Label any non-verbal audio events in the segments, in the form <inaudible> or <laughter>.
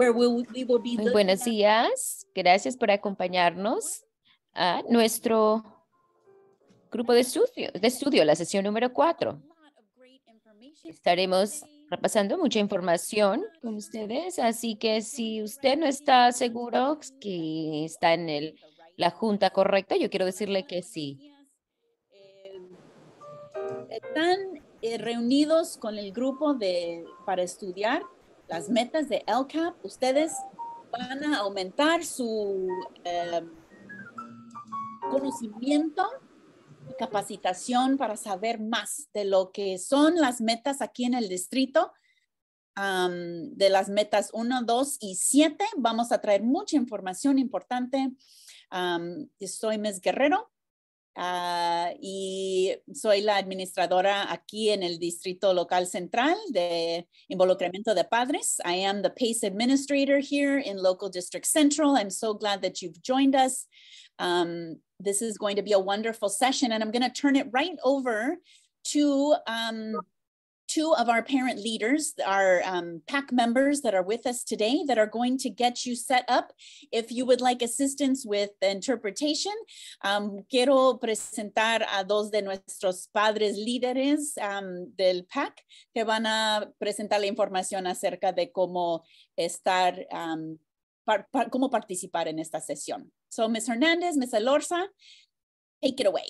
Muy buenos días, gracias por acompañarnos a nuestro grupo de estudio, de estudio la sesión número 4. Estaremos repasando mucha información con ustedes, así que si usted no está seguro que está en el, la junta correcta, yo quiero decirle que sí. Están eh, reunidos con el grupo de, para estudiar las metas de LCAP, ustedes van a aumentar su em, conocimiento y capacitación para saber más de lo que son las metas aquí en el distrito. de las metas 1, 2 y 7. Vamos a traer mucha información importante. soy Mes Guerrero Uh, y soy la administradora aquí en el Distrito Local Central de Involucramiento de Padres. I am the PACE administrator here in Local District Central. I'm so glad that you've joined us. Um, this is going to be a wonderful session, and I'm going to turn it right over to um, two of our parent leaders, our um, PAC members that are with us today that are going to get you set up. If you would like assistance with interpretation, um, quiero presentar a dos de nuestros padres líderes um, del PAC que van a presentar la información acerca de cómo estar, um, par, par, cómo participar en esta sesión. So, Ms. Hernandez, Ms. Alorza, take it away.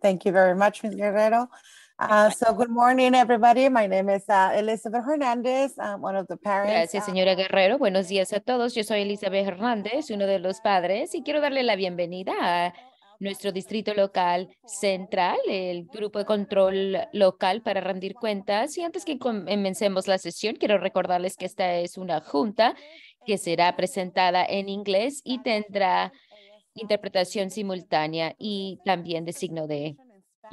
Thank you very much, Ms. Guerrero. Uh, so good morning, everybody. My name is uh, Elizabeth Hernandez. one of the parents. Gracias, uh, señora Guerrero. Buenos días a todos. Yo soy Elizabeth Hernández, uno de los padres, y quiero darle la bienvenida a nuestro distrito local central, el grupo de control local para rendir cuentas. Y antes que comencemos la sesión, quiero recordarles que esta es una junta que será presentada en inglés y tendrá interpretación simultánea y también de signo de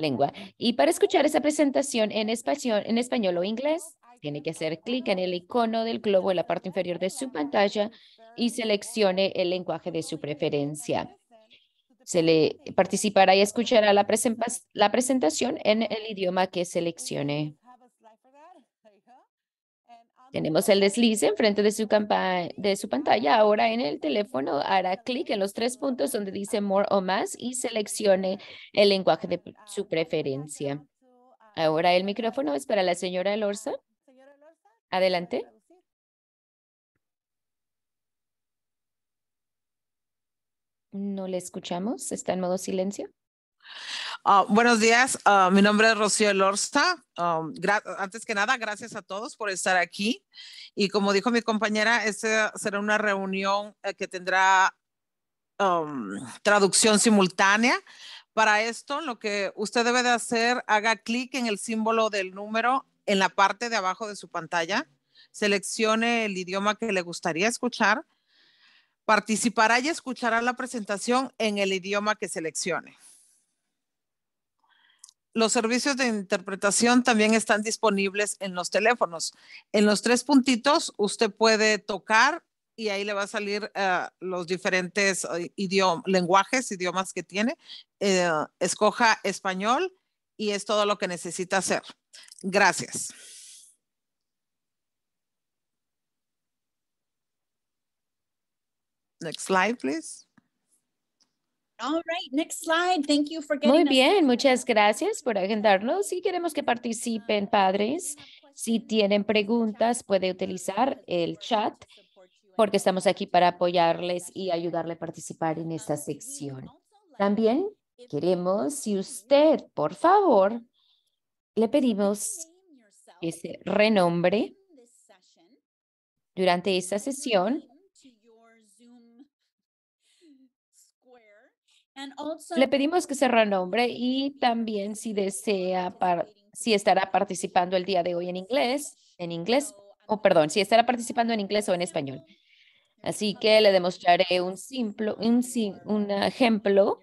lengua. Y para escuchar esa presentación en español, o inglés, tiene que hacer clic en el icono del globo en la parte inferior de su pantalla y seleccione el lenguaje de su preferencia. Se le participará y escuchará la presentación en el idioma que seleccione. Tenemos el deslice enfrente de su, de su pantalla. Ahora en el teléfono hará clic en los tres puntos donde dice More o Más y seleccione el lenguaje de su preferencia. Ahora el micrófono es para la señora Lorza. Adelante. No le escuchamos. Está en modo silencio. Ah, buenos días, ah, mi nombre es Rocío Elorza. Ah, antes que nada, gracias a todos por estar aquí. Y como dijo mi compañera, esta será una reunión eh, que tendrá traducción simultánea. Para esto, lo que usted debe de hacer, haga clic en el símbolo del número en la parte de abajo de su pantalla. Seleccione el idioma que le gustaría escuchar. Participará y escuchará la presentación en el idioma que seleccione los servicios de interpretación también están disponibles en los teléfonos. En los tres puntitos usted puede tocar y ahí le va a salir eh, los diferentes eh, lenguajes, idiomas que tiene. Eh, escoja español y es todo lo que necesita hacer. Gracias. Next slide, please. All right, next slide. Thank you for Muy bien, muchas gracias por agendarnos. Si queremos que participen padres, si tienen preguntas, puede utilizar el chat porque estamos aquí para apoyarles y ayudarle a participar en esta sección. También queremos, si usted, por favor, le pedimos ese renombre durante esta sesión Le pedimos que se renombre y también si desea, si estará participando el día de hoy en inglés, en inglés, o perdón, si estará participando en inglés o en español. Así que le demostraré un, simple, un, un ejemplo.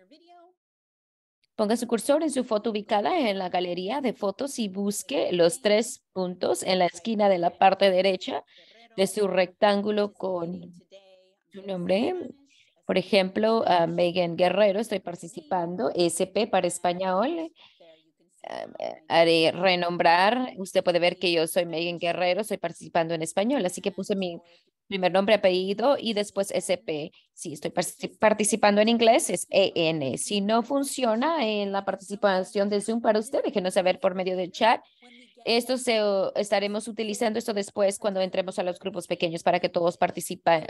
Ponga su cursor en su foto ubicada en la galería de fotos y busque los tres puntos en la esquina de la parte derecha de su rectángulo con su nombre, por ejemplo, Megan Guerrero, estoy participando, SP para Español. Ah, eh, haré renombrar. Usted puede ver que yo soy Megan Guerrero, estoy participando en español, así que puse mi primer nombre, apellido y después SP. Si estoy participando en inglés, es EN. Si no funciona en la participación de Zoom para usted, déjenos saber por medio del chat. Esto se, estaremos utilizando esto después cuando entremos a los grupos pequeños para que todos participen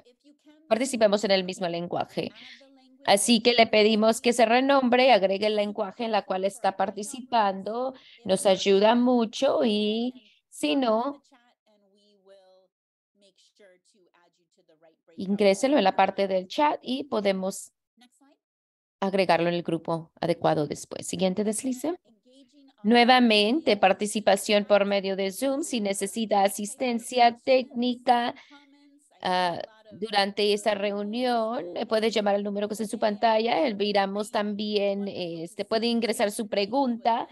participemos en el mismo lenguaje. Así que le pedimos que se renombre, agregue el lenguaje en la cual está participando, nos ayuda mucho y si no, ingréselo en la parte del chat y podemos agregarlo en el grupo adecuado después. Siguiente deslice. Nuevamente, participación por medio de Zoom. Si necesita asistencia técnica, ah, durante esta reunión, eh, puede llamar al número que está en su pantalla. El Viramos también, eh, este, puede ingresar su pregunta.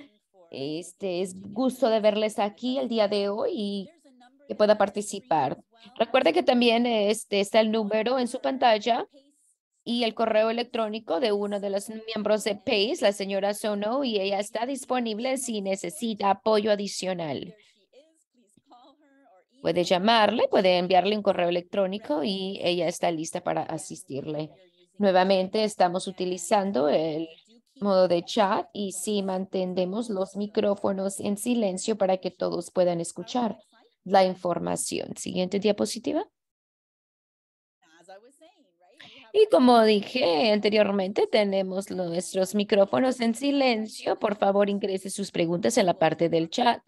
Este es gusto de verles aquí el día de hoy y que pueda participar. Recuerde que también eh, este, está el número en su pantalla y el correo electrónico de uno de los miembros de PACE, la señora Sono, y ella está disponible si necesita apoyo adicional. Puede llamarle, puede enviarle un correo electrónico y ella está lista para asistirle. Nuevamente estamos utilizando el modo de chat y sí mantendemos los micrófonos en silencio para que todos puedan escuchar la información. Siguiente diapositiva. Y como dije anteriormente, tenemos nuestros micrófonos en silencio. Por favor, ingrese sus preguntas en la parte del chat.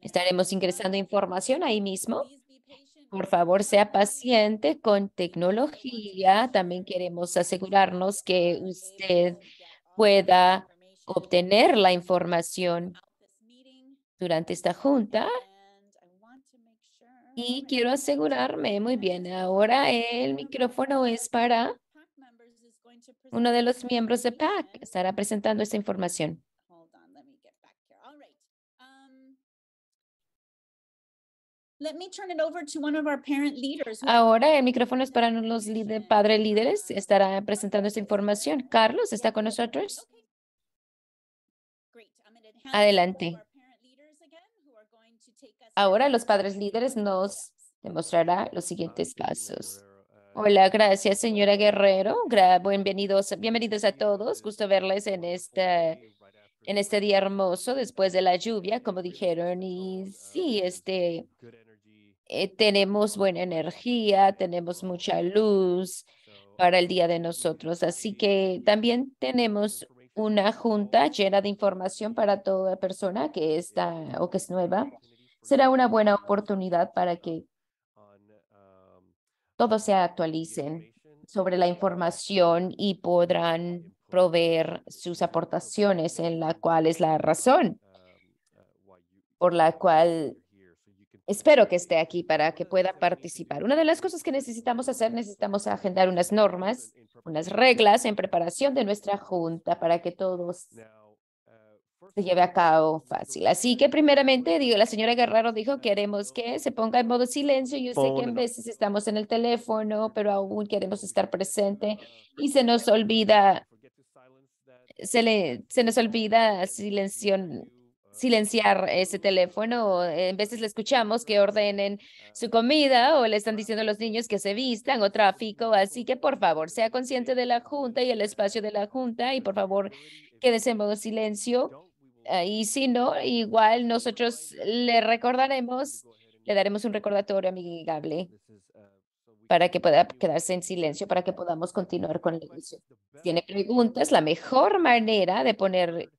Estaremos ingresando información ahí mismo. Por favor, sea paciente con tecnología. También queremos asegurarnos que usted pueda obtener la información durante esta junta. Y quiero asegurarme, muy bien, ahora el micrófono es para uno de los miembros de PAC. Estará presentando esta información. Ahora el micrófono es para los padres líderes. Estará presentando esta información. Carlos, ¿está con nosotros? Adelante. Ahora los padres líderes nos demostrará los siguientes pasos. Hola, gracias, señora Guerrero. Bienvenidos, bienvenidos a todos. Gusto verles en este, en este día hermoso después de la lluvia, como dijeron. Y sí, uh, este, eh, tenemos buena energía, tenemos mucha luz para el día de nosotros. Así que también tenemos una junta llena de información para toda persona que está o que es nueva. Será una buena oportunidad para que um, todos se actualicen sobre la información y podrán proveer sus aportaciones en la cual es la razón um, uh, por la cual espero que esté aquí para que pueda participar. Una de las cosas que necesitamos hacer, necesitamos agendar unas normas, unas reglas en preparación de nuestra junta para que todos uh, se lleve a cabo fácil. Así que primeramente, uh, digo, la señora Guerrero dijo, queremos que se ponga en modo silencio. Yo sé que en veces estamos en el teléfono, pero aún queremos estar presente uh, y se nos olvida, se, le, se nos olvida silencio, silenciar ese teléfono. Eh, en veces le escuchamos que ordenen su comida o le están diciendo a los niños que se vistan o tráfico. Así que por favor, sea consciente de la Junta y el espacio de la Junta y por favor, quédese en modo silencio. Ah, y si no, igual nosotros le recordaremos, le daremos un recordatorio amigable para que pueda quedarse en silencio, para que podamos continuar con el inicio. Tiene preguntas, la mejor manera de poner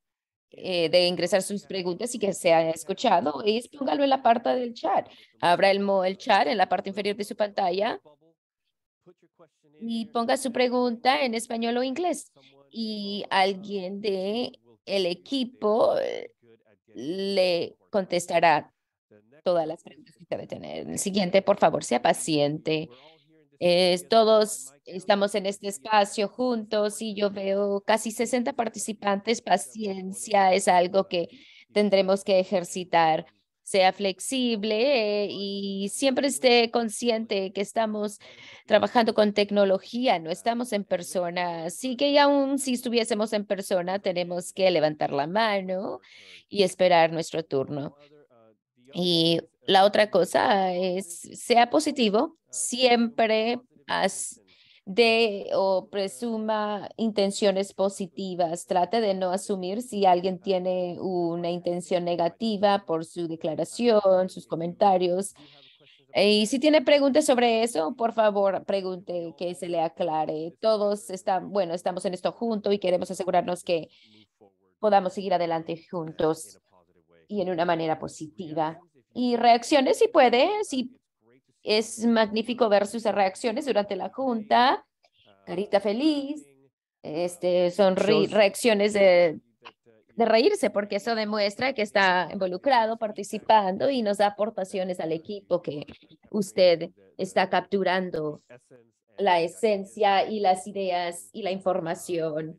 eh, de ingresar sus preguntas y que se haya escuchado, es póngalo en la parte del chat. Abra el, el chat en la parte inferior de su pantalla y ponga su pregunta en español o inglés. Y alguien de el equipo eh, le contestará todas las preguntas que debe tener. siguiente, por favor, sea paciente todos estamos en este espacio juntos y yo veo casi 60 participantes. Paciencia es algo que tendremos que ejercitar. Sea flexible eh, y siempre esté consciente que estamos trabajando con tecnología, no estamos en persona. Así que aún si estuviésemos en persona, tenemos que levantar la mano y esperar nuestro turno. La otra cosa es, sea positivo, siempre de o presuma intenciones positivas. Trate de no asumir si alguien tiene una intención negativa por su declaración, sus comentarios. Y si tiene preguntas sobre eso, por favor, pregunte que se le aclare. Todos están, bueno, estamos en esto juntos y queremos asegurarnos que podamos seguir adelante juntos y en una manera positiva y reacciones si puede, si es magnífico ver sus reacciones durante la junta, carita feliz, este, son reacciones de, de reírse, porque eso demuestra que está involucrado, participando y nos da aportaciones al equipo que usted está capturando la esencia y las ideas y la información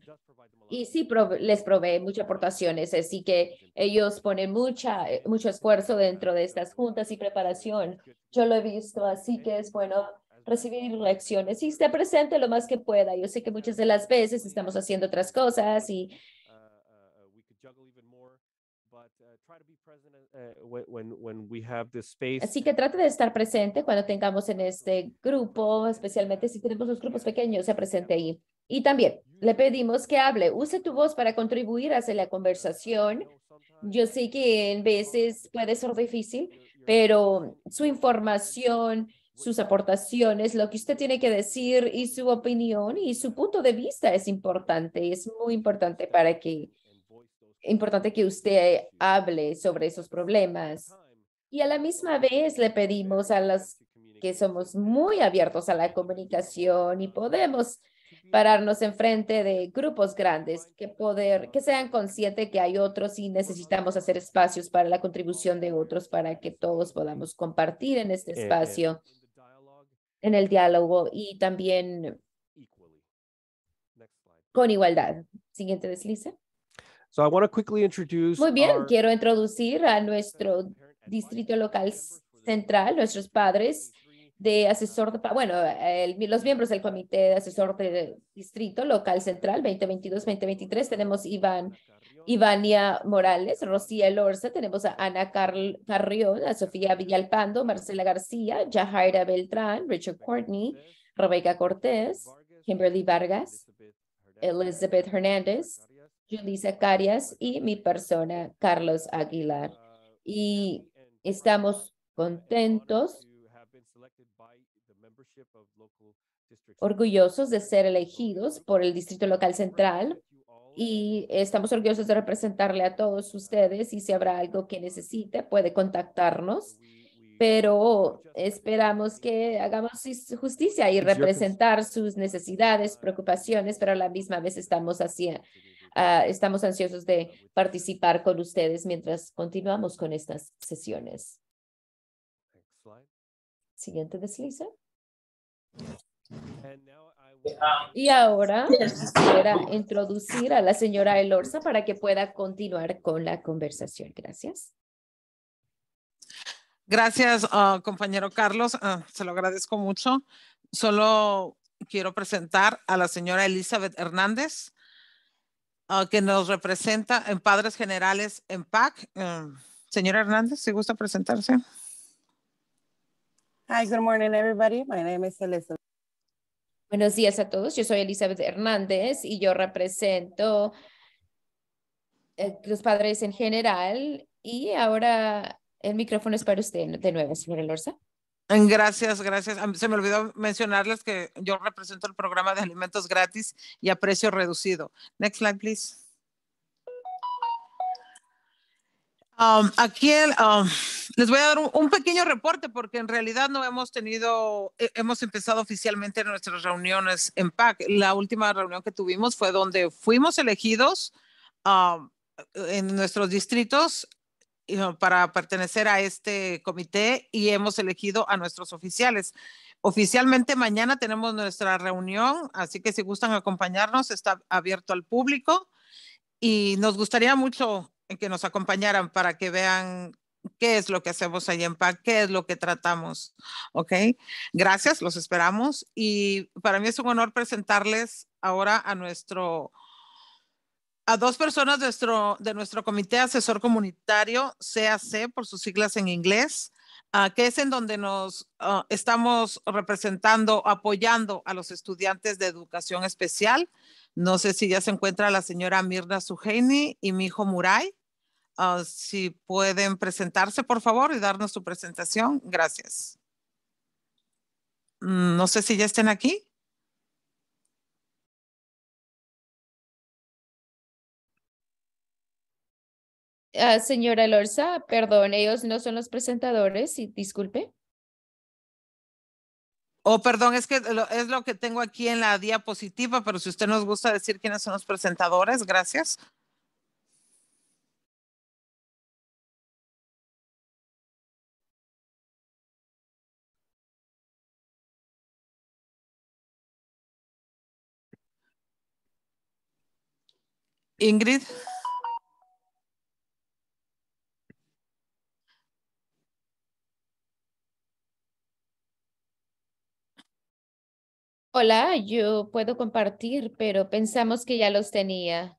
y sí les provee muchas aportaciones, así que ellos ponen mucha, eh, mucho esfuerzo dentro de estas juntas y preparación. Yo lo he visto, así que es bueno recibir reacciones y esté presente lo más que pueda. Yo sé que muchas de las veces estamos haciendo otras cosas y Así que trate de estar presente cuando tengamos en este grupo, especialmente si tenemos los grupos pequeños, se presente ahí. Y también le pedimos que hable, use tu voz para contribuir hacia la conversación. Yo sé que en veces puede ser difícil, pero su información, sus aportaciones, lo que usted tiene que decir y su opinión y su punto de vista es importante, es muy importante para que importante que usted hable sobre esos problemas. Y a la misma vez le pedimos a los que somos muy abiertos a la comunicación y podemos pararnos enfrente de grupos grandes, que poder, que sean conscientes que hay otros y necesitamos hacer espacios para la contribución de otros para que todos podamos compartir en este eh, eh, espacio, en el diálogo y también con igualdad. Siguiente deslice. So I want to quickly introduce Muy bien, quiero introducir a nuestro distrito local central, nuestros padres de asesor, de, bueno, los miembros del comité de asesor de distrito local central 2022-2023. Tenemos Iván, Ivania Morales, Rocía Lorza, tenemos a Ana Carl, a Sofía Villalpando, Marcela García, Jahaira Beltrán, Richard Courtney, Rebeca Cortés, Kimberly Vargas, Elizabeth Hernández, dice Carias y mi persona, Carlos Aguilar. Y estamos contentos, orgullosos de ser elegidos por el Distrito Local Central y estamos orgullosos de representarle a todos ustedes y si habrá algo que necesite puede contactarnos pero esperamos que hagamos justicia y representar sus necesidades, preocupaciones, pero a la misma vez estamos así ah, estamos ansiosos de participar con ustedes mientras continuamos con estas sesiones. Siguiente desliza. Y ahora quisiera introducir a la señora Elorza para que pueda continuar con la conversación. Gracias. Gracias, ah, compañero Carlos. Ah, se lo agradezco mucho. Solo quiero presentar a la señora Elizabeth Hernández, ah, que nos representa en Padres Generales en PAC. señora Hernández, si gusta presentarse. Hi, good morning, everybody. My name is Elizabeth. Buenos días a todos. Yo soy Elizabeth Hernández y yo represento eh, los padres en general y ahora el micrófono es para usted de nuevo, señora Lorza. Gracias, gracias. Ah, se me olvidó mencionarles que yo represento el programa de alimentos gratis y a precio reducido. Next slide, please. Um, aquí um, les voy a dar un, pequeño reporte porque en realidad no hemos tenido, eh, hemos empezado oficialmente nuestras reuniones en PAC. La última reunión que tuvimos fue donde fuimos elegidos um, en nuestros distritos para pertenecer a este comité y hemos elegido a nuestros oficiales. Oficialmente mañana tenemos nuestra reunión, así que si gustan acompañarnos, está abierto al público y nos gustaría mucho que nos acompañaran para que vean qué es lo que hacemos ahí en PAC, qué es lo que tratamos. ¿Ok? Gracias, los esperamos. Y para mí es un honor presentarles ahora a nuestro a dos personas de nuestro, de nuestro comité asesor comunitario, CAC por sus siglas en inglés, ah, que es en donde nos ah, estamos representando, apoyando a los estudiantes de educación especial. No sé si ya se encuentra la señora Mirna Suheini y mi hijo Muray. Ah, si pueden presentarse, por favor, y darnos su presentación. Gracias. Mm, no sé si ya estén aquí. Ah, señora Lorza, perdón, ellos no son los presentadores, y, disculpe. Oh, perdón, es que es lo que tengo aquí en la diapositiva, pero si usted nos gusta decir quiénes son los presentadores, gracias. Ingrid. Hola, yo puedo compartir, pero pensamos que ya los tenía.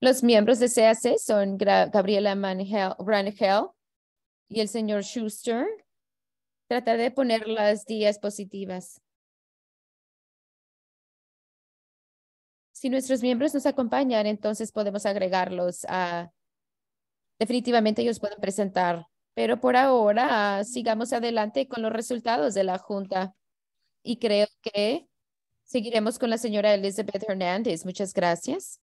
Los miembros de CAC son Gabriela Rangel y el señor Schuster. Trataré de poner las días positivas. Si nuestros miembros nos acompañan, entonces podemos agregarlos a definitivamente ellos pueden presentar. Pero por ahora sigamos adelante con los resultados de la Junta. Y creo que seguiremos con la señora Elizabeth Hernández. Muchas gracias.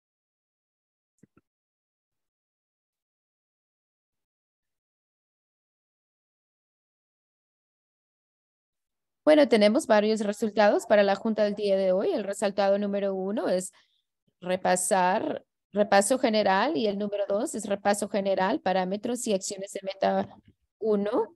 Bueno, tenemos varios resultados para la Junta del día de hoy. El resultado número uno es repasar repaso general y el número dos es repaso general, parámetros y acciones de meta 1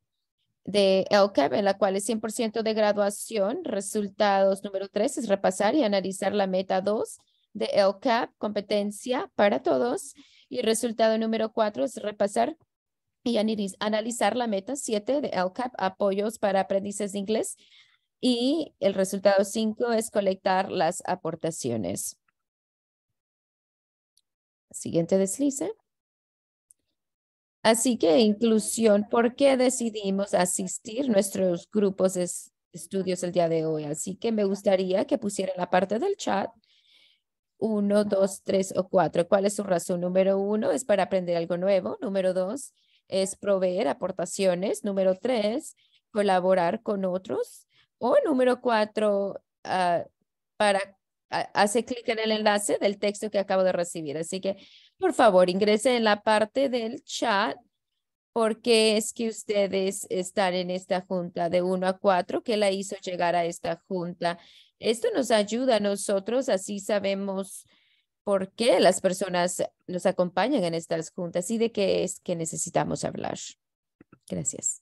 de LCAP, en la cual es 100% de graduación. Resultados número tres es repasar y analizar la meta 2 de LCAP, competencia para todos. Y resultado número cuatro es repasar y analizar la meta siete de LCAP, apoyos para aprendices de inglés. Y el resultado 5 es colectar las aportaciones. Siguiente deslice. Así que inclusión, ¿por qué decidimos asistir nuestros grupos de estudios el día de hoy? Así que me gustaría que pusieran la parte del chat uno, dos, tres o cuatro. ¿Cuál es su razón? Número uno es para aprender algo nuevo. Número dos es proveer aportaciones. Número tres, colaborar con otros. O número cuatro, ah, para para hace clic en el enlace del texto que acabo de recibir. Así que, por favor, ingrese en la parte del chat porque es que ustedes están en esta junta de 1 a 4 que la hizo llegar a esta junta. Esto nos ayuda a nosotros, así sabemos por qué las personas nos acompañan en estas juntas y de qué es que necesitamos hablar. Gracias.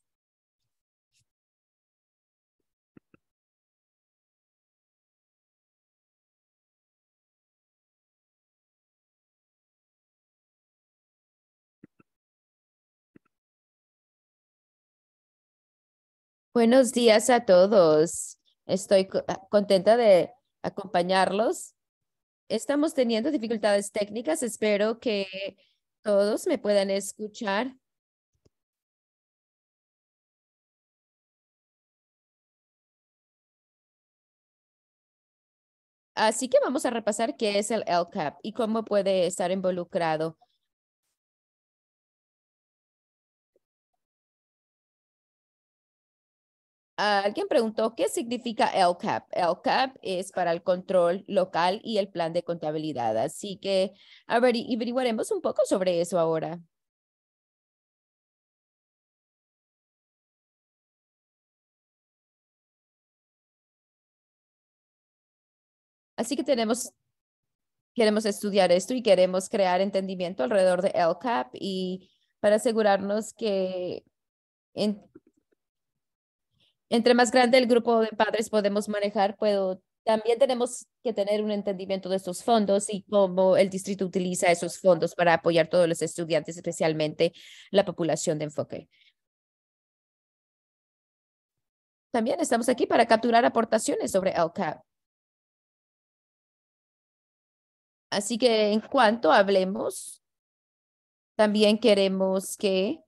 Buenos días a todos. Estoy ah, contenta de acompañarlos. Estamos teniendo dificultades técnicas. Espero que todos me puedan escuchar. Así que vamos a repasar qué es el LCAP y cómo puede estar involucrado alguien preguntó qué significa LCAP. LCAP es para el control local y el plan de contabilidad. Así que averiguaremos un poco sobre eso ahora. Así que tenemos, queremos estudiar esto y queremos crear entendimiento alrededor de LCAP y para asegurarnos que en, entre más grande el grupo de padres podemos manejar, puedo, también tenemos que tener un entendimiento de esos fondos y cómo el distrito utiliza esos fondos para apoyar a todos los estudiantes, especialmente la población de enfoque. También estamos aquí para capturar aportaciones sobre LCAP. Así que en cuanto hablemos, también queremos que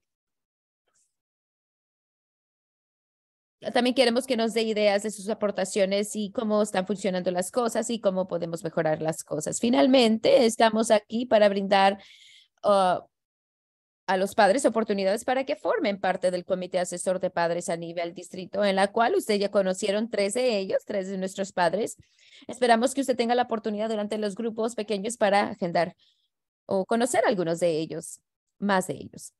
También queremos que nos dé ideas de sus aportaciones y cómo están funcionando las cosas y cómo podemos mejorar las cosas. Finalmente, estamos aquí para brindar ah, a los padres oportunidades para que formen parte del comité asesor de padres a nivel distrito, en la cual usted ya conocieron tres de ellos, tres de nuestros padres. Esperamos que usted tenga la oportunidad durante los grupos pequeños para agendar o conocer algunos de ellos, más de ellos.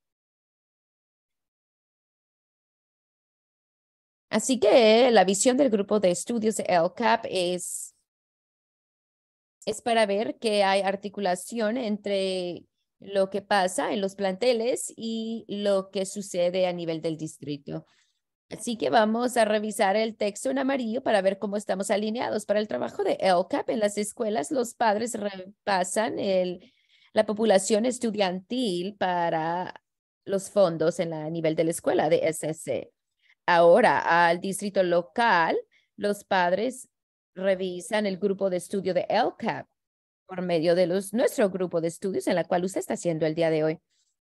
Así que la visión del grupo de estudios de LCAP es, es para ver que hay articulación entre lo que pasa en los planteles y lo que sucede a nivel del distrito. Así que vamos a revisar el texto en amarillo para ver cómo estamos alineados. Para el trabajo de LCAP en las escuelas, los padres repasan el, la población estudiantil para los fondos en la a nivel de la escuela de SSC. Ahora, al distrito local, los padres revisan el grupo de estudio de LCAP por medio de los, nuestro grupo de estudios en la cual usted está haciendo el día de hoy.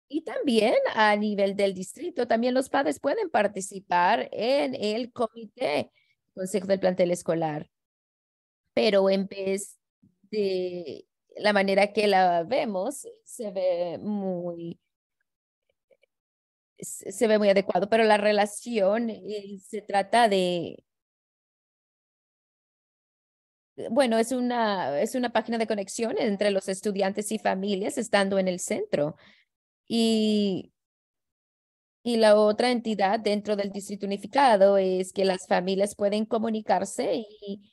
Y también a nivel del distrito, también los padres pueden participar en el comité, consejo del plantel escolar. Pero en vez de la manera que la vemos, se ve muy se ve muy adecuado, pero la relación eh, se trata de, bueno, es una, es una página de conexión entre los estudiantes y familias estando en el centro. Y, y la otra entidad dentro del distrito unificado es que las familias pueden comunicarse y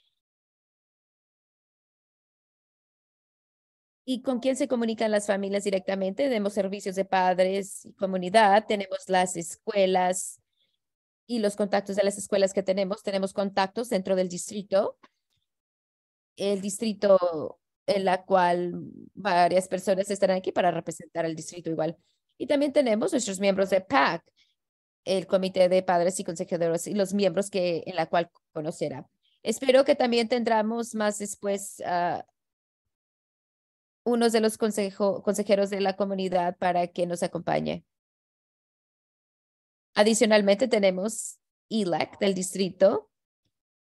¿Y con quién se comunican las familias directamente? Tenemos servicios de padres y comunidad, tenemos las escuelas y los contactos de las escuelas que tenemos. Tenemos contactos dentro del distrito, el distrito en la cual varias personas estarán aquí para representar al distrito igual. Y también tenemos nuestros miembros de PAC, el Comité de Padres y Consejeros y los miembros que en la cual conocerá. Espero que también tendremos más después ah, unos de los consejeros de la comunidad para que nos acompañe. Adicionalmente tenemos ILAC e del distrito,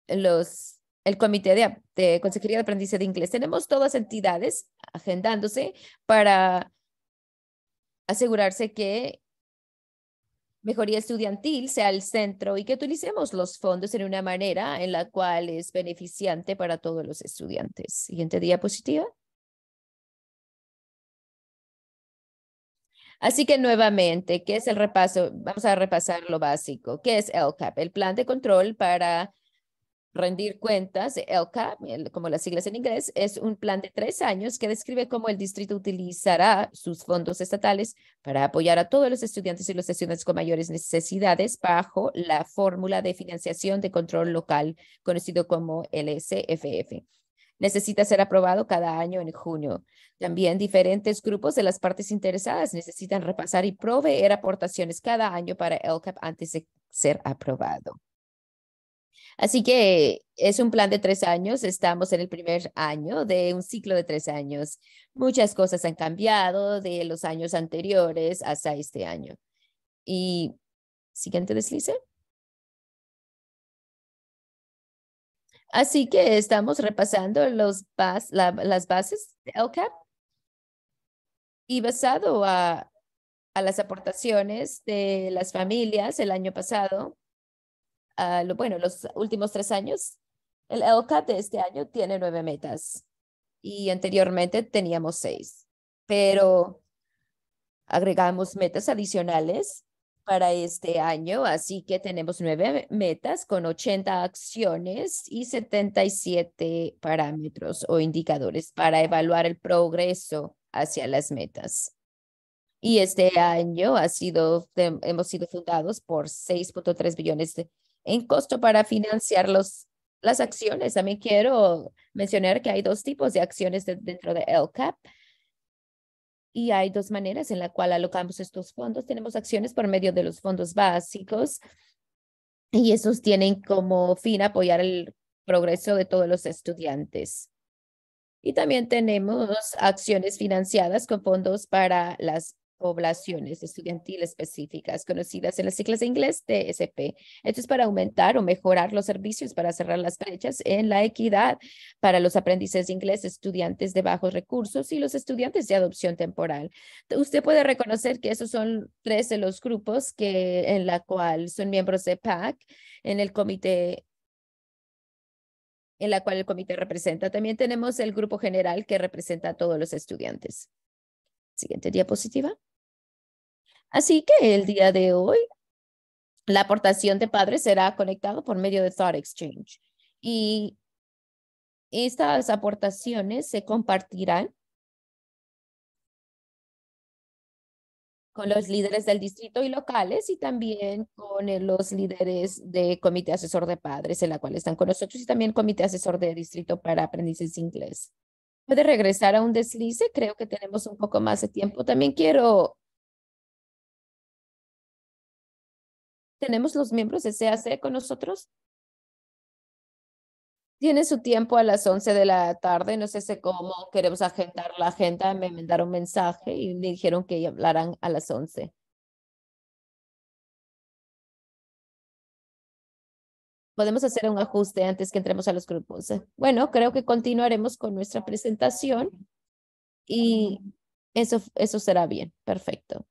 el Comité de, de Consejería de Aprendizaje de Inglés. Tenemos todas entidades agendándose para asegurarse que mejoría estudiantil sea el centro y que utilicemos los fondos en una manera en la cual es beneficiante para todos los estudiantes. Siguiente diapositiva. Así que nuevamente, ¿qué es el repaso? Vamos a repasar lo básico. ¿Qué es LCAP? El plan de control para rendir cuentas, LCAP, como las siglas en inglés, es un plan de tres años que describe cómo el distrito utilizará sus fondos estatales para apoyar a todos los estudiantes y los estudiantes con mayores necesidades bajo la fórmula de financiación de control local conocido como LSFF necesita ser aprobado cada año en junio. También diferentes grupos de las partes interesadas necesitan repasar y proveer aportaciones cada año para LCAP antes de ser aprobado. Así que es un plan de tres años, estamos en el primer año de un ciclo de tres años. Muchas cosas han cambiado de los años anteriores hasta este año. Y siguiente deslice. Así que estamos repasando los las bases de LCAP y basado a, las aportaciones de las familias el año pasado, a lo, bueno, los últimos tres años, el LCAP de este año tiene nueve metas y anteriormente teníamos seis, pero agregamos metas adicionales para este año, así que tenemos nueve metas con 80 acciones y 77 parámetros o indicadores para evaluar el progreso hacia las metas. Y este año ha sido, hemos sido fundados por 6.3 billones en costo para financiar los, las acciones. También quiero mencionar que hay dos tipos de acciones dentro de LCAP y hay dos maneras en la cual alocamos estos fondos. Tenemos acciones por medio de los fondos básicos y esos tienen como fin apoyar el progreso de todos los estudiantes. Y también tenemos acciones financiadas con fondos para las poblaciones estudiantiles específicas conocidas en las siglas de inglés TSP. Esto es para aumentar o mejorar los servicios para cerrar las brechas en la equidad para los aprendices de inglés, estudiantes de bajos recursos y los estudiantes de adopción temporal. Usted puede reconocer que esos son tres de los grupos que en la cual son miembros de PAC en el comité en la cual el comité representa. También tenemos el grupo general que representa a todos los estudiantes. Siguiente diapositiva. Así que el día de hoy, la aportación de padres será conectado por medio de Thought Exchange y estas aportaciones se compartirán con los líderes del distrito y locales y también con los líderes de comité asesor de padres, en la cual están con nosotros, y también comité asesor de distrito para aprendices inglés. Puede regresar a un deslice, creo que tenemos un poco más de tiempo. También quiero ¿Tenemos los miembros de CAC con nosotros? Tiene su tiempo a las 11 de la tarde, no sé cómo queremos agendar la agenda, me mandaron un mensaje y me dijeron que hablarán a las 11. Podemos hacer un ajuste antes que entremos a los grupos. Bueno, creo que continuaremos con nuestra presentación y eso, eso será bien, perfecto.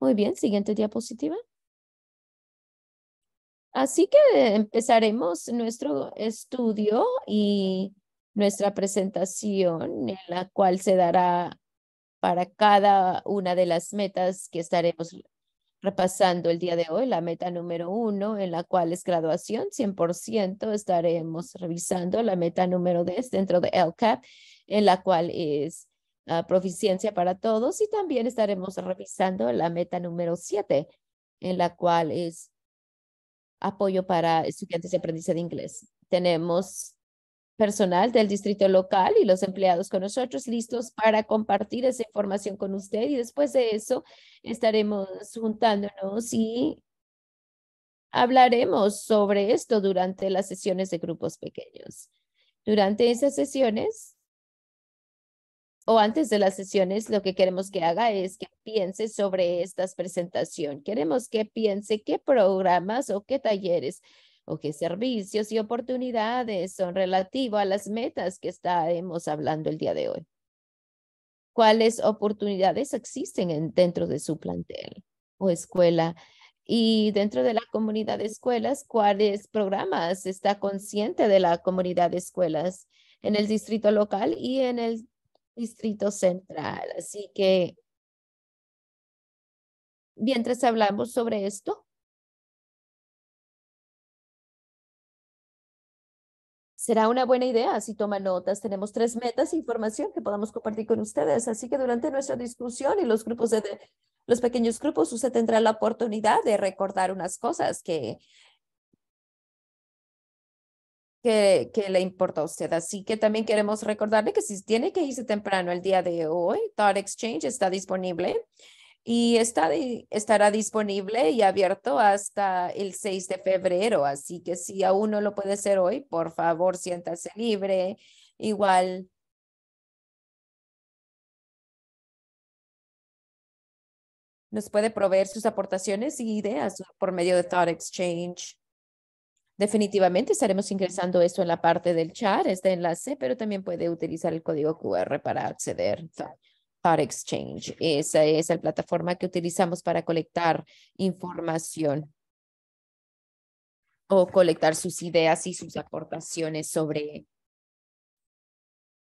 Muy bien, siguiente diapositiva. Así que empezaremos nuestro estudio y nuestra presentación en la cual se dará para cada una de las metas que estaremos repasando el día de hoy. La meta número uno, en la cual es graduación, 100%. Estaremos revisando la meta número dos dentro de LCAP, en la cual es la ah, proficiencia para todos. Y también estaremos revisando la meta número siete, en la cual es apoyo para estudiantes de aprendizaje de inglés. Tenemos personal del distrito local y los empleados con nosotros listos para compartir esa información con usted y después de eso estaremos juntándonos y hablaremos sobre esto durante las sesiones de grupos pequeños. Durante esas sesiones o antes de las sesiones, lo que queremos que haga es que piense sobre estas presentaciones. Queremos que piense qué programas o qué talleres o qué servicios y oportunidades son relativos a las metas que estaremos hablando el día de hoy. ¿Cuáles oportunidades existen dentro de su plantel o escuela? Y dentro de la comunidad de escuelas, ¿cuáles programas está consciente de la comunidad de escuelas en el distrito local y en el Distrito Central. Así que, mientras hablamos sobre esto, será una buena idea si toma notas. Tenemos tres metas e información que podamos compartir con ustedes. Así que durante nuestra discusión y los grupos de, los pequeños grupos, usted tendrá la oportunidad de recordar unas cosas que que, le importa a usted. Así que también queremos recordarle que si tiene que irse temprano el día de hoy, Thought Exchange está disponible y está, estará disponible y abierto hasta el 6 de febrero. Así que si aún no lo puede hacer hoy, por favor, siéntase libre. Igual. Nos puede proveer sus aportaciones y ideas por medio de Thought Exchange. Definitivamente estaremos ingresando esto en la parte del chat, este enlace, pero también puede utilizar el código QR para acceder a Exchange. Esa es la plataforma que utilizamos para colectar información o colectar sus ideas y sus aportaciones sobre,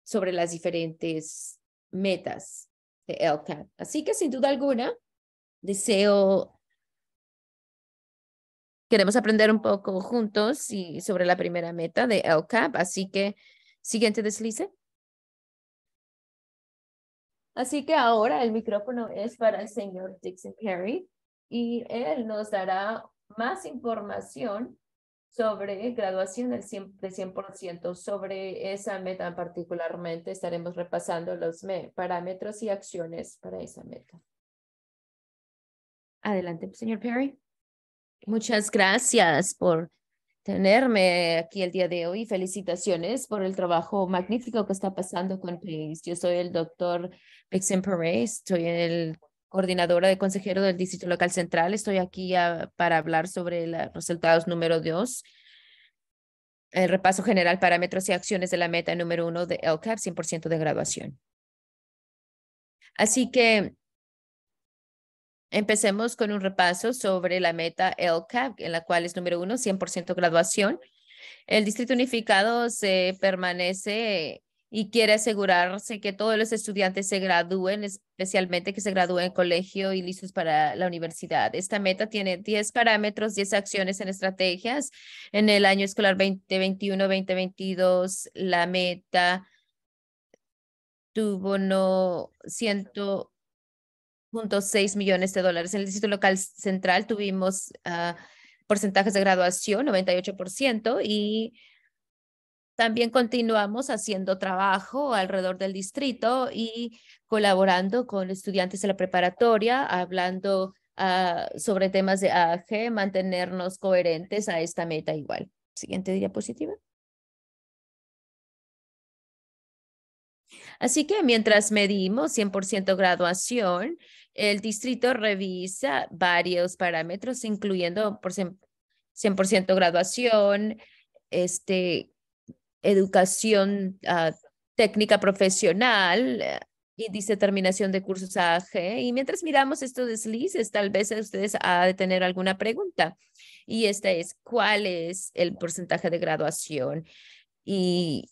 sobre las diferentes metas de LCAT. Así que sin duda alguna, deseo queremos aprender un poco juntos y sobre la primera meta de LCAP. Así que, siguiente deslice. Así que ahora el micrófono es para el señor Dixon Perry y él nos dará más información sobre graduación del 100%, 100%, sobre esa meta particularmente. Estaremos repasando los parámetros y acciones para esa meta. Adelante, señor Perry. Muchas gracias por tenerme aquí el día de hoy. Felicitaciones por el trabajo magnífico que está pasando con PACE. Yo soy el doctor Bixen Perez, soy el coordinadora de consejero del Distrito Local Central. Estoy aquí para hablar sobre los resultados número dos. El repaso general, parámetros y acciones de la meta número uno de LCAP, 100% de graduación. Así que Empecemos con un repaso sobre la meta LCAP, en la cual es número uno, 100% graduación. El Distrito Unificado se permanece y quiere asegurarse que todos los estudiantes se gradúen, especialmente que se gradúen en colegio y listos para la universidad. Esta meta tiene 10 parámetros, 10 acciones en estrategias. En el año escolar 2021-2022, la meta tuvo no 100 6 millones de dólares. En el Distrito Local Central tuvimos ah, porcentajes de graduación, 98%, y también continuamos haciendo trabajo alrededor del distrito y colaborando con estudiantes de la preparatoria, hablando ah, sobre temas de AG, mantenernos coherentes a esta meta igual. Siguiente diapositiva. Así que mientras medimos 100% graduación, el distrito revisa varios parámetros, incluyendo por 100%, graduación, este, educación ah, técnica profesional, índice eh, de terminación de cursos AG. Y mientras miramos estos deslices, tal vez ustedes ha de tener alguna pregunta. Y esta es, ¿cuál es el porcentaje de graduación? Y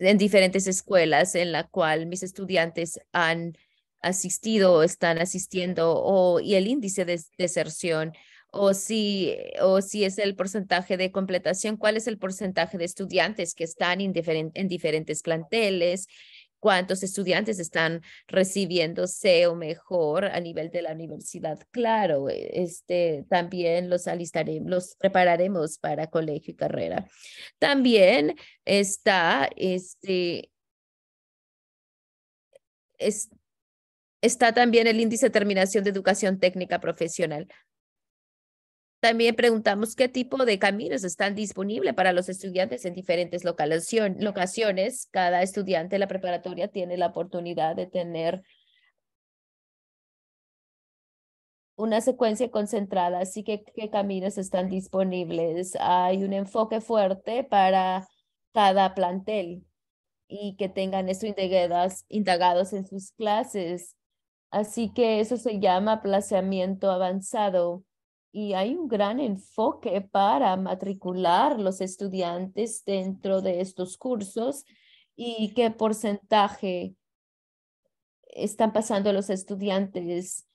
en diferentes escuelas en la cual mis estudiantes han asistido o están asistiendo y el índice de deserción o si, eh, o si es el porcentaje de completación, cuál es el porcentaje de estudiantes que están en, diferentes planteles, cuántos estudiantes están recibiéndose o mejor a nivel de la universidad. Claro, e, este, también los alistaremos, los prepararemos para colegio y carrera. También está este, es, está también el índice de terminación de educación técnica profesional. También preguntamos qué tipo de caminos están disponibles para los estudiantes en diferentes locaciones. Cada estudiante de la preparatoria tiene la oportunidad de tener una secuencia concentrada, así que qué caminos están disponibles. Hay un enfoque fuerte para cada plantel y que tengan esto indagados, indagados en sus clases. Así que eso se llama placeamiento avanzado y hay un gran enfoque para matricular los estudiantes dentro de estos cursos y qué porcentaje están pasando los estudiantes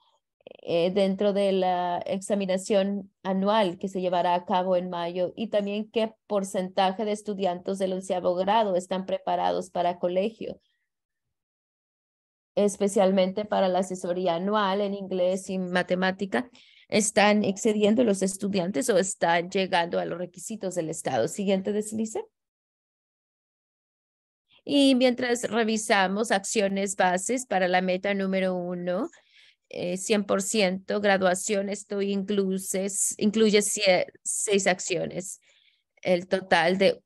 eh, dentro de la examinación anual que se llevará a cabo en mayo y también qué porcentaje de estudiantes del onceavo grado están preparados para colegio especialmente para la asesoría anual en inglés y matemática, están excediendo los estudiantes o están llegando a los requisitos del Estado. Siguiente deslice. Y mientras revisamos acciones bases para la meta número uno, 100% eh, graduación, esto incluye, incluye seis acciones, el total de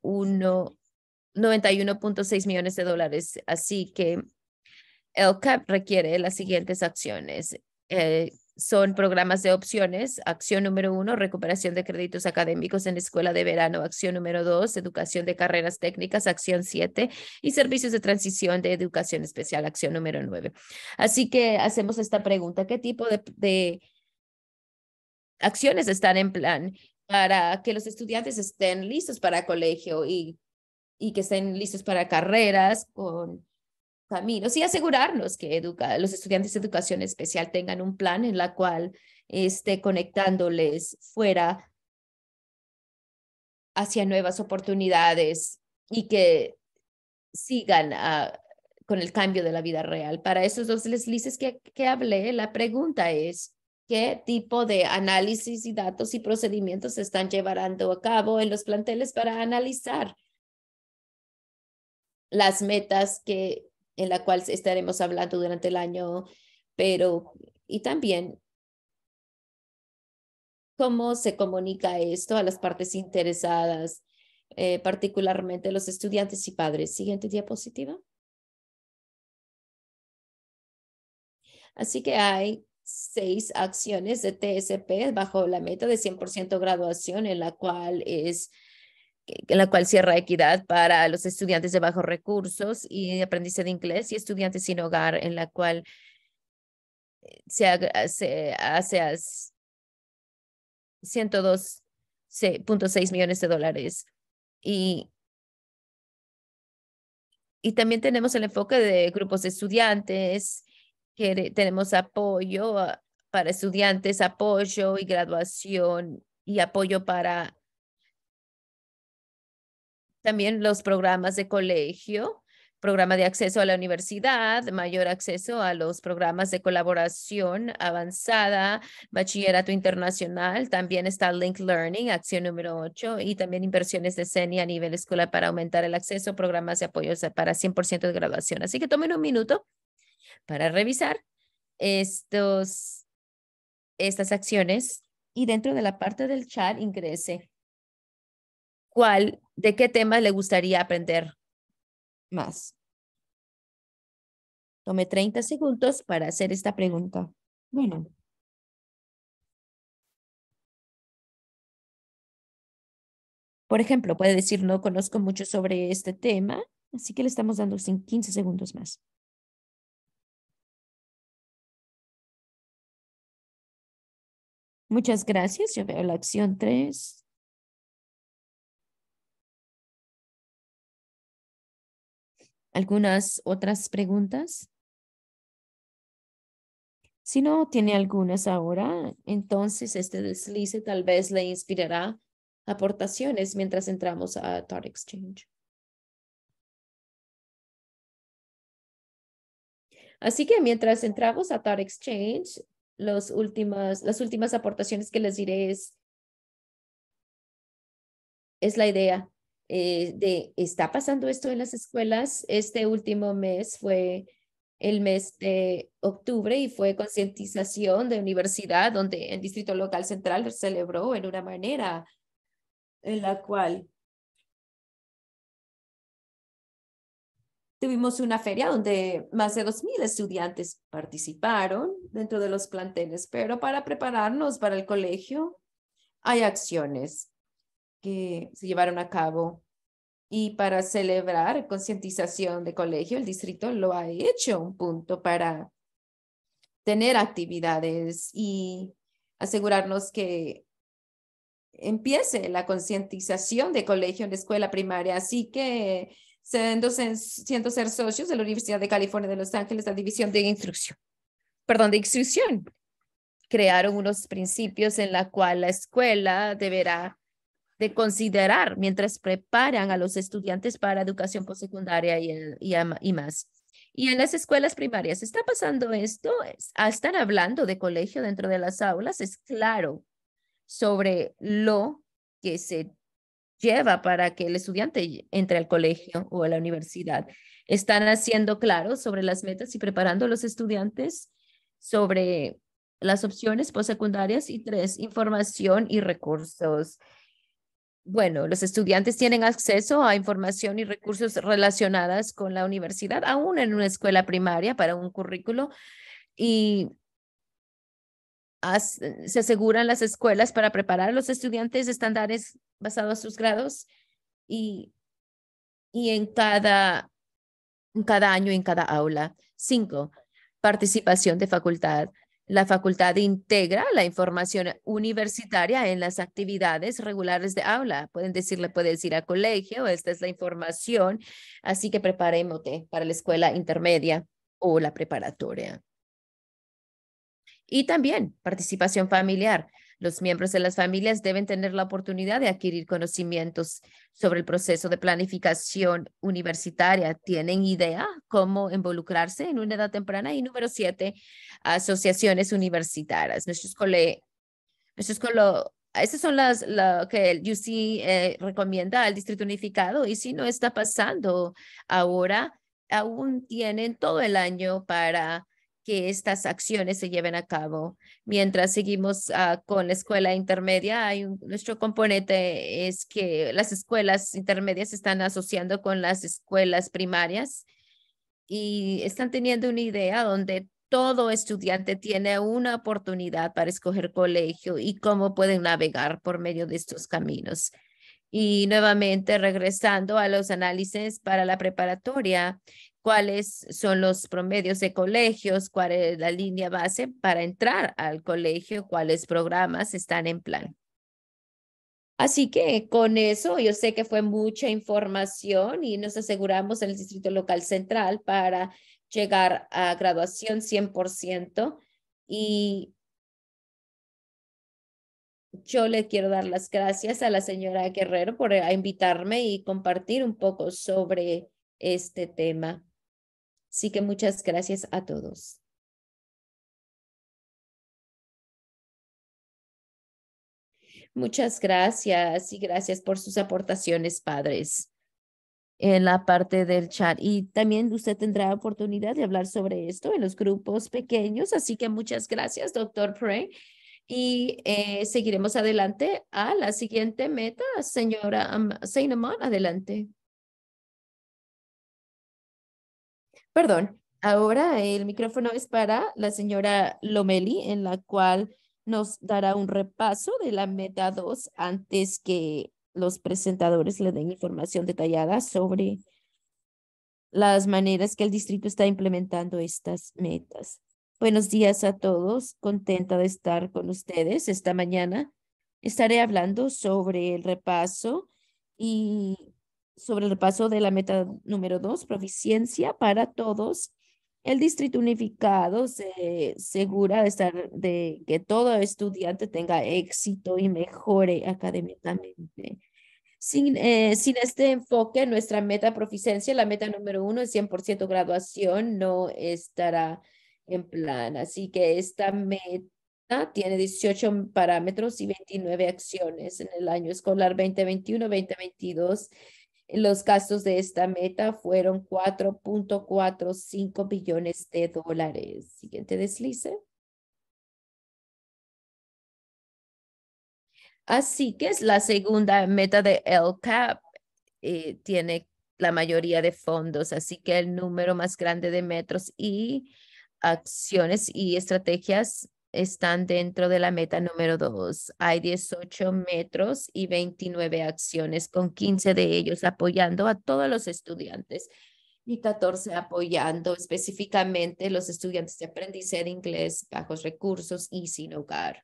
91.6 millones de dólares. Así que el CAP requiere las siguientes acciones. Eh, son programas de opciones. Acción número uno, recuperación de créditos académicos en escuela de verano. Acción número dos, educación de carreras técnicas. Acción siete, y servicios de transición de educación especial. Acción número nueve. Así que hacemos esta pregunta. ¿Qué tipo de, de acciones están en plan para que los estudiantes estén listos para colegio y, y que estén listos para carreras con caminos y asegurarnos que educa los estudiantes de educación especial tengan un plan en la cual esté conectándoles fuera hacia nuevas oportunidades y que sigan con el cambio de la vida real. Para esos dos deslices que, que hablé, la pregunta es, ¿qué tipo de análisis y datos y procedimientos se están llevando a cabo en los planteles para analizar las metas que en la cual estaremos hablando durante el año, pero y también cómo se comunica esto a las partes interesadas, eh, particularmente los estudiantes y padres. Siguiente diapositiva. Así que hay seis acciones de TSP bajo la meta de 100% graduación, en la cual es en la cual cierra equidad para los estudiantes de bajos recursos y aprendices de inglés y estudiantes sin hogar, en la cual eh, ah, se, hace, hace 102.6 millones de dólares. Y, y también tenemos el enfoque de grupos de estudiantes, que tenemos apoyo ah, para estudiantes, apoyo y graduación y apoyo para también los programas de colegio, programa de acceso a la universidad, mayor acceso a los programas de colaboración avanzada, bachillerato internacional, también está Link Learning, acción número 8, y también inversiones de CENI a nivel escolar para aumentar el acceso, programas de apoyo para 100% de graduación. Así que tomen un minuto para revisar estos, estas acciones y dentro de la parte del chat ingrese cuál, de qué tema le gustaría aprender más. Tome 30 segundos para hacer esta pregunta. Bueno. Por ejemplo, puede decir, no conozco mucho sobre este tema, así que le estamos dando 15 segundos más. Muchas gracias. Yo veo la acción 3. ¿Algunas otras preguntas? Si no tiene algunas ahora, entonces este deslice tal vez le inspirará aportaciones mientras entramos a Thought Exchange. Así que mientras entramos a Thought Exchange, las últimas aportaciones que les diré es la idea eh, de está pasando esto en las escuelas. Este último mes fue el mes de octubre y fue concientización de universidad donde el Distrito Local Central celebró en una manera en la cual tuvimos una feria donde más de 2.000 estudiantes participaron dentro de los planteles, pero para prepararnos para el colegio hay acciones que se llevaron a cabo. Y para celebrar concientización de colegio, el distrito lo ha hecho un punto para tener actividades y asegurarnos que empiece la concientización de colegio en la escuela primaria. Así que siendo, ser socios de la Universidad de California de Los Ángeles, la división de instrucción, perdón, de instrucción, crearon unos principios en la cual la escuela deberá de considerar mientras preparan a los estudiantes para educación postsecundaria y, más. Y en las escuelas primarias, ¿está pasando esto? Ah, ¿Están hablando de colegio dentro de las aulas? Es claro sobre lo que se lleva para que el estudiante entre al colegio o a la universidad. Están haciendo claro sobre las metas y preparando a los estudiantes sobre las opciones postsecundarias y tres, información y recursos bueno, los estudiantes tienen acceso a información y recursos relacionadas con la universidad, aún en una escuela primaria para un currículo, y eh, se aseguran las escuelas para preparar a los estudiantes estándares basados en sus grados y, en, cada, en cada año, en cada aula. Cinco, participación de facultad. La facultad integra la información universitaria en las actividades regulares de aula. Pueden decirle, puedes ir a colegio, esta es la información, así que preparémote para la escuela intermedia o la preparatoria. Y también participación familiar. Los miembros de las familias deben tener la oportunidad de adquirir conocimientos sobre el proceso de planificación universitaria. ¿Tienen idea cómo involucrarse en una edad temprana? Y número siete, asociaciones universitarias. Nuestros colegas, colo esas son las la que el UC eh, recomienda al Distrito Unificado y si no está pasando ahora, aún tienen todo el año para que estas acciones se lleven a cabo. Mientras seguimos ah, con la escuela intermedia, hay nuestro componente es que las escuelas intermedias se están asociando con las escuelas primarias y están teniendo una idea donde todo estudiante tiene una oportunidad para escoger colegio y cómo pueden navegar por medio de estos caminos. Y nuevamente regresando a los análisis para la preparatoria, cuáles son los promedios de colegios, cuál es la línea base para entrar al colegio, cuáles programas están en plan. Así que con eso, yo sé que fue mucha información y nos aseguramos en el Distrito Local Central para llegar a graduación 100% y yo le quiero dar las gracias a la señora Guerrero por eh, invitarme y compartir un poco sobre este tema. Así que muchas gracias a todos. Muchas gracias y gracias por sus aportaciones, padres, en la parte del chat. Y también usted tendrá oportunidad de hablar sobre esto en los grupos pequeños. Así que muchas gracias, doctor Frey, Y eh, seguiremos adelante a la siguiente meta. Señora Seinemann. adelante. Perdón, ahora el micrófono es para la señora Lomeli, en la cual nos dará un repaso de la meta 2 antes que los presentadores le den información detallada sobre las maneras que el distrito está implementando estas metas. Buenos días a todos, contenta de estar con ustedes esta mañana. Estaré hablando sobre el repaso y sobre el paso de la meta número dos, proficiencia para todos. El distrito unificado se asegura de, estar, de que todo estudiante tenga éxito y mejore académicamente. Sin, eh, sin este enfoque, nuestra meta proficiencia, la meta número uno es 100% graduación, no estará en plan. Así que esta meta tiene 18 parámetros y 29 acciones en el año escolar 2021-2022 los gastos de esta meta fueron 4.45 billones de dólares. Siguiente deslice. Así que es la segunda meta de LCAP. Eh, tiene la mayoría de fondos, así que el número más grande de metros y acciones y estrategias están dentro de la meta número 2. Hay 18 metros y 29 acciones, con 15 de ellos apoyando a todos los estudiantes y 14 apoyando específicamente los estudiantes de aprendizaje de inglés, bajos recursos y sin hogar.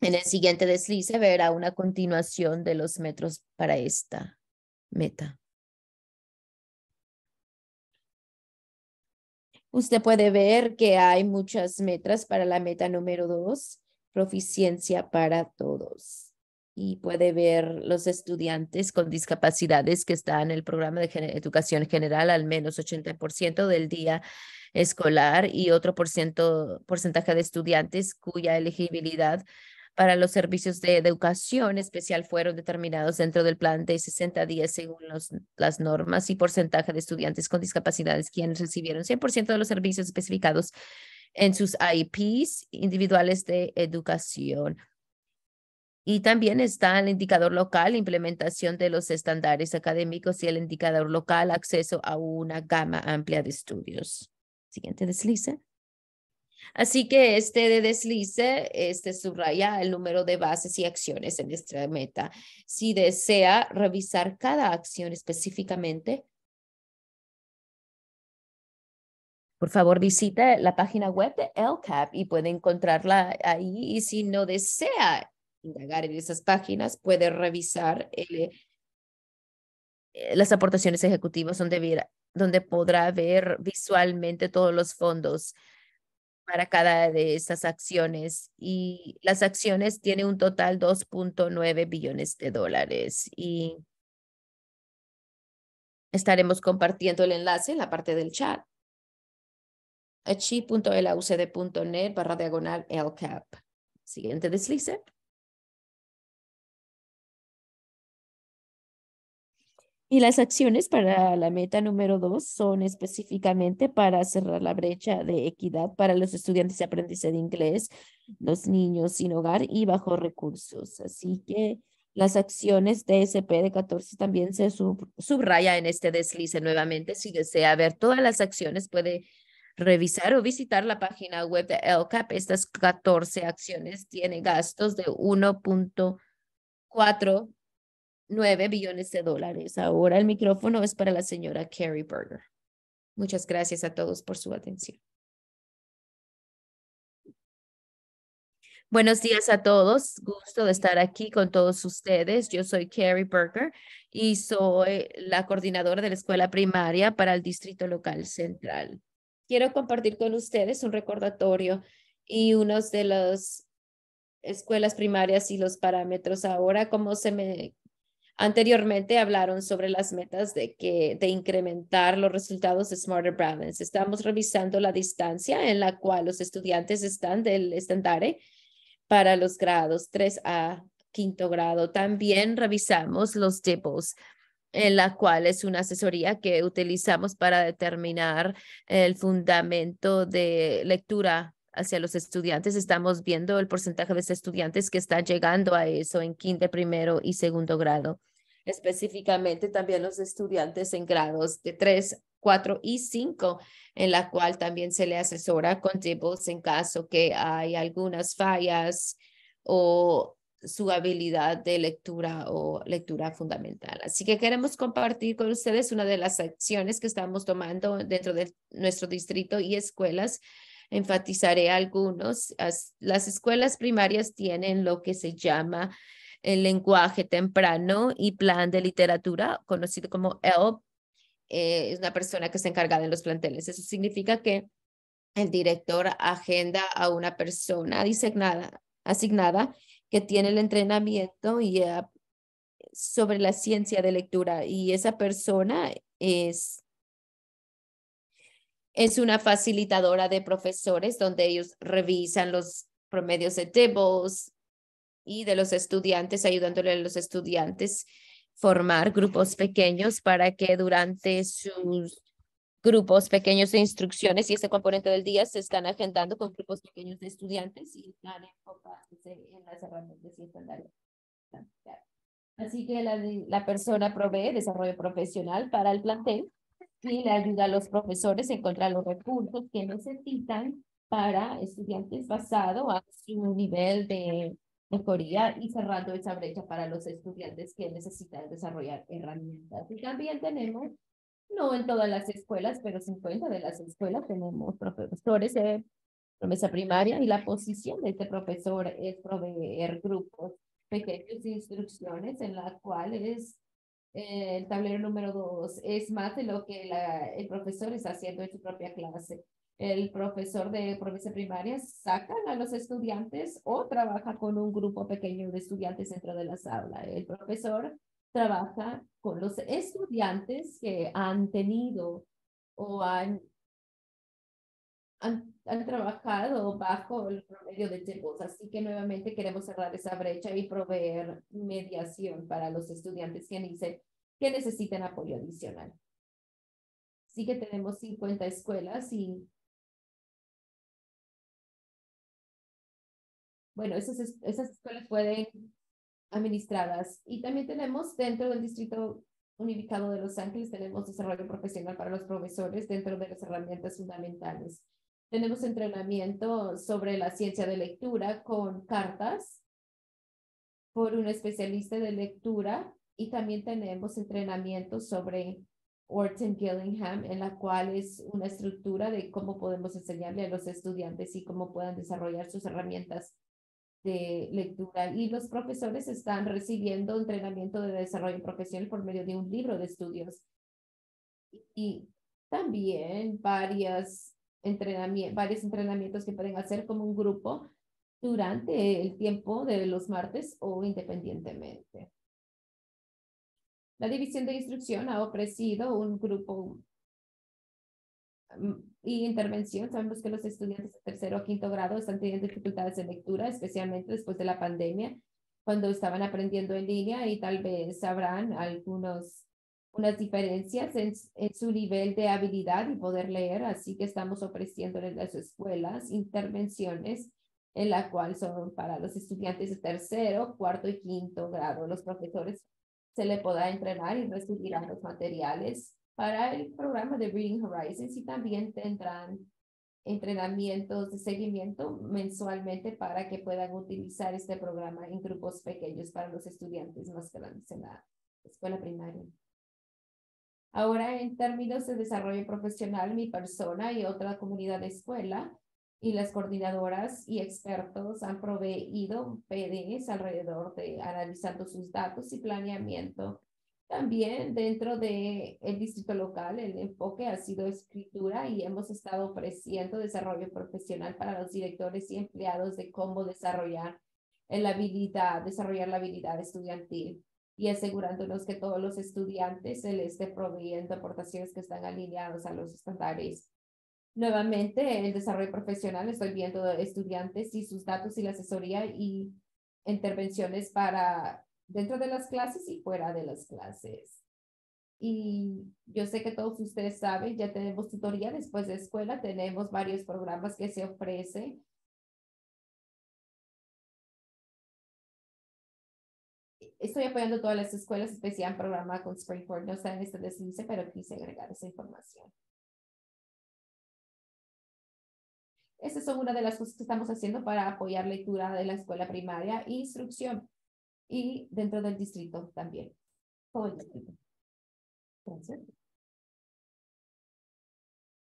En el siguiente deslice verá una continuación de los metros para esta meta. Usted puede ver que hay muchas metas para la meta número dos, proficiencia para todos. Y puede ver los estudiantes con discapacidades que están en el programa de educación general al menos 80% del día escolar y otro porcentaje de estudiantes cuya elegibilidad para los servicios de, educación especial fueron determinados dentro del plan de 60 días según las normas y porcentaje de estudiantes con discapacidades quienes recibieron 100% de los servicios especificados en sus IPs individuales de educación. Y también está el indicador local, implementación de los estándares académicos y el indicador local, acceso a una gama amplia de estudios. Siguiente deslice. Así que este de deslice este subraya el número de bases y acciones en nuestra meta. Si desea revisar cada acción específicamente, por favor visite la página web de LCAP y puede encontrarla ahí. Y si no desea indagar en esas páginas, puede revisar el, eh, eh, las aportaciones ejecutivas donde podrá ver visualmente todos los fondos para cada de estas acciones y las acciones tiene un total 2.9 billones de dólares y estaremos compartiendo el enlace en la parte del chat achi.laucd.net barra diagonal LCAP. Siguiente deslice. Y las acciones para la meta número dos son específicamente para cerrar la brecha de equidad para los estudiantes y aprendices de inglés, los niños sin hogar y bajo recursos. Así que las acciones de SP de 14 también se subraya en este deslice nuevamente. Si desea ver todas las acciones, puede revisar o visitar la página web de LCAP. Estas 14 acciones tienen gastos de 1.4 9 billones de dólares. Ahora el micrófono es para la señora Carrie Berger. Muchas gracias a todos por su atención. Buenos días a todos. Gusto de estar aquí con todos ustedes. Yo soy Carrie Berger y soy la coordinadora de la escuela primaria para el Distrito Local Central. Quiero compartir con ustedes un recordatorio y unos de las escuelas primarias y los parámetros ahora, cómo se me Anteriormente hablaron sobre las metas de, que, de incrementar los resultados de Smarter Balance. Estamos revisando la distancia en la cual los estudiantes están del estandarte para los grados 3 a quinto grado. También revisamos los tipos en la cual es una asesoría que utilizamos para determinar el fundamento de lectura hacia los estudiantes. Estamos viendo el porcentaje de estudiantes que están llegando a eso en quinto, primero y segundo grado específicamente también los estudiantes en grados de 3, 4 y 5, en la cual también se le asesora con tables en caso que hay algunas fallas o su habilidad de lectura o lectura fundamental. Así que queremos compartir con ustedes una de las acciones que estamos tomando dentro de nuestro distrito y escuelas. Enfatizaré algunos. Las escuelas primarias tienen lo que se llama el lenguaje temprano y plan de literatura, conocido como ELP, eh, es una persona que está encargada en los planteles. Eso significa que el director agenda a una persona designada, asignada que tiene el entrenamiento y, ah, sobre la ciencia de lectura y esa persona es es una facilitadora de profesores donde ellos revisan los promedios de tables, y de los estudiantes, ayudándole a los estudiantes formar grupos pequeños para que durante sus grupos pequeños de instrucciones y este componente del día se están agendando con grupos pequeños de estudiantes y están en las herramientas Así que la, la persona provee desarrollo profesional para el plantel y le ayuda a los profesores a encontrar los recursos que necesitan para estudiantes basado a su nivel de y cerrando esa brecha para los estudiantes que necesitan desarrollar herramientas. Y también tenemos, no en todas las escuelas, pero 50 de las escuelas tenemos profesores de promesa primaria y la posición de este profesor es proveer grupos pequeños de instrucciones en las cuales eh, el tablero número dos es más de lo que el profesor está haciendo en su propia clase el profesor de provincia primaria sacan a los estudiantes o trabaja con un grupo pequeño de estudiantes dentro de las sala. El profesor trabaja con los estudiantes que han tenido o han, han, trabajado bajo el promedio de tiempos. Así que nuevamente queremos cerrar esa brecha y proveer mediación para los estudiantes que, dicen, que necesiten apoyo adicional. Sí que tenemos 50 escuelas y bueno, esas, esas escuelas pueden administradas. Y también tenemos dentro del Distrito Unificado de Los Ángeles, tenemos desarrollo profesional para los profesores dentro de las herramientas fundamentales. Tenemos entrenamiento sobre la ciencia de lectura con cartas por un especialista de lectura y también tenemos entrenamiento sobre Orton Gillingham, en la cual es una estructura de cómo podemos enseñarle a los estudiantes y cómo puedan desarrollar sus herramientas de lectura y los profesores están recibiendo entrenamiento de desarrollo profesional por medio de un libro de estudios y también varias varios entrenamientos que pueden hacer como un grupo durante el tiempo de los martes o independientemente. La División de Instrucción ha ofrecido un grupo mm, y intervención. Sabemos que los estudiantes de tercero o quinto grado están teniendo dificultades de lectura, especialmente después de la pandemia, cuando estaban aprendiendo en línea y tal vez habrán algunos unas diferencias en, su nivel de habilidad y poder leer, así que estamos ofreciendo en las escuelas intervenciones en la cual son para los estudiantes de tercero, cuarto y quinto grado. Los profesores se le podrá entrenar y recibirán los materiales para el programa de Reading Horizons y también tendrán entrenamientos de seguimiento mensualmente para que puedan utilizar este programa en grupos pequeños para los estudiantes más grandes en la escuela primaria. Ahora, en términos de desarrollo profesional, mi persona y otra comunidad de escuela y las coordinadoras y expertos han proveído PDs alrededor de analizando sus datos y planeamiento también dentro del el distrito local, el enfoque ha sido escritura y hemos estado ofreciendo desarrollo profesional para los directores y empleados de cómo desarrollar la habilidad, desarrollar la habilidad estudiantil y asegurándonos que todos los estudiantes se les esté proveyendo aportaciones que están alineados a los estándares. Nuevamente, el desarrollo profesional, estoy viendo estudiantes y sus datos y la asesoría y intervenciones para dentro de las clases y fuera de las clases. Y yo sé que todos ustedes saben, ya tenemos tutoría después de escuela, tenemos varios programas que se ofrecen. Estoy apoyando todas las escuelas, especial programa con Springboard. No está en este deslice, pero quise agregar esa información. Estas son una de las cosas que estamos haciendo para apoyar lectura de la escuela primaria e instrucción y dentro del distrito también,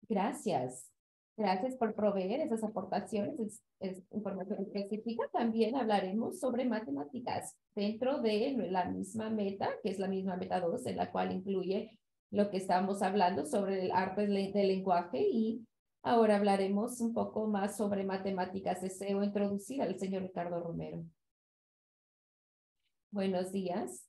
Gracias. Gracias. por proveer esas aportaciones, es, información específica. También hablaremos sobre matemáticas dentro de la misma meta, que es la misma meta 2, en la cual incluye lo que estamos hablando sobre el arte del lenguaje y ahora hablaremos un poco más sobre matemáticas. Deseo introducir al señor Ricardo Romero. Buenos días.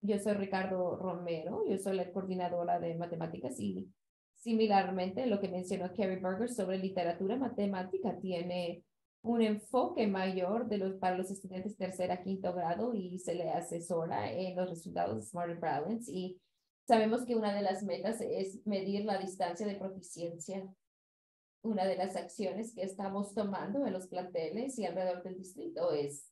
Yo soy Ricardo Romero, yo soy la coordinadora de matemáticas y similarmente lo que mencionó Kerry Berger sobre literatura matemática tiene un enfoque mayor para los estudiantes tercera a quinto grado y se le asesora en los resultados de Smart Balance y sabemos que una de las metas es medir la distancia de proficiencia una de las acciones que estamos tomando en los planteles y alrededor del distrito es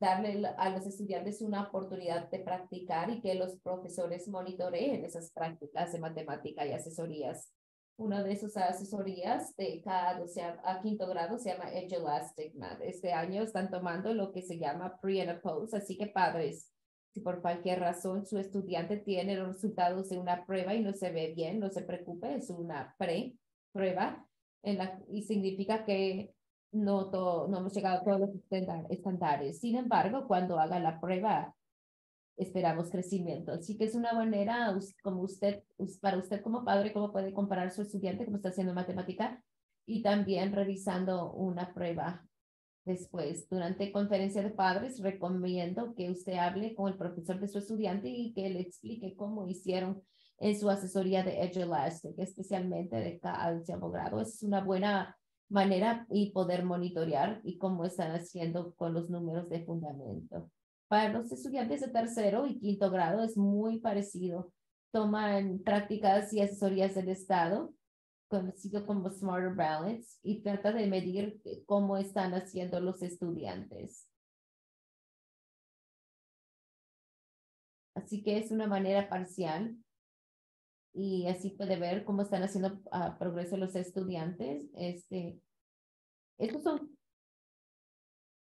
darle a los estudiantes una oportunidad de practicar y que los profesores monitoreen esas prácticas de matemática y asesorías. Una de esas asesorías de cada a quinto grado se llama Elastic Math. Este año están tomando lo que se llama pre and post, así que padres, si por cualquier razón su estudiante tiene los resultados de una prueba y no se ve bien, no se preocupe, es una pre prueba y significa que no, no hemos llegado a todos los estándares. Sin embargo, cuando haga la prueba, esperamos crecimiento. Así que es una manera, como usted, para usted como padre, cómo puede comparar su estudiante, cómo está haciendo matemática, y también revisando una prueba después. Durante conferencia de padres, recomiendo que usted hable con el profesor de su estudiante y que le explique cómo hicieron en su asesoría de Edge Elastic, especialmente de cada último grado. Es una buena manera y poder monitorear y cómo están haciendo con los números de fundamento. Para los estudiantes de tercero y quinto grado es muy parecido. Toman prácticas y asesorías del Estado, conocido como Smarter Balance, y trata de medir cómo están haciendo los estudiantes. Así que es una manera parcial y así puede ver cómo están haciendo ah, progreso los estudiantes. Este, estos son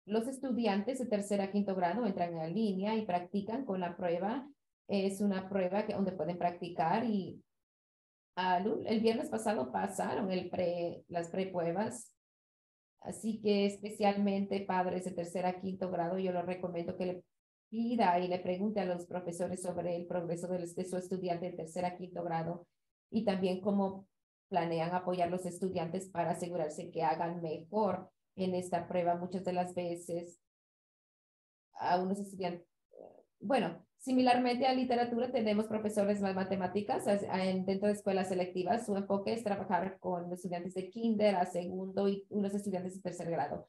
los estudiantes de tercer a quinto grado entran en línea y practican con la prueba. Es una prueba que, donde pueden practicar y el viernes pasado pasaron el pre, las prepruebas. Así que especialmente padres de tercer a quinto grado, yo les recomiendo que le y le pregunte a los profesores sobre el progreso de, su estudiante de tercer a quinto grado y también cómo planean apoyar a los estudiantes para asegurarse que hagan mejor en esta prueba. Muchas de las veces a unos estudiantes, bueno, Similarmente a literatura, tenemos profesores de matemáticas dentro de escuelas selectivas. Su enfoque es trabajar con estudiantes de kinder a segundo y unos estudiantes de tercer grado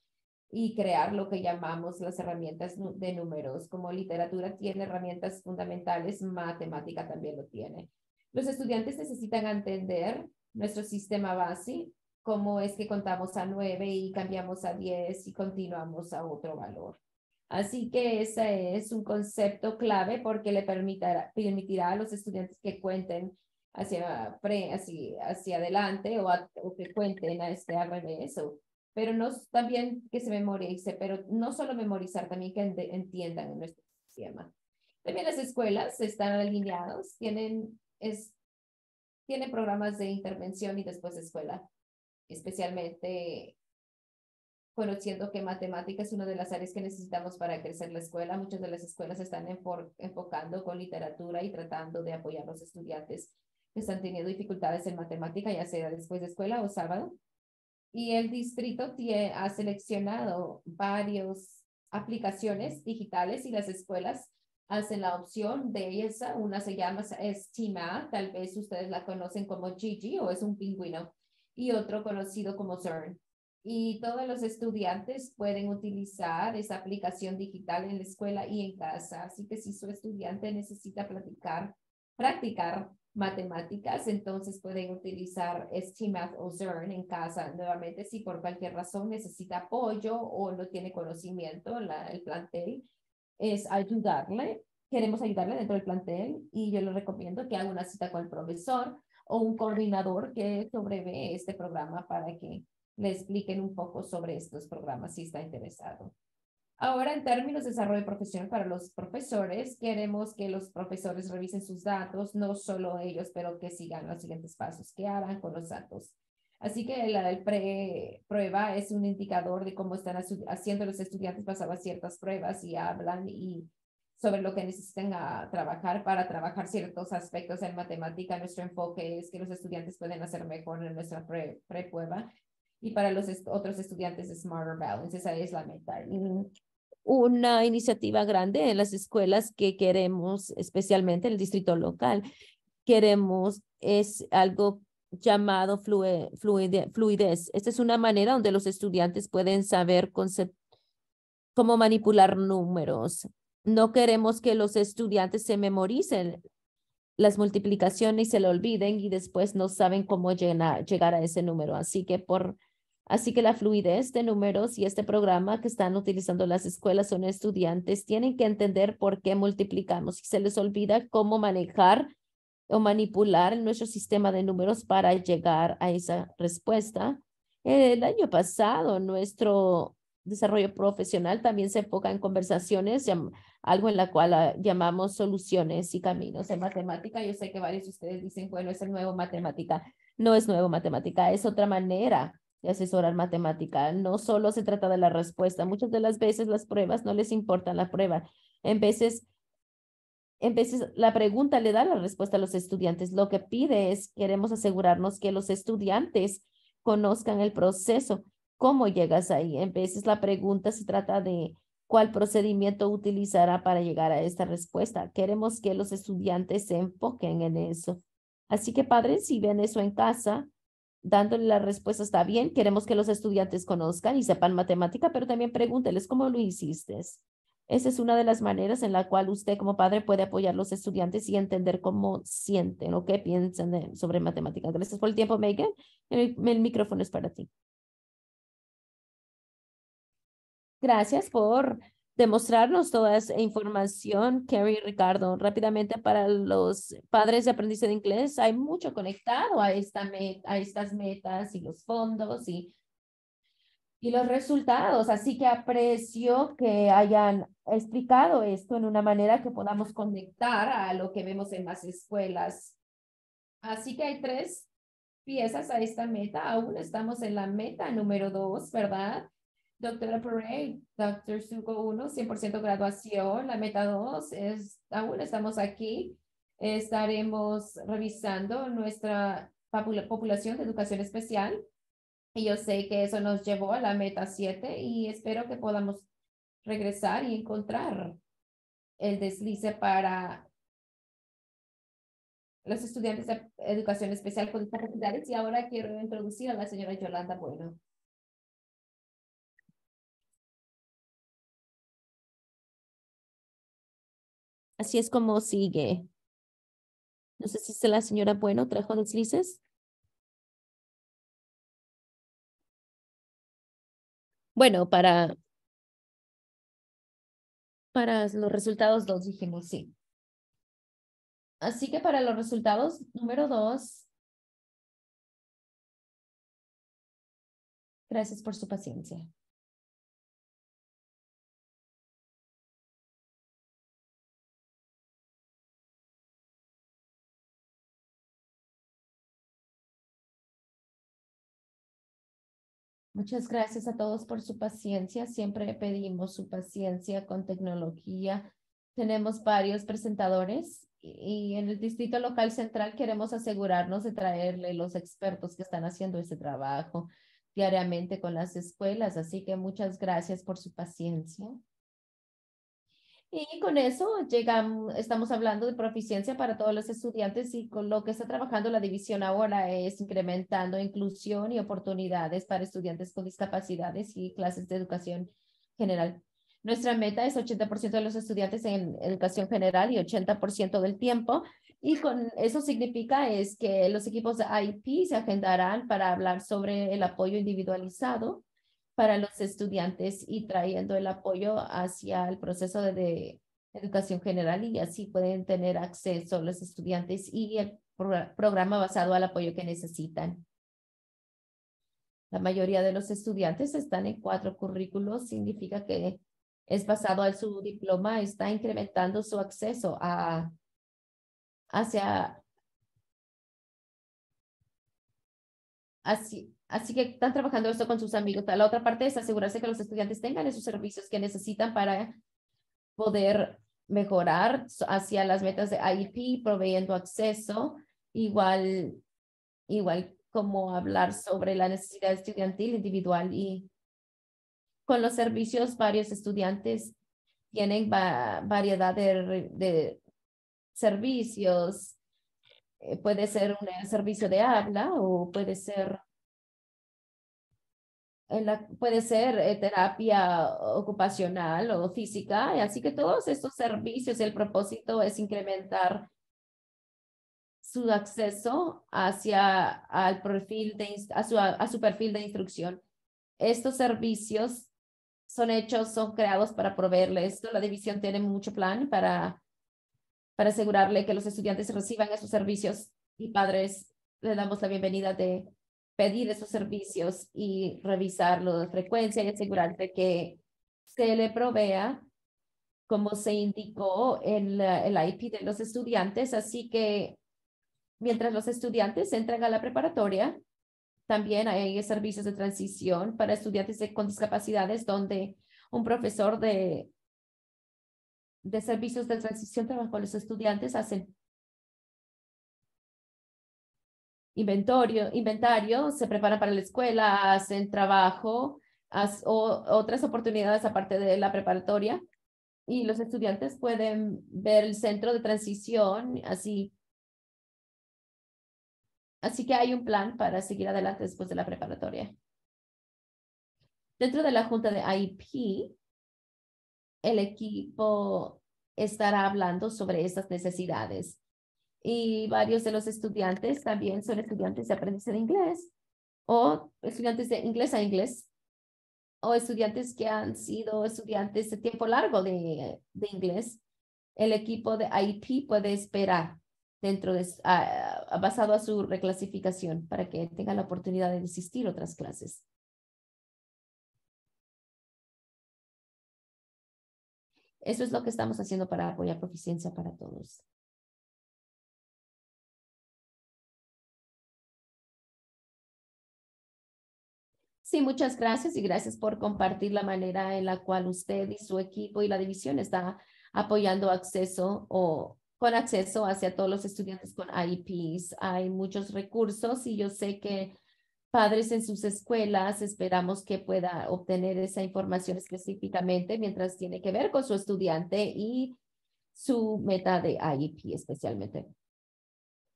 y crear lo que llamamos las herramientas de números, como literatura tiene herramientas fundamentales, matemática también lo tiene. Los estudiantes necesitan entender nuestro sistema básico, cómo es que contamos a 9 y cambiamos a 10 y continuamos a otro valor. Así que ese es un concepto clave porque le permitirá, permitirá a los estudiantes que cuenten hacia, hacia adelante o, o que cuenten a este, revés pero no también que se memorice, pero no solo memorizar, también que entiendan en nuestro sistema. También las escuelas están alineadas, tienen, es, programas de intervención y después de escuela, especialmente conociendo que matemática es una de las áreas que necesitamos para crecer la escuela. Muchas de las escuelas están enfocando con literatura y tratando de apoyar a los estudiantes que están teniendo dificultades en matemática, ya sea después de escuela o sábado y el distrito tiene, ha seleccionado varias aplicaciones digitales y las escuelas hacen la opción de esa. Una se llama Estima, tal vez ustedes la conocen como Gigi o es un pingüino, y otro conocido como CERN. Y todos los estudiantes pueden utilizar esa aplicación digital en la escuela y en casa. Así que si su estudiante necesita practicar practicar matemáticas, entonces pueden utilizar STMath o CERN en casa. Nuevamente, si por cualquier razón necesita apoyo o no tiene conocimiento el plantel, es ayudarle. Queremos ayudarle dentro del plantel y yo le recomiendo que haga una cita con el profesor o un coordinador que sobrevee este programa para que le expliquen un poco sobre estos programas si está interesado. Ahora, en términos de desarrollo profesional para los profesores, queremos que los profesores revisen sus datos, no solo ellos, pero que sigan los siguientes pasos que hagan con los datos. Así que la pre prueba es un indicador de cómo están haciendo los estudiantes basado ciertas pruebas y hablan y sobre lo que necesitan trabajar para trabajar ciertos aspectos en matemática. Nuestro enfoque es que los estudiantes pueden hacer mejor en nuestra pre, prueba y para los otros estudiantes Smarter Balance, esa es la meta una iniciativa grande en las escuelas que queremos, especialmente en el distrito local. Queremos es algo llamado fluidez. Esta es una manera donde los estudiantes pueden saber cómo manipular números. No queremos que los estudiantes se memoricen las multiplicaciones y se lo olviden y después no saben cómo llegar a ese número. Así que por Así que la fluidez de números y este programa que están utilizando las escuelas son estudiantes, tienen que entender por qué multiplicamos. Se les olvida cómo manejar o manipular nuestro sistema de números para llegar a esa respuesta. El año pasado, nuestro desarrollo profesional también se enfoca en conversaciones, algo en la cual ah, llamamos soluciones y caminos en matemática. Yo sé que varios de ustedes dicen, bueno, es el nuevo matemática. No es nuevo matemática, es otra manera de asesorar matemática. No solo se trata de la respuesta. Muchas de las veces las pruebas no les importan la prueba. En veces, en veces la pregunta le da la respuesta a los estudiantes. Lo que pide es, queremos asegurarnos que los estudiantes conozcan el proceso. ¿Cómo llegas ahí? En veces la pregunta se trata de cuál procedimiento utilizará para llegar a esta respuesta. Queremos que los estudiantes se enfoquen en eso. Así que padres, si ven eso en casa, dándole la respuesta está bien. Queremos que los estudiantes conozcan y sepan matemática, pero también pregúnteles cómo lo hiciste. Esa es una de las maneras en la cual usted como padre puede apoyar a los estudiantes y entender cómo sienten o qué piensan sobre matemática. Gracias por el tiempo, Megan. el micrófono es para ti. Gracias por demostrarnos toda esa información, Kerry Ricardo, rápidamente para los padres de aprendizaje de inglés, hay mucho conectado a, esta a estas metas y los fondos y, y los resultados. Así que aprecio que hayan explicado esto en una manera que podamos conectar a lo que vemos en las escuelas. Así que hay tres piezas a esta meta. Aún estamos en la meta número dos, ¿verdad? Doctora Parade, Doctor Suco 1, 100% graduación, la meta 2 es, aún estamos aquí, estaremos revisando nuestra población de educación especial y yo sé que eso nos llevó a la meta 7 y espero que podamos regresar y encontrar el deslice para los estudiantes de educación especial con discapacidades y ahora quiero introducir a la señora Yolanda Bueno. Así es como sigue. No sé si es la señora Bueno trajo deslices. Bueno, para, para los resultados dos dijimos sí. Así que para los resultados número dos, gracias por su paciencia. Muchas gracias a todos por su paciencia. Siempre pedimos su paciencia con tecnología. Tenemos varios presentadores y en el Distrito Local Central queremos asegurarnos de traerle los expertos que están haciendo ese trabajo diariamente con las escuelas. Así que muchas gracias por su paciencia. Y con eso llegamos, estamos hablando de proficiencia para todos los estudiantes y con lo que está trabajando la división ahora es incrementando inclusión y oportunidades para estudiantes con discapacidades y clases de educación general. Nuestra meta es 80% de los estudiantes en educación general y 80% del tiempo. Y con eso significa es que los equipos de IP se agendarán para hablar sobre el apoyo individualizado para los estudiantes y trayendo el apoyo hacia el proceso de, educación general y así pueden tener acceso los estudiantes y el programa basado al apoyo que necesitan. La mayoría de los estudiantes están en cuatro currículos, significa que es basado al su diploma, está incrementando su acceso a, hacia, hacia Así que están trabajando esto con sus amigos. La otra parte es asegurarse que los estudiantes tengan esos servicios que necesitan para poder mejorar hacia las metas de IEP, proveyendo acceso, igual, igual como hablar sobre la necesidad estudiantil individual y con los servicios varios estudiantes tienen variedad de, servicios. Eh, puede ser un servicio de habla o puede ser la, puede ser eh, terapia ocupacional o física. Así que todos estos servicios, el propósito es incrementar su acceso hacia al perfil de, a, su, perfil de instrucción. Estos servicios son hechos, son creados para proveerle esto. La división tiene mucho plan para, para asegurarle que los estudiantes reciban esos servicios y padres le damos la bienvenida de pedir esos servicios y revisarlo de frecuencia y asegurarte que se le provea como se indicó en el IP de los estudiantes. Así que mientras los estudiantes entran a la preparatoria, también hay servicios de transición para estudiantes con discapacidades donde un profesor de, de servicios de transición trabaja con los estudiantes, hacen inventario, inventario se prepara para la escuela, hacen trabajo otras oportunidades aparte de la preparatoria. Y los estudiantes pueden ver el centro de transición, así. Así que hay un plan para seguir adelante después de la preparatoria. Dentro de la junta de IP, el equipo estará hablando sobre estas necesidades y varios de los estudiantes también son estudiantes de aprendizaje de inglés o estudiantes de inglés a inglés o estudiantes que han sido estudiantes de tiempo largo de, de inglés. El equipo de IP puede esperar dentro de, basado a su reclasificación para que tenga la oportunidad de asistir otras clases. Eso es lo que estamos haciendo para apoyar proficiencia para todos. Sí, muchas gracias y gracias por compartir la manera en la cual usted y su equipo y la división está apoyando acceso o con acceso hacia todos los estudiantes con IEPs. Hay muchos recursos y yo sé que padres en sus escuelas esperamos que pueda obtener esa información específicamente mientras tiene que ver con su estudiante y su meta de IEP especialmente.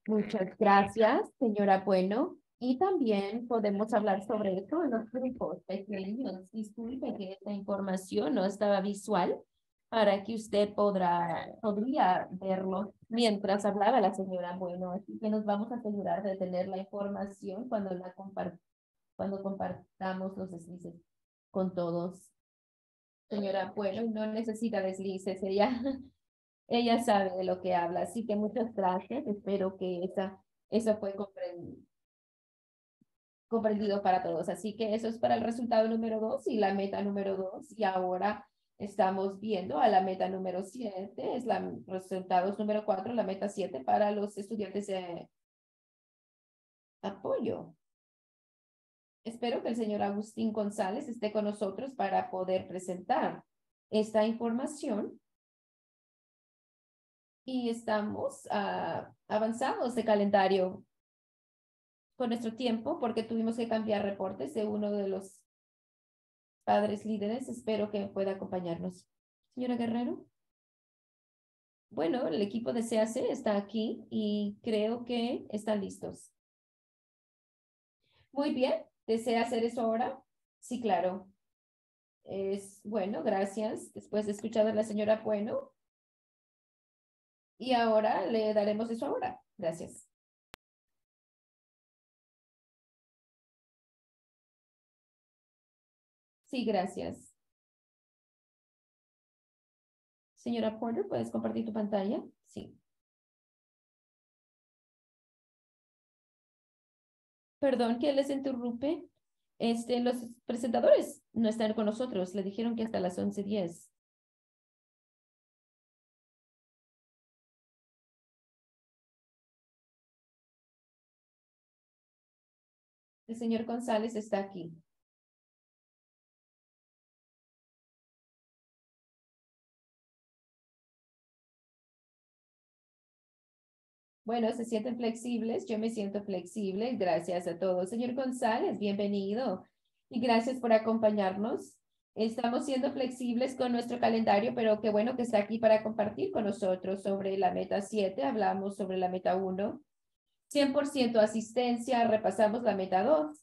Muchas gracias, señora Bueno. Y también podemos hablar sobre esto en los grupos pequeños. Disculpe que esta información no estaba visual para que usted podrá, podría verlo mientras hablaba la señora Bueno. Así que nos vamos a asegurar de tener la información cuando, la cuando compartamos los deslices con todos. Señora Bueno, no necesita deslices, ella, <laughs> ella sabe de lo que habla. Así que muchas gracias. Espero que esa, esa fue comprendida comprendido para todos. Así que eso es para el resultado número dos y la meta número dos Y ahora estamos viendo a la meta número siete es la resultados número cuatro la meta siete para los estudiantes de apoyo. Espero que el señor Agustín González esté con nosotros para poder presentar esta información. Y estamos avanzando ah, avanzados de calendario con nuestro tiempo porque tuvimos que cambiar reportes de uno de los padres líderes. Espero que pueda acompañarnos. Señora Guerrero. Bueno, el equipo de CAC está aquí y creo que están listos. Muy bien, ¿desea hacer eso ahora? Sí, claro. Es bueno, gracias. Después de escuchar a la señora Bueno. Y ahora le daremos eso ahora. Gracias. Sí, gracias. Señora Porter, ¿puedes compartir tu pantalla? Sí. Perdón que les interrumpe. Este, los presentadores no están con nosotros. Le dijeron que hasta las 11.10. El señor González está aquí. Bueno, se sienten flexibles, yo me siento flexible. Gracias a todos. Señor González, bienvenido y gracias por acompañarnos. Estamos siendo flexibles con nuestro calendario, pero qué bueno que está aquí para compartir con nosotros sobre la meta 7. Hablamos sobre la meta 1. 100% asistencia, repasamos la meta 2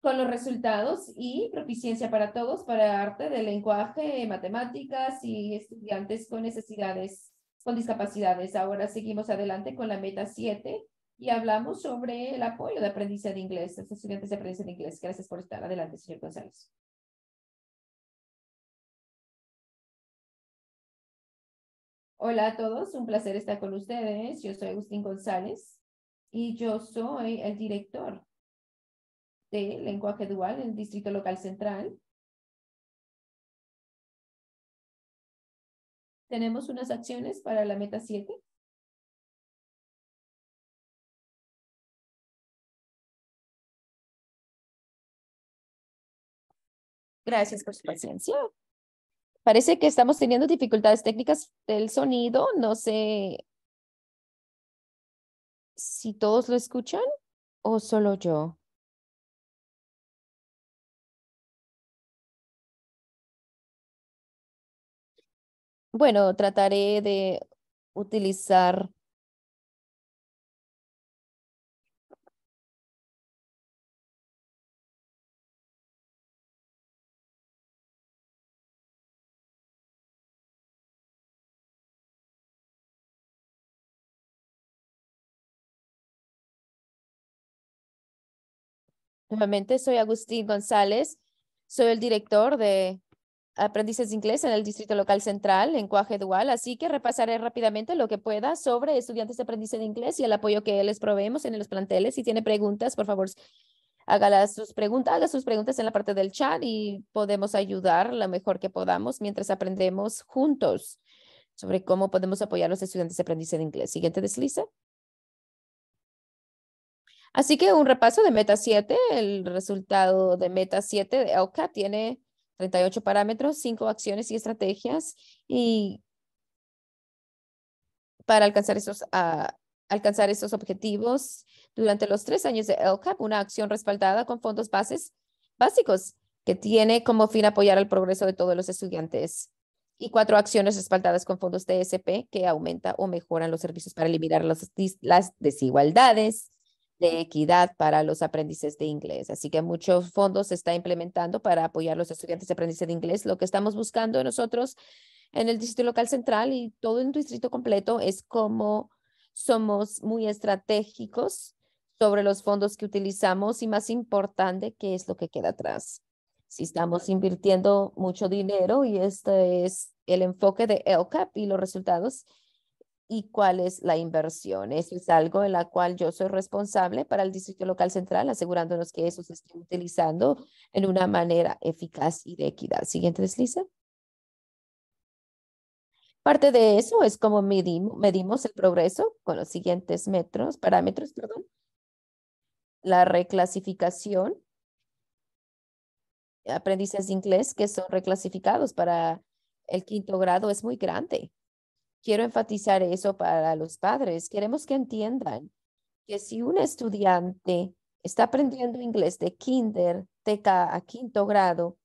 con los resultados y proficiencia para todos para arte de lenguaje, matemáticas y estudiantes con necesidades con discapacidades. Ahora seguimos adelante con la meta 7 y hablamos sobre el apoyo de aprendizaje de inglés, los estudiantes de aprendizaje de inglés. Gracias por estar. Adelante, señor González. Hola a todos, un placer estar con ustedes. Yo soy Agustín González y yo soy el director de lenguaje dual en el Distrito Local Central tenemos unas acciones para la meta 7. Gracias por su paciencia. Parece que estamos teniendo dificultades técnicas del sonido. No sé si todos lo escuchan o solo yo. bueno, trataré de utilizar Nuevamente, soy Agustín González, soy el director de aprendices de inglés en el Distrito Local Central, lenguaje dual, así que repasaré rápidamente lo que pueda sobre estudiantes de aprendizaje de inglés y el apoyo que les proveemos en los planteles. Si tiene preguntas, por favor, haga sus preguntas, haga sus preguntas en la parte del chat y podemos ayudar lo mejor que podamos mientras aprendemos juntos sobre cómo podemos apoyar a los estudiantes de de inglés. Siguiente desliza. Así que un repaso de meta 7, el resultado de meta 7 de ELCA tiene 38 parámetros, 5 acciones y estrategias y para alcanzar esos, alcanzar objetivos durante los tres años de LCAP, una acción respaldada con fondos básicos que tiene como fin apoyar el progreso de todos los estudiantes y cuatro acciones respaldadas con fondos TSP que aumenta o mejoran los servicios para eliminar las desigualdades de equidad para los aprendices de inglés. Así que muchos fondos se está implementando para apoyar a los estudiantes de aprendices de inglés. Lo que estamos buscando nosotros en el Distrito Local Central y todo en el distrito completo es cómo somos muy estratégicos sobre los fondos que utilizamos y más importante, qué es lo que queda atrás. Si estamos invirtiendo mucho dinero y este es el enfoque de ELCAP y los resultados, y cuál es la inversión. Eso es algo en la cual yo soy responsable para el Distrito Local Central, asegurándonos que eso se esté utilizando en una manera eficaz y de equidad. Siguiente desliza. Parte de eso es cómo medimos, medimos el progreso con los siguientes metros, parámetros, perdón. La reclasificación, aprendices de inglés que son reclasificados para el quinto grado es muy grande Quiero enfatizar eso para los padres. Queremos que entiendan que si un estudiante está aprendiendo inglés de kinder, TK a quinto grado,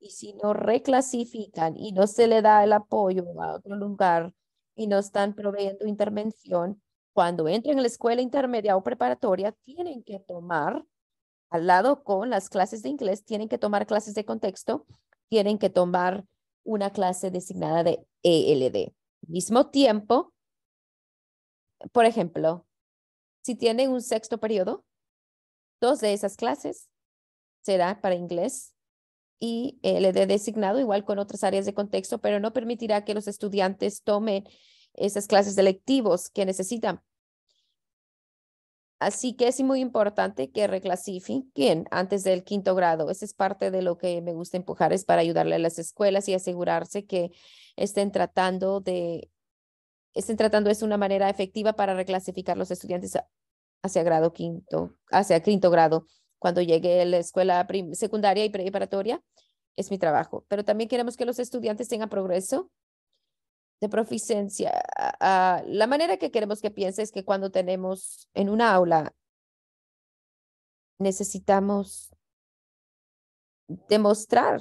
y si no reclasifican y no se le da el apoyo a otro lugar y no están proveyendo intervención, cuando entren en la escuela intermedia o preparatoria, tienen que tomar, al lado con las clases de inglés, tienen que tomar clases de contexto, tienen que tomar una clase designada de ELD mismo tiempo, por ejemplo, si tienen un sexto periodo, dos de esas clases será para inglés y eh, le dé designado igual con otras áreas de contexto, pero no permitirá que los estudiantes tomen esas clases de que necesitan Así que es muy importante que reclasifiquen antes del quinto grado. Esa es parte de lo que me gusta empujar, es para ayudarle a las escuelas y asegurarse que estén tratando de, estén tratando es una manera efectiva para reclasificar los estudiantes hacia grado quinto, hacia quinto grado. Cuando llegue a la escuela secundaria y preparatoria, es mi trabajo. Pero también queremos que los estudiantes tengan progreso de proficiencia. la manera que queremos que piense es que cuando tenemos en una aula, necesitamos demostrar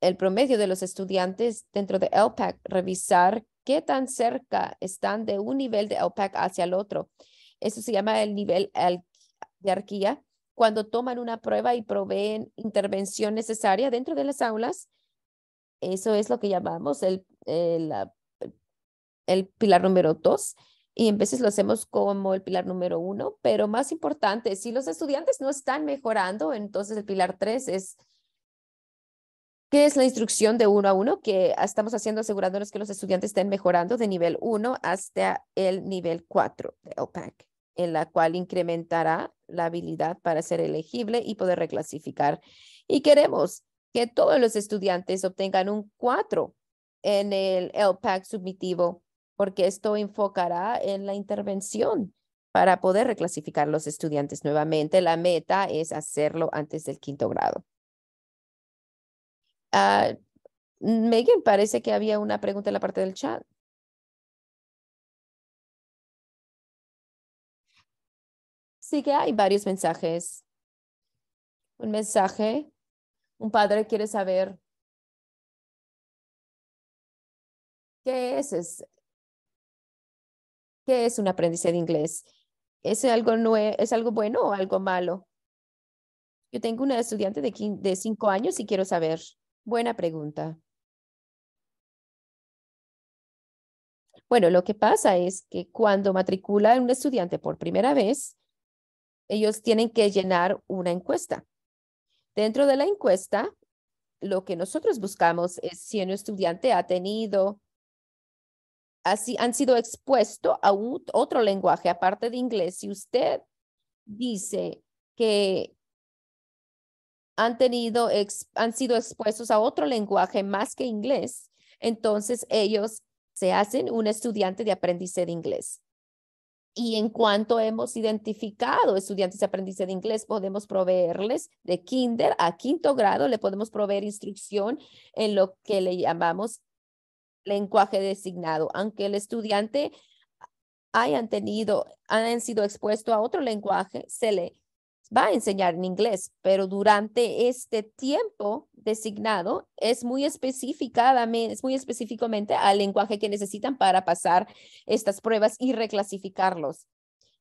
el promedio de los estudiantes dentro de LPAC, revisar qué tan cerca están de un nivel de LPAC hacia el otro. Eso se llama el nivel de arquía, cuando toman una prueba y proveen intervención necesaria dentro de las aulas. Eso es lo que llamamos el, el, la el pilar número dos y en veces lo hacemos como el pilar número uno, pero más importante, si los estudiantes no están mejorando, entonces el pilar tres es, ¿qué es la instrucción de uno a uno? Que estamos haciendo asegurándonos que los estudiantes estén mejorando de nivel uno hasta el nivel 4 de OPAC, en la cual incrementará la habilidad para ser elegible y poder reclasificar. Y queremos que todos los estudiantes obtengan un 4 en el LPAC submitivo porque esto enfocará en la intervención para poder reclasificar los estudiantes nuevamente. La meta es hacerlo antes del quinto grado. Ah, Megan, parece que había una pregunta en la parte del chat. Sí que hay varios mensajes. Un mensaje, un padre quiere saber qué es, es ¿Qué es un aprendizaje de inglés? ¿Es algo, ¿Es algo bueno o algo malo? Yo tengo una estudiante de, de cinco años y quiero saber. Buena pregunta. Bueno, lo que pasa es que cuando matricula un estudiante por primera vez, ellos tienen que llenar una encuesta. Dentro de la encuesta, lo que nosotros buscamos es si un estudiante ha tenido así han sido expuestos a otro lenguaje aparte de inglés. Si usted dice que han tenido, han sido expuestos a otro lenguaje más que inglés, entonces ellos se hacen un estudiante de aprendizaje de inglés. Y en cuanto hemos identificado estudiantes de aprendizaje de inglés, podemos proveerles de kinder a quinto grado, le podemos proveer instrucción en lo que le llamamos lenguaje designado, aunque el estudiante haya tenido, hayan sido expuesto a otro lenguaje, se le va a enseñar en inglés, pero durante este tiempo designado es muy específicamente, muy específicamente al lenguaje que necesitan para pasar estas pruebas y reclasificarlos.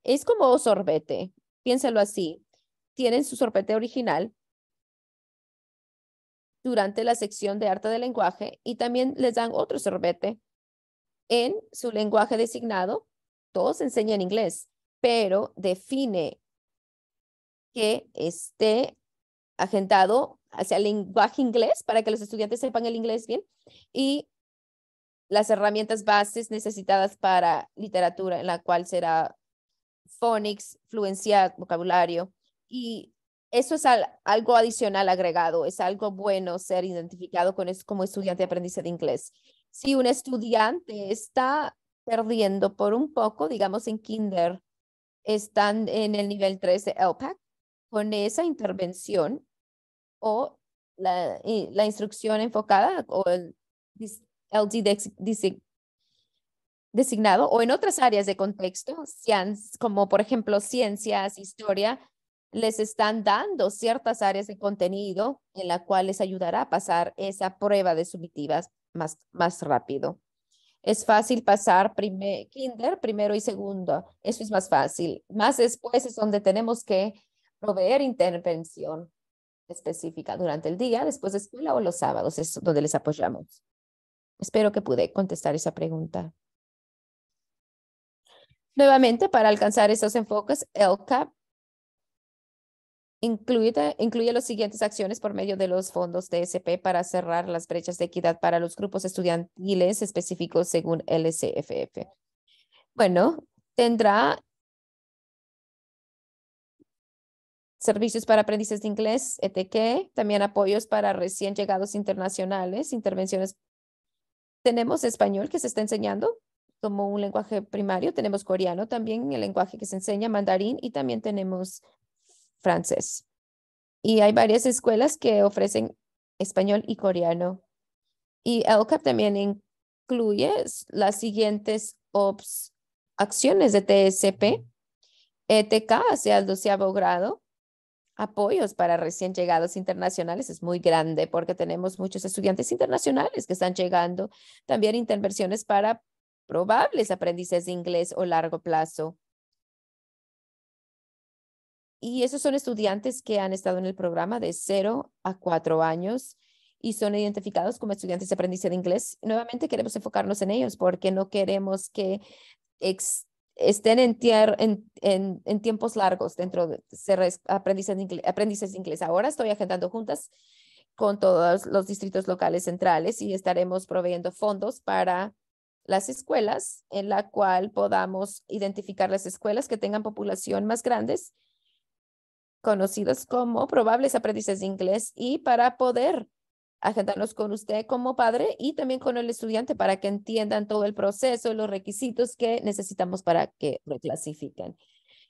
Es como sorbete, piénsalo así. Tienen su sorbete original, durante la sección de arte del lenguaje y también les dan otro sorbete en su lenguaje designado. Todos enseñan inglés, pero define que esté agendado hacia el lenguaje inglés para que los estudiantes sepan el inglés bien y las herramientas bases necesitadas para literatura, en la cual será phonics, fluencia, vocabulario y eso es algo adicional agregado, es algo bueno ser identificado con como estudiante de de inglés. Si un estudiante está perdiendo por un poco, digamos en kinder, están en el nivel 3 de LPAC, con esa intervención o la, la instrucción enfocada o el LD designado o en otras áreas de contexto, como por ejemplo ciencias, historia, les están dando ciertas áreas de contenido en la cual les ayudará a pasar esa prueba de sumitivas más, más rápido. Es fácil pasar primer, kinder, primero y segundo. Eso es más fácil. Más después es donde tenemos que proveer intervención específica durante el día, después de escuela o los sábados, es donde les apoyamos. Espero que pude contestar esa pregunta. Nuevamente, para alcanzar esos enfoques, cap Incluye, incluye las siguientes acciones por medio de los fondos TSP para cerrar las brechas de equidad para los grupos estudiantiles específicos según LCFF. Bueno, tendrá servicios para aprendices de inglés, ETQ, también apoyos para recién llegados internacionales, intervenciones. Tenemos español que se está enseñando como un lenguaje primario, tenemos coreano también, el lenguaje que se enseña, mandarín, y también tenemos francés. Y hay varias escuelas que ofrecen español y coreano. Y Cap también incluye las siguientes ops acciones de TSP, ETK hacia el doceavo grado, apoyos para recién llegados internacionales es muy grande porque tenemos muchos estudiantes internacionales que están llegando. También intervenciones para probables aprendices de inglés o largo plazo. Y esos son estudiantes que han estado en el programa de 0 a cuatro años y son identificados como estudiantes de aprendizaje de inglés. Nuevamente queremos enfocarnos en ellos porque no queremos que estén en, tiempos largos dentro de ser aprendices de, inglés, aprendices inglés. Ahora estoy agendando juntas con todos los distritos locales centrales y estaremos proveyendo fondos para las escuelas en la cual podamos identificar las escuelas que tengan población más grandes conocidos como probables aprendices de inglés y para poder agendarnos con usted como padre y también con el estudiante para que entiendan todo el proceso los requisitos que necesitamos para que reclasifiquen.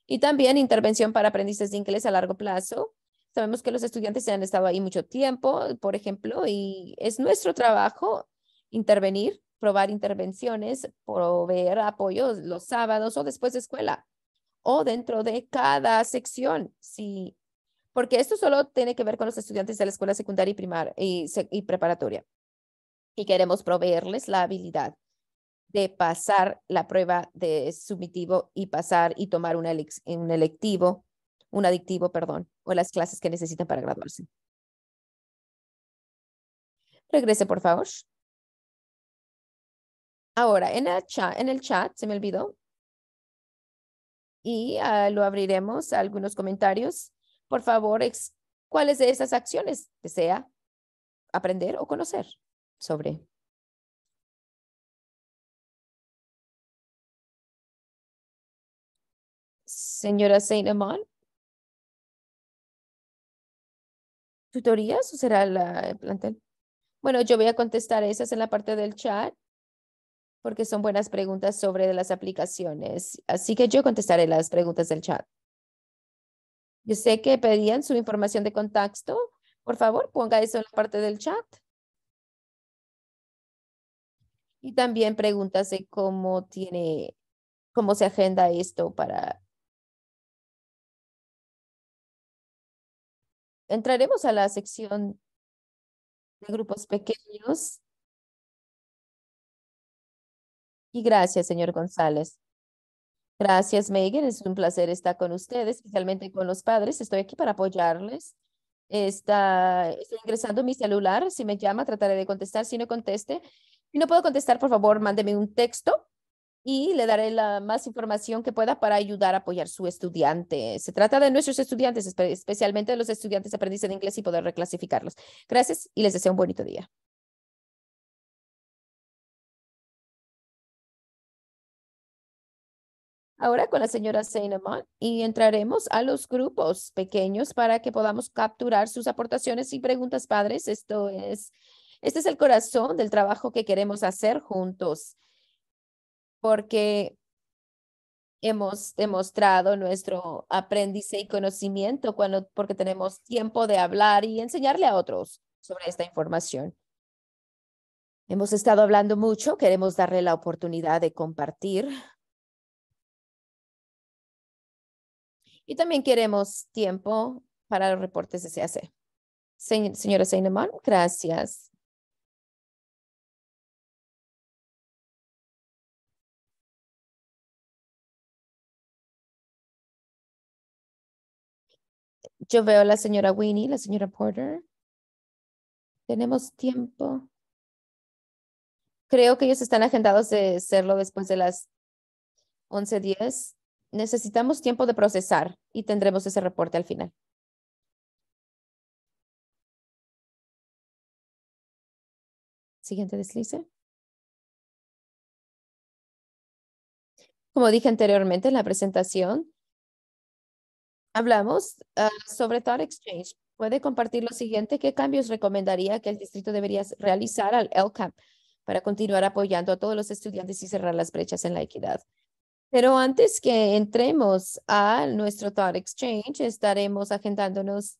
Y también intervención para aprendices de inglés a largo plazo. Sabemos que los estudiantes se han estado ahí mucho tiempo, por ejemplo, y es nuestro trabajo intervenir, probar intervenciones, proveer apoyos los sábados o después de escuela o dentro de cada sección, sí, porque esto solo tiene que ver con los estudiantes de la escuela secundaria y, primaria y, preparatoria. Y queremos proveerles la habilidad de pasar la prueba de submitivo y pasar y tomar un electivo, un adictivo, perdón, o las clases que necesitan para graduarse. Regrese, por favor. Ahora, en en el chat se me olvidó, y ah, lo abriremos a algunos comentarios. Por favor, ¿cuáles de esas acciones desea aprender o conocer sobre? Señora Saint ¿Tutorías o será la plantel? Bueno, yo voy a contestar esas en la parte del chat porque son buenas preguntas sobre las aplicaciones. Así que yo contestaré las preguntas del chat. Yo sé que pedían su información de contacto. Por favor, ponga eso en la parte del chat. Y también pregúntase cómo tiene, cómo se agenda esto para entraremos a la sección de grupos pequeños Y gracias, señor González. Gracias, Megan. Es un placer estar con ustedes, especialmente con los padres. Estoy aquí para apoyarles. Está, estoy ingresando mi celular. Si me llama, trataré de contestar. Si no conteste, si no puedo contestar, por favor, mándeme un texto y le daré la más información que pueda para ayudar a apoyar a su estudiante. Se trata de nuestros estudiantes, especialmente de los estudiantes aprendices de inglés y poder reclasificarlos. Gracias y les deseo un bonito día. ahora con la señora Seinemann y entraremos a los grupos pequeños para que podamos capturar sus aportaciones y preguntas, padres. Esto es, este es el corazón del trabajo que queremos hacer juntos, porque hemos demostrado nuestro aprendizaje y conocimiento cuando, porque tenemos tiempo de hablar y enseñarle a otros sobre esta información. Hemos estado hablando mucho, queremos darle la oportunidad de compartir Y también queremos tiempo para los reportes de CAC. señora Seinemann, gracias. Yo veo a la señora Winnie, la señora Porter. Tenemos tiempo. Creo que ellos están agendados de hacerlo después de las 11.10 necesitamos tiempo de procesar y tendremos ese reporte al final. Siguiente deslice. Como dije anteriormente en la presentación, hablamos ah, sobre Thought Exchange. Puede compartir lo siguiente, ¿qué cambios recomendaría que el distrito debería realizar al LCAP para continuar apoyando a todos los estudiantes y cerrar las brechas en la equidad? Pero antes que entremos a nuestro Thought Exchange, estaremos agendándonos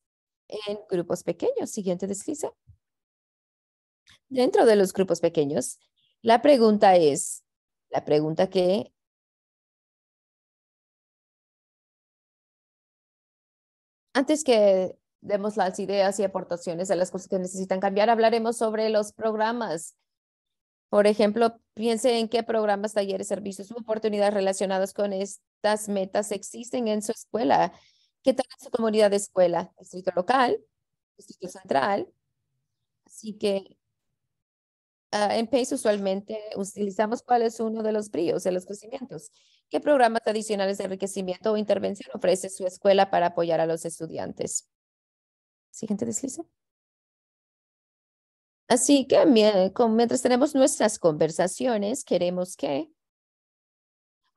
en grupos pequeños. Siguiente desliza. Dentro de los grupos pequeños, la pregunta es, la pregunta que antes que demos las ideas y aportaciones de las cosas que necesitan cambiar, hablaremos sobre los programas por ejemplo, piense en qué programas, talleres, servicios u oportunidades relacionadas con estas metas existen en su escuela. ¿Qué tal su comunidad de escuela? Distrito local, distrito central. Así que ah, en PACE usualmente utilizamos cuál es uno de los bríos, de los crecimientos. ¿Qué programas adicionales de enriquecimiento o intervención ofrece su escuela para apoyar a los estudiantes? Siguiente desliza. Así que mientras tenemos nuestras conversaciones, queremos que,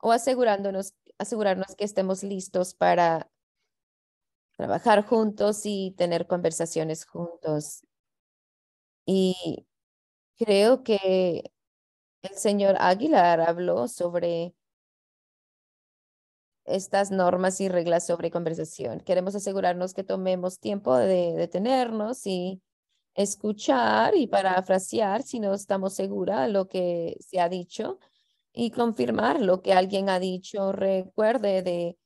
o asegurándonos, asegurarnos que estemos listos para trabajar juntos y tener conversaciones juntos. Y creo que el señor Aguilar habló sobre estas normas y reglas sobre conversación. Queremos asegurarnos que tomemos tiempo de detenernos y escuchar y parafrasear si no estamos seguras lo que se ha dicho y confirmar lo que alguien ha dicho. Recuerde de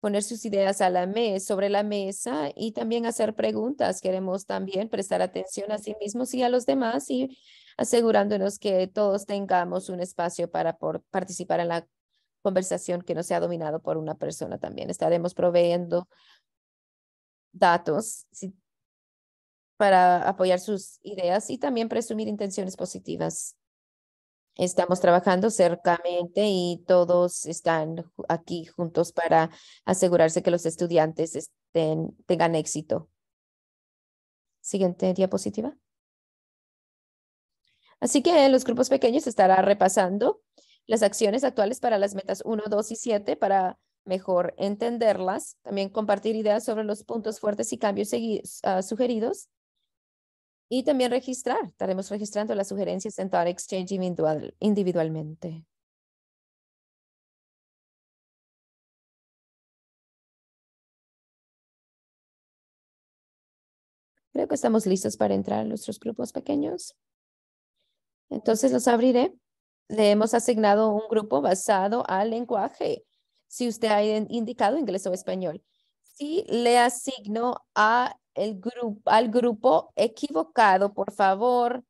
poner sus ideas a la sobre la mesa y también hacer preguntas. Queremos también prestar atención a sí mismos y a los demás y asegurándonos que todos tengamos un espacio para participar en la conversación que no sea dominado por una persona también. Estaremos proveyendo datos para apoyar sus ideas y también presumir intenciones positivas. Estamos trabajando cercamente y todos están aquí juntos para asegurarse que los estudiantes estén, tengan éxito. Siguiente diapositiva. Así que los grupos pequeños estará repasando las acciones actuales para las metas 1, 2 y 7 para mejor entenderlas, también compartir ideas sobre los puntos fuertes y cambios ah, sugeridos y también registrar. Estaremos registrando las sugerencias en Thought Exchange individualmente. Creo que estamos listos para entrar a nuestros grupos pequeños. Entonces los abriré. Le hemos asignado un grupo basado al lenguaje. Si usted ha indicado inglés o español. Si le asigno a el grupo, al grupo equivocado, por favor,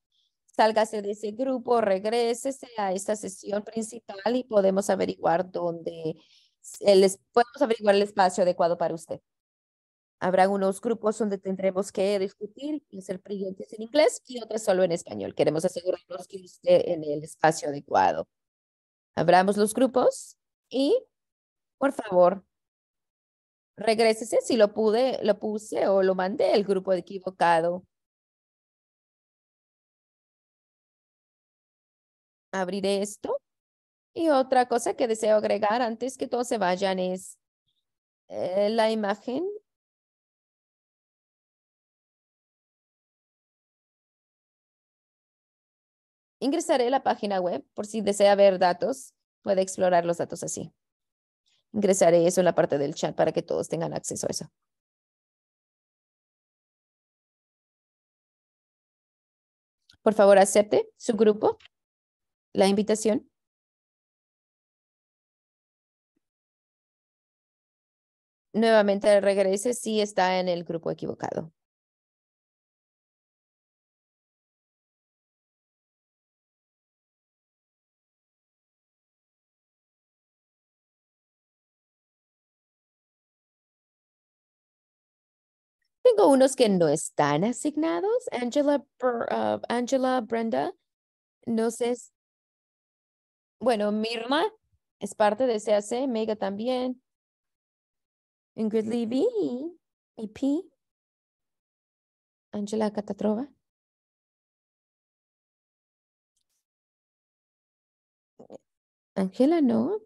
sálgase de ese grupo, regrésese a esta sesión principal y podemos averiguar dónde, les podemos averiguar el espacio adecuado para usted. Habrá unos grupos donde tendremos que discutir y ser preguntas en inglés y otros solo en español. Queremos asegurarnos que esté en el espacio adecuado. Abramos los grupos y, por favor, regrésese si lo pude, lo puse o lo mandé al grupo equivocado. Abriré esto. Y otra cosa que deseo agregar antes que todos se vayan es eh, la imagen. Ingresaré la página web por si desea ver datos, puede explorar los datos así ingresaré eso en la parte del chat para que todos tengan acceso a eso. Por favor, acepte su grupo la invitación. Nuevamente regrese si está en el grupo equivocado. Tengo unos que no están asignados. Angela, uh, Angela Brenda, no sé. Bueno, Mirna es parte de CAC, Mega también. Ingrid Levy y P. Angela Catatrova. Angela, no.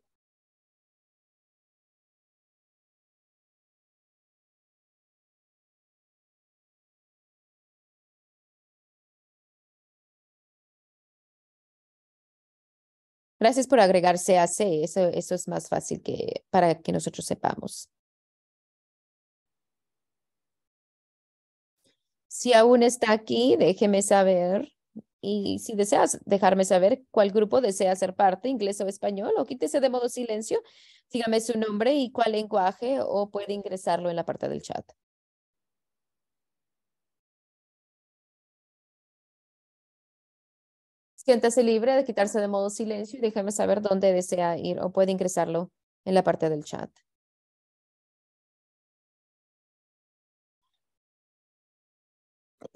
Gracias por agregar CAC, eso, eso es más fácil que, para que nosotros sepamos. Si aún está aquí, déjeme saber. Y si deseas dejarme saber cuál grupo desea ser parte, inglés o español, o quítese de modo silencio, dígame su nombre y cuál lenguaje, o puede ingresarlo en la parte del chat. Siéntase libre de quitarse de modo silencio y déjame saber dónde desea ir o puede ingresarlo en la parte del chat.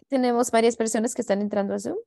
Tenemos varias personas que están entrando a Zoom.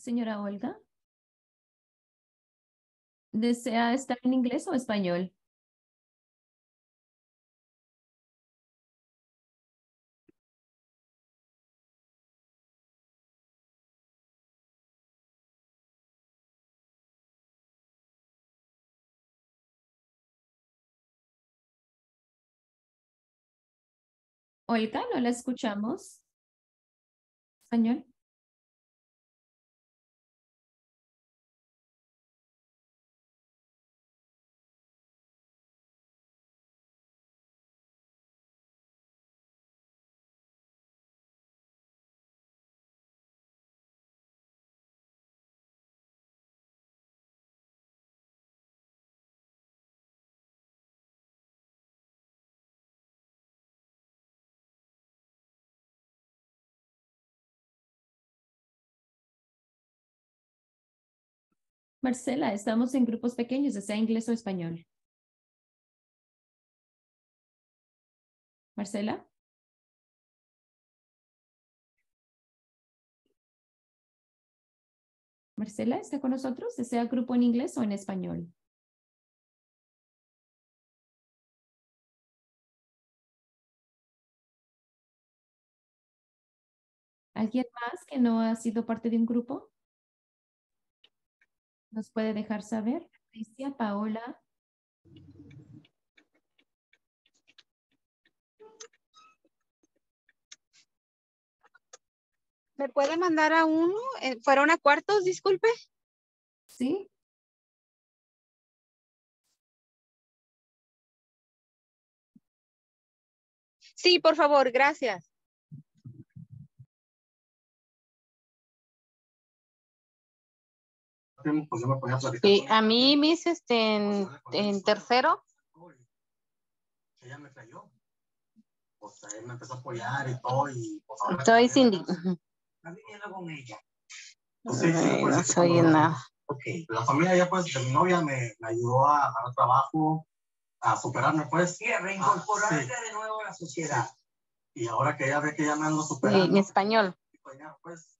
señora Olga? ¿Desea estar en inglés o español? Olga, ¿no la escuchamos? Español. Marcela, estamos en grupos pequeños, sea inglés o español. Marcela. Marcela, ¿está con nosotros? Sea grupo en inglés o en español? ¿Alguien más que no ha sido parte de un grupo? nos puede dejar saber? Patricia, Paola. ¿Me puede mandar a uno? Eh, ¿Fueron a cuartos, disculpe? Sí. Sí, por favor, gracias. Sí, a mí, mis este, pues, en, en tercero. Ella me cayó. Pues él me empezó a apoyar y todo. Y, pues, ahora Estoy sin. Estás viviendo con ella. Entonces, Ay, pues, no soy en nada. Okay. La familia ya pues, de mi novia me, me ayudó a dar trabajo, a superarme pues. Sí, a ah, reincorporarse ah, sí. de nuevo a la sociedad. Sí. Y ahora que ya ve que ya me ando superando. en español. Pues, ya, pues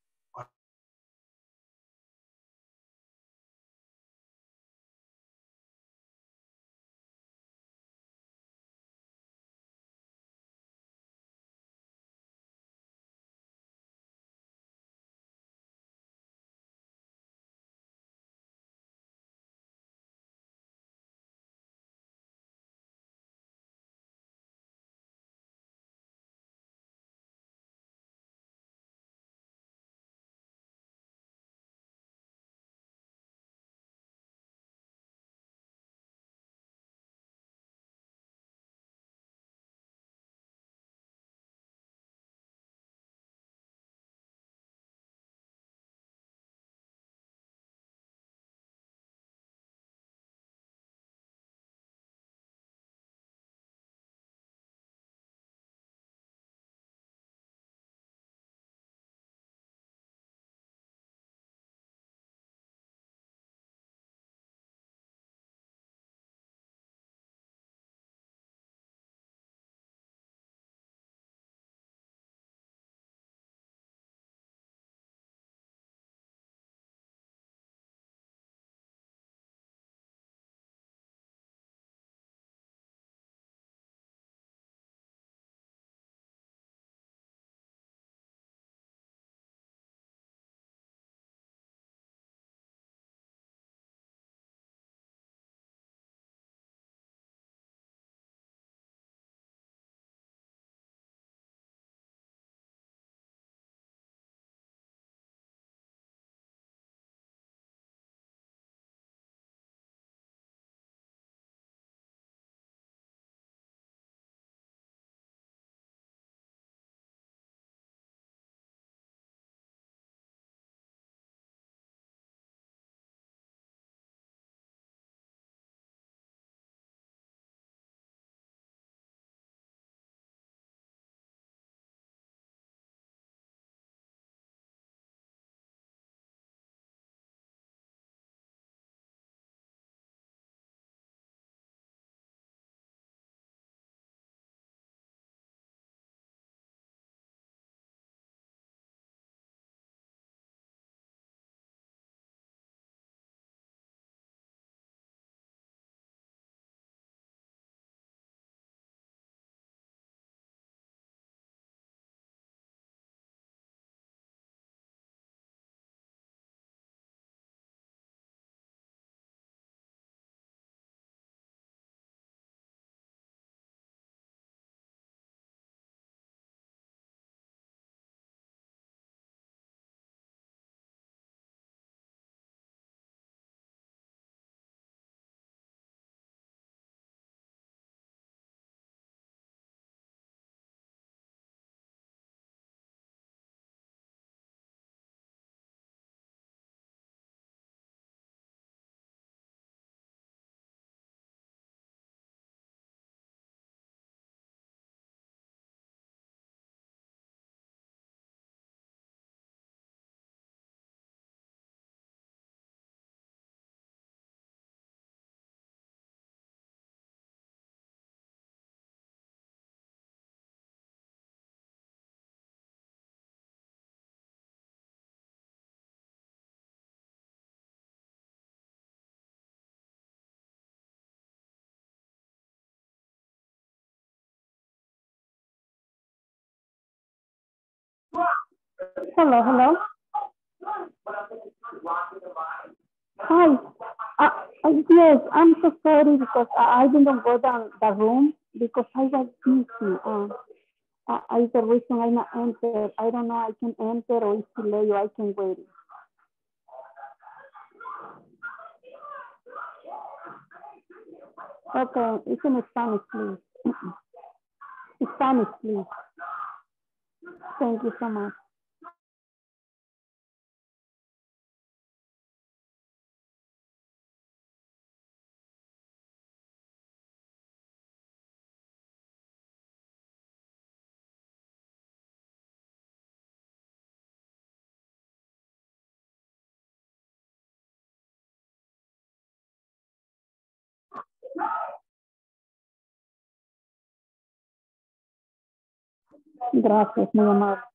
Hello, hello. Hi. Uh, uh, yes, I'm so sorry because uh, I, didn't go down the room because I was busy. Uh, I, uh, I the reason I not enter. I don't know. I can enter or if delay I can wait. Okay, it's in Spanish, please. <clears throat> Spanish, please. Thank you so much. Здравствуйте, меня мама.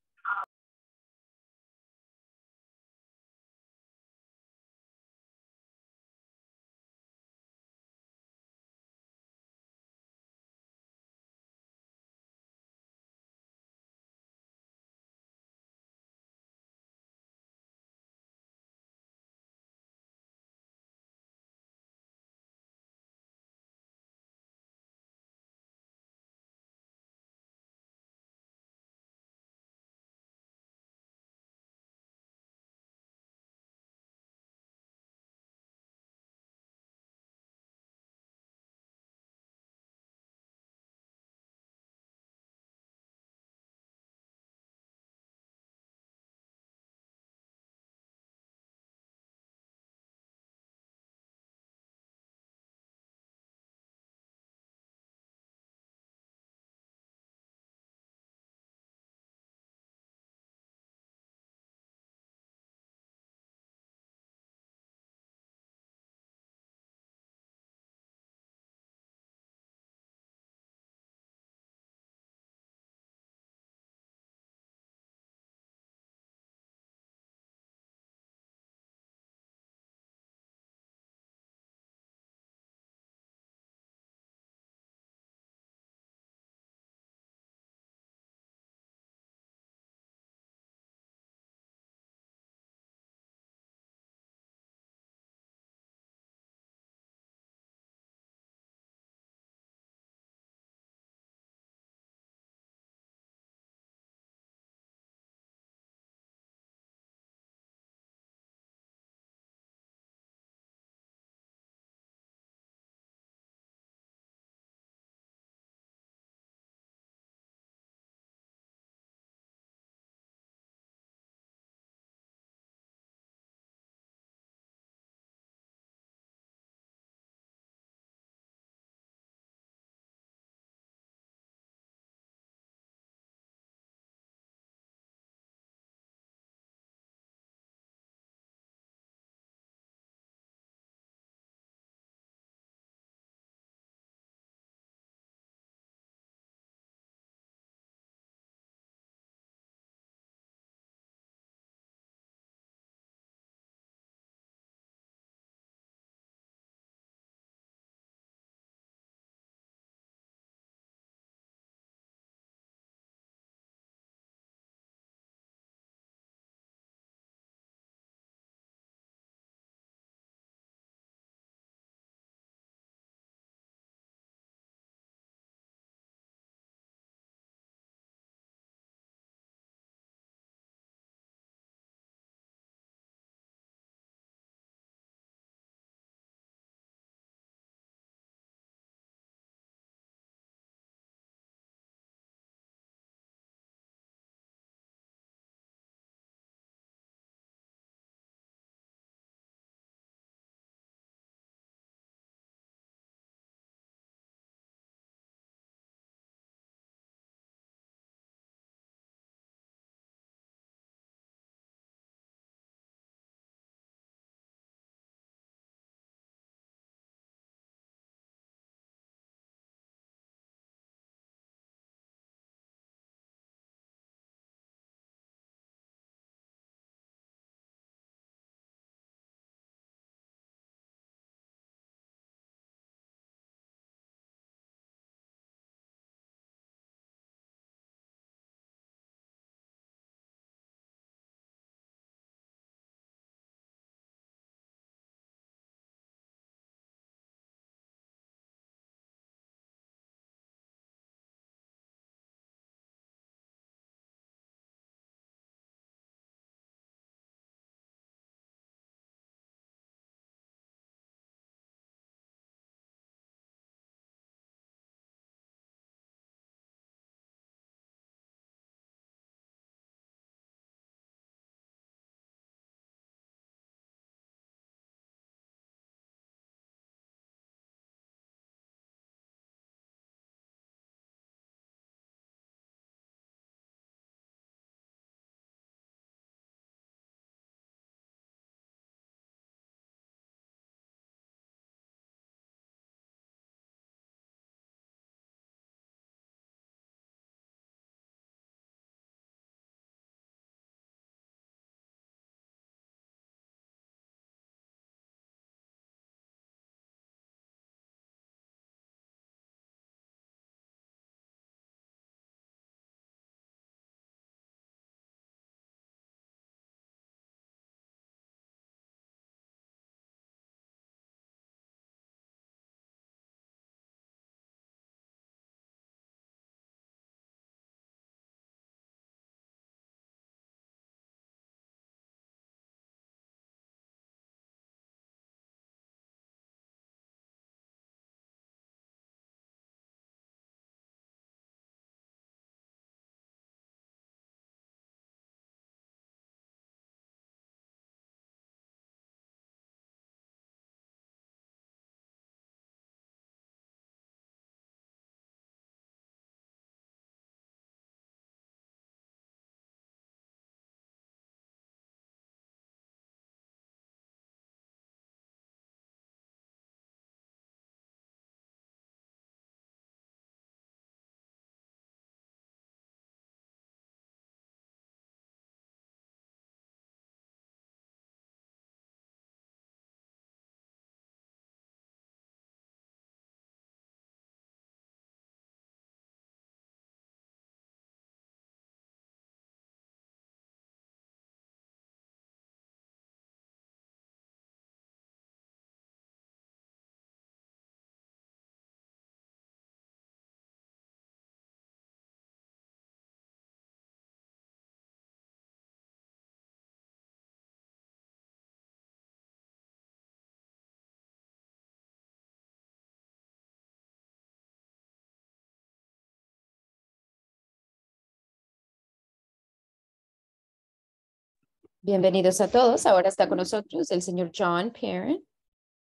Bienvenidos a todos. Ahora está con nosotros el señor John Perrin.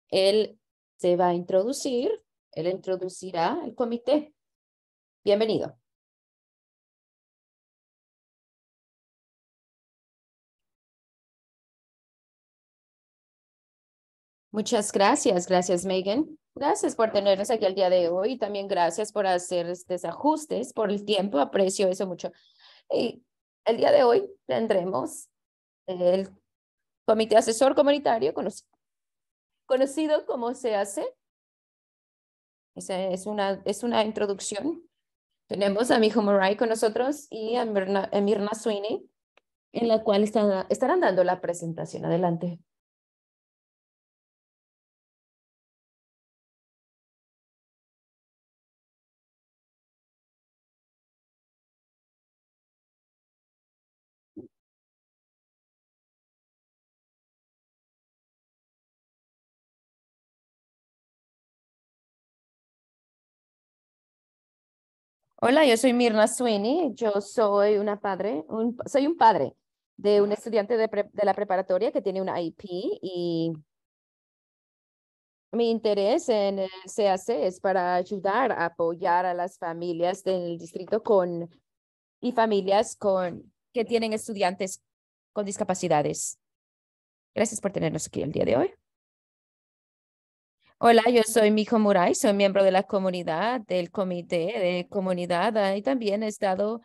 Él se va a introducir, él introducirá el comité. Bienvenido. Muchas gracias, gracias Megan. Gracias por tenernos aquí el día de hoy también gracias por hacer estos ajustes por el tiempo, aprecio eso mucho. Y el día de hoy tendremos el Comité Asesor Comunitario, conocido como hace Esa es una, es una introducción. Tenemos a Mijo Moray con nosotros y a Mirna, Sweeney, en la cual estarán dando la presentación. Adelante. Hola, yo soy Mirna Sweeney. Yo soy una padre, un, soy un padre de un estudiante de, de la preparatoria que tiene una IP y mi interés en el CAC es para ayudar a apoyar a las familias del distrito con y familias con que tienen estudiantes con discapacidades. Gracias por tenernos aquí el día de hoy. Hola, yo soy Mijo Muray, soy miembro de la comunidad, del comité de comunidad y también he estado,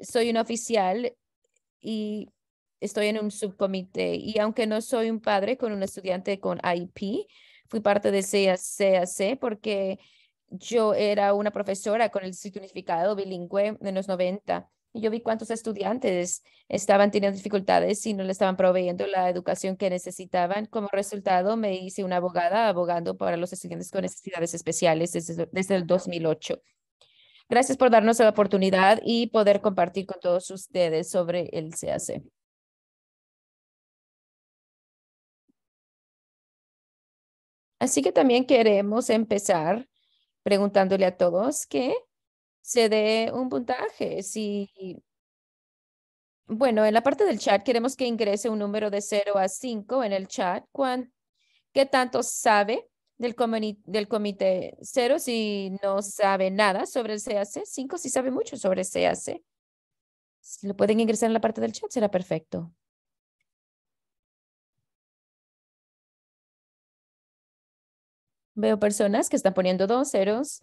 soy un oficial y estoy en un subcomité y aunque no soy un padre con un estudiante con IP, fui parte de CAC porque yo era una profesora con el significado bilingüe de los 90 yo vi cuántos estudiantes estaban teniendo dificultades y no le estaban proveyendo la educación que necesitaban. Como resultado, me hice una abogada abogando para los estudiantes con necesidades especiales desde, desde el 2008. Gracias por darnos la oportunidad y poder compartir con todos ustedes sobre el CAC. Así que también queremos empezar preguntándole a todos que se dé un puntaje. Si, bueno, en la parte del chat queremos que ingrese un número de 0 a 5 en el chat. ¿Cuán, ¿Qué tanto sabe del, del comité? 0 si no sabe nada sobre el CAC. 5 si sabe mucho sobre el CAC. Si lo pueden ingresar en la parte del chat, será perfecto. Veo personas que están poniendo dos ceros.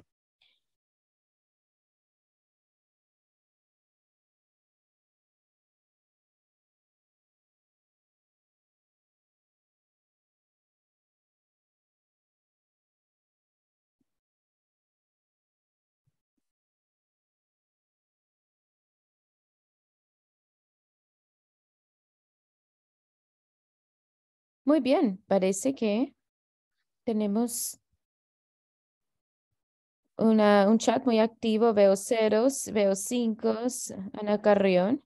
Muy bien, parece que tenemos una, un chat muy activo. Veo ceros, veo cinco. Ana Carrión,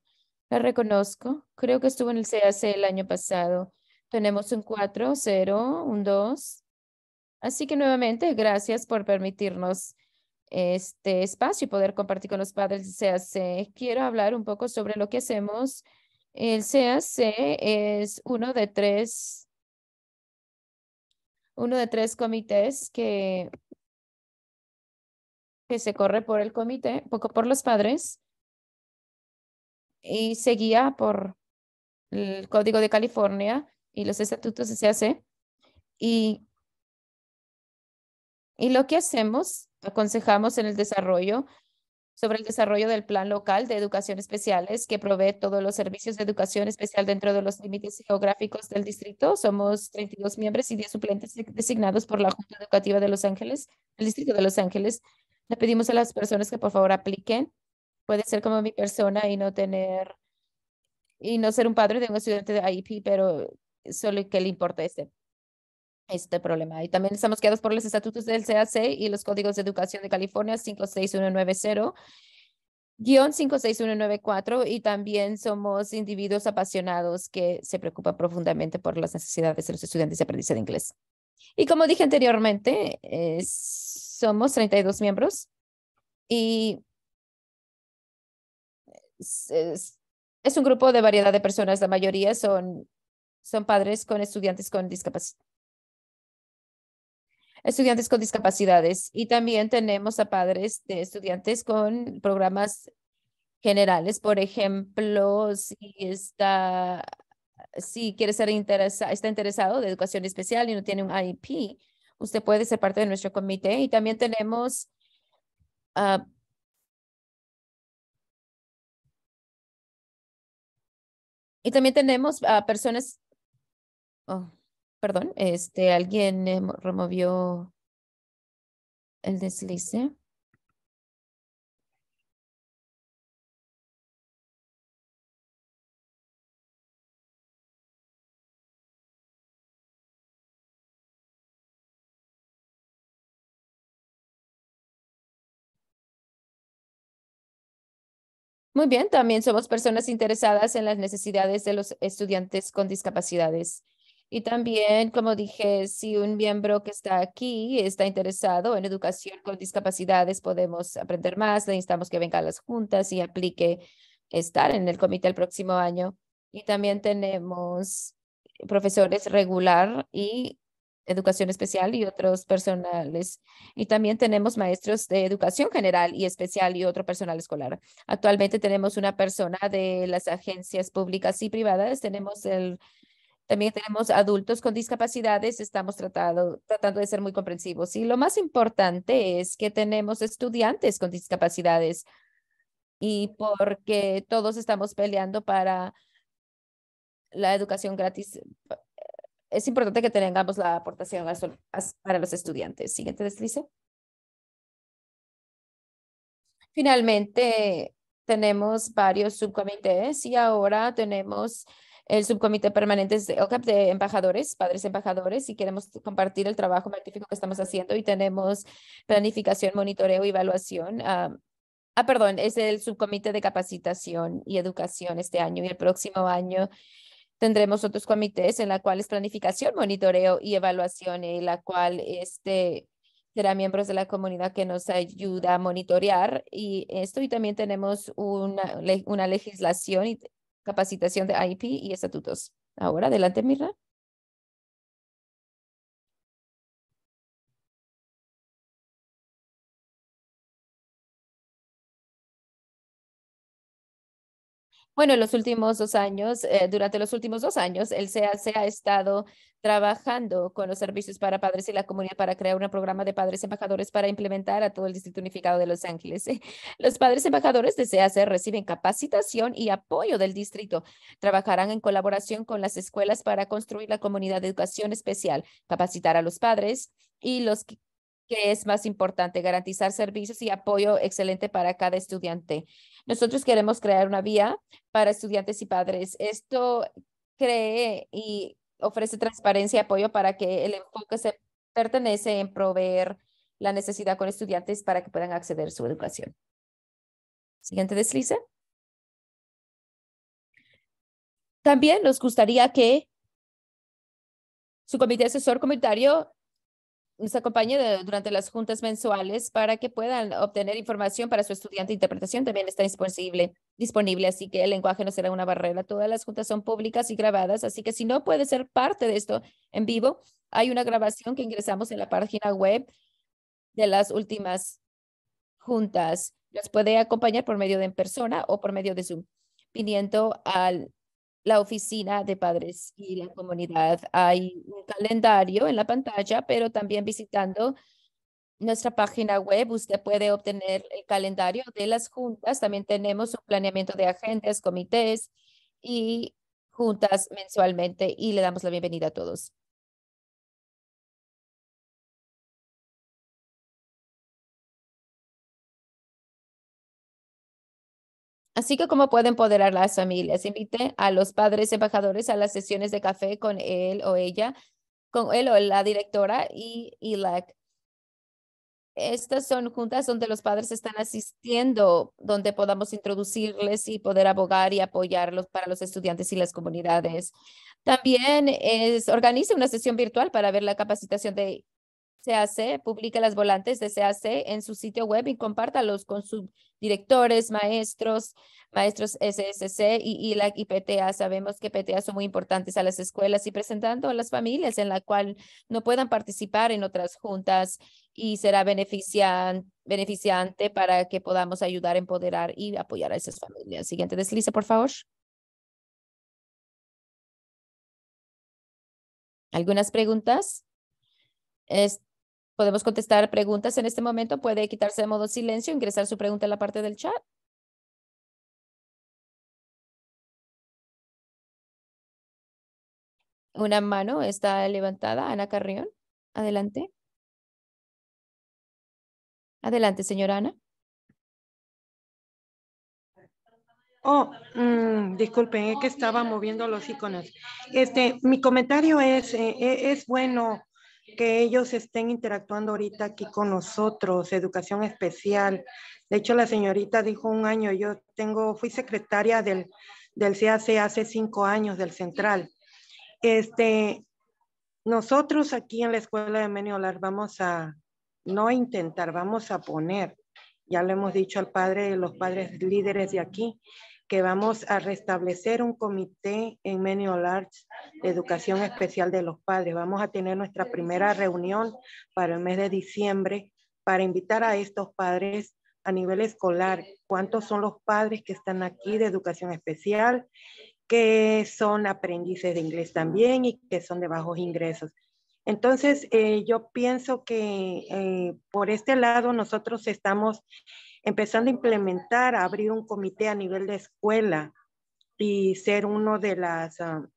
la reconozco. Creo que estuvo en el CAC el año pasado. Tenemos un cuatro, cero, un dos, Así que nuevamente, gracias por permitirnos este espacio y poder compartir con los padres del CAC. Quiero hablar un poco sobre lo que hacemos. El CAC es uno de tres uno de tres comités que, se corre por el comité, poco por los padres, y se guía por el Código de California y los estatutos de CAC. Y, y lo que hacemos, aconsejamos en el desarrollo sobre el desarrollo del Plan Local de Educación Especiales que provee todos los servicios de educación especial dentro de los límites geográficos del distrito. Somos 32 miembros y 10 suplentes designados por la Junta Educativa de Los Ángeles, el Distrito de Los Ángeles. Le pedimos a las personas que por favor apliquen. Puede ser como mi persona y no tener y no ser un padre de un estudiante de IEP, pero solo que le importe este este problema. Y también estamos guiados por los estatutos del CAC y los códigos de educación de California 56190. 56194 y también somos individuos apasionados que se preocupan profundamente por las necesidades de los estudiantes de aprendizaje de inglés. Y como dije anteriormente, eh, somos 32 miembros y es, es, un grupo de variedad de personas. La mayoría son, son padres con estudiantes con discapacidad estudiantes con discapacidades y también tenemos a padres de estudiantes con programas generales. Por ejemplo, si está, si quiere ser interesado, está interesado de educación especial y no tiene un IEP, usted puede ser parte de nuestro comité. Y también tenemos a ah, y también tenemos a personas oh, perdón, este, alguien eh, removió el deslice. Muy bien, también somos personas interesadas en las necesidades de los estudiantes con discapacidades. Y también, como dije, si un miembro que está aquí está interesado en educación con discapacidades, podemos aprender más. Le instamos que venga a las juntas y aplique estar en el comité el próximo año. Y también tenemos profesores regular y educación especial y otros personales. Y también tenemos maestros de educación general y especial y otro personal escolar. Actualmente tenemos una persona de las agencias públicas y privadas. Tenemos el también tenemos adultos con discapacidades, estamos tratado, tratando de ser muy comprensivos. Y lo más importante es que tenemos estudiantes con discapacidades y porque todos estamos peleando para la educación gratis, es importante que tengamos la aportación para los estudiantes. Siguiente deslice. Finalmente, tenemos varios subcomités y ahora tenemos el subcomité permanente de OCAP de embajadores, padres embajadores, y queremos compartir el trabajo magnífico que estamos haciendo y tenemos planificación, monitoreo, y evaluación. ah, perdón, es el subcomité de capacitación y educación este año y el próximo año tendremos otros comités en la cual es planificación, monitoreo y evaluación, y la cual este será miembros de la comunidad que nos ayuda a monitorear y esto y también tenemos una, una legislación capacitación de IP y estatutos. Ahora, adelante, Mirra. Bueno, en los últimos dos años, eh, durante los últimos dos años, el se ha estado trabajando con los servicios para padres y la comunidad para crear un programa de padres embajadores para implementar a todo el Distrito Unificado de Los Ángeles. <laughs> Los padres embajadores de CAC reciben capacitación y apoyo del distrito. Trabajarán en colaboración con las escuelas para construir la comunidad de educación especial, capacitar a los padres y los que es más importante, garantizar servicios y apoyo excelente para cada estudiante. Nosotros queremos crear una vía para estudiantes y padres. Esto cree y ofrece transparencia y apoyo para que el enfoque se pertenece en proveer la necesidad con estudiantes para que puedan acceder a su educación. Siguiente deslice. También nos gustaría que su comité asesor comunitario nos acompañe durante las juntas mensuales para que puedan obtener información para su estudiante. Interpretación también está disponible, disponible, así que el lenguaje no será una barrera. Todas las juntas son públicas y grabadas, así que si no puede ser parte de esto en vivo, hay una grabación que ingresamos en la página web de las últimas juntas. Las puede acompañar por medio de en persona o por medio de Zoom, pidiendo al la oficina de padres y la comunidad. Hay un calendario en la pantalla, pero también visitando nuestra página web, usted puede obtener el calendario de las juntas. También tenemos un planeamiento de agentes, comités y juntas mensualmente y le damos la bienvenida a todos. Así que, ¿cómo puede empoderar las familias? Invite a los padres embajadores a las sesiones de café con él o ella, con él o la directora y ILAC. Estas son juntas donde los padres están asistiendo, donde podamos introducirles y poder abogar y apoyarlos para los estudiantes y las comunidades. También es, organiza una sesión virtual para ver la capacitación de CAC, publica las volantes de CAC en su sitio web y compártalos con sus directores, maestros, maestros SSC y, y PTA. Sabemos que PTA son muy importantes a las escuelas y presentando a las familias en la cual no puedan participar en otras juntas y será beneficiante para que podamos ayudar, empoderar y apoyar a esas familias. Siguiente deslice, por favor. ¿Algunas preguntas? Es, Podemos contestar preguntas en este momento. Puede quitarse de modo silencio, ingresar su pregunta en la parte del chat. Una mano está levantada. Ana Carrión, adelante. Adelante, señora Ana. Oh, mm, disculpen, es que estaba moviendo los iconos. Este, mi comentario es, eh, eh, es bueno que ellos estén interactuando ahorita aquí con nosotros, educación especial. De hecho, la señorita dijo un año, yo tengo, fui secretaria del, del CAC hace cinco años, del central. Este, nosotros aquí en la escuela de Meniolar vamos a, no intentar, vamos a poner, ya lo hemos dicho al padre, los padres líderes de aquí, que vamos a restablecer un comité en Menio Arts de educación especial de los padres. Vamos a tener nuestra primera reunión para el mes de diciembre para invitar a estos padres a nivel escolar, cuántos son los padres que están aquí de educación especial, que son aprendices de inglés también y que son de bajos ingresos. Entonces, eh, yo pienso que eh, por este lado nosotros estamos empezando a implementar, a abrir un comité a nivel de escuela y ser uno de las, ah,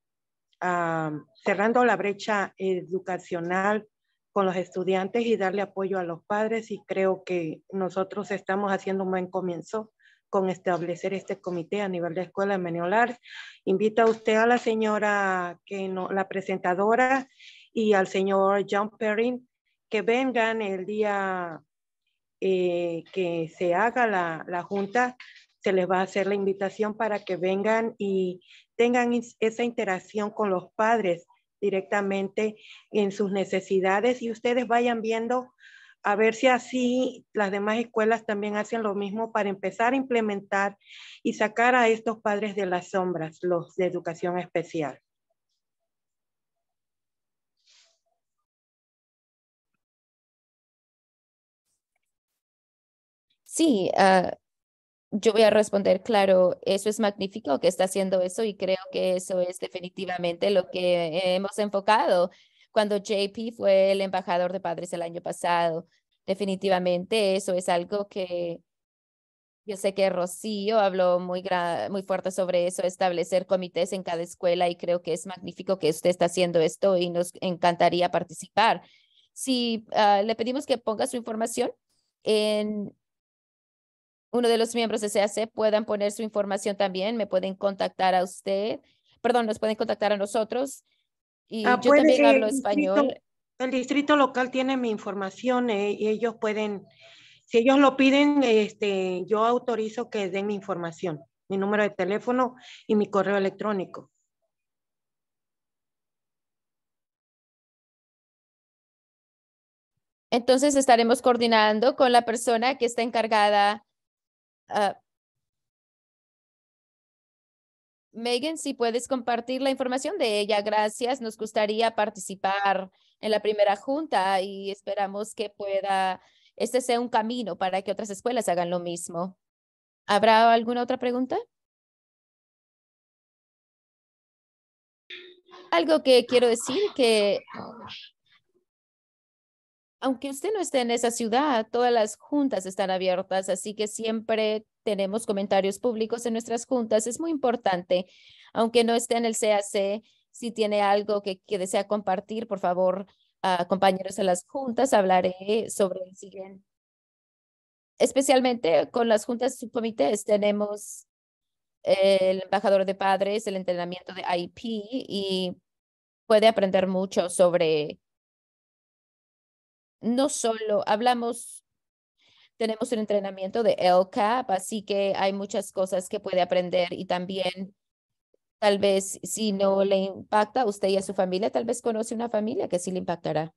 ah, cerrando la brecha educacional con los estudiantes y darle apoyo a los padres y creo que nosotros estamos haciendo un buen comienzo con establecer este comité a nivel de escuela en Meniolar. Invita a usted a la señora, que no, la presentadora y al señor John Perrin que vengan el día eh, que se haga la, la, junta, se les va a hacer la invitación para que vengan y tengan esa interacción con los padres directamente en sus necesidades y ustedes vayan viendo a ver si así las demás escuelas también hacen lo mismo para empezar a implementar y sacar a estos padres de las sombras, los de educación especial. Sí, ah, yo voy a responder, claro, eso es magnífico que está haciendo eso y creo que eso es definitivamente lo que hemos enfocado. Cuando JP fue el embajador de padres el año pasado, definitivamente eso es algo que yo sé que Rocío habló muy, muy fuerte sobre eso, establecer comités en cada escuela y creo que es magnífico que usted está haciendo esto y nos encantaría participar. Si ah, le pedimos que ponga su información en uno de los miembros de CAC puedan poner su información también. Me pueden contactar a usted, perdón, nos pueden contactar a nosotros. Y ah, yo también hablo español. el distrito local tiene mi información eh, y ellos pueden, si ellos lo piden, este, yo autorizo que den mi información, mi número de teléfono y mi correo electrónico. Entonces estaremos coordinando con la persona que está encargada Ah, Megan, si puedes compartir la información de ella, gracias. Nos gustaría participar en la primera junta y esperamos que pueda, este sea un camino para que otras escuelas hagan lo mismo. ¿Habrá alguna otra pregunta? Algo que quiero decir que aunque usted no esté en esa ciudad, todas las juntas están abiertas, así que siempre tenemos comentarios públicos en nuestras juntas. Es muy importante, aunque no esté en el CAC, si tiene algo que, desea compartir, por favor, compañeros de las juntas, hablaré sobre el siguiente. Especialmente con las juntas subcomités, tenemos el embajador de padres, el entrenamiento de IP y puede aprender mucho sobre no solo hablamos, tenemos un entrenamiento de LCAP, así que hay muchas cosas que puede aprender y también tal vez si no le impacta a usted y a su familia, tal vez conoce una familia que sí le impactará.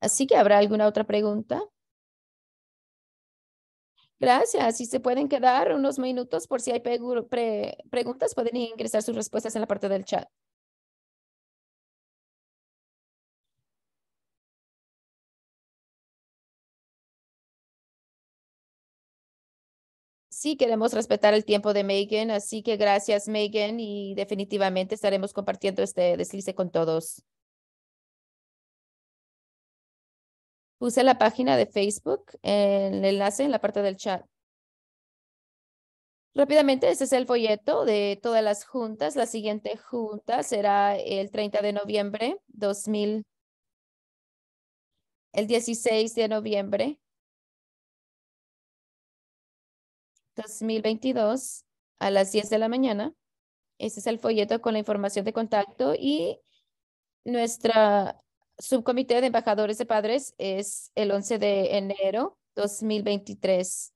Así que, ¿habrá alguna otra pregunta? Gracias. Si se pueden quedar unos minutos por si hay preguntas, pueden ingresar sus respuestas en la parte del chat. sí queremos respetar el tiempo de Megan, así que gracias Megan y definitivamente estaremos compartiendo este deslice con todos. Puse la página de Facebook, en el enlace en la parte del chat. Rápidamente, este es el folleto de todas las juntas. La siguiente junta será el 30 de noviembre 2000, el 16 de noviembre 2022 a las 10 de la mañana. ese es el folleto con la información de contacto y nuestra subcomité de embajadores de padres es el 11 de enero 2023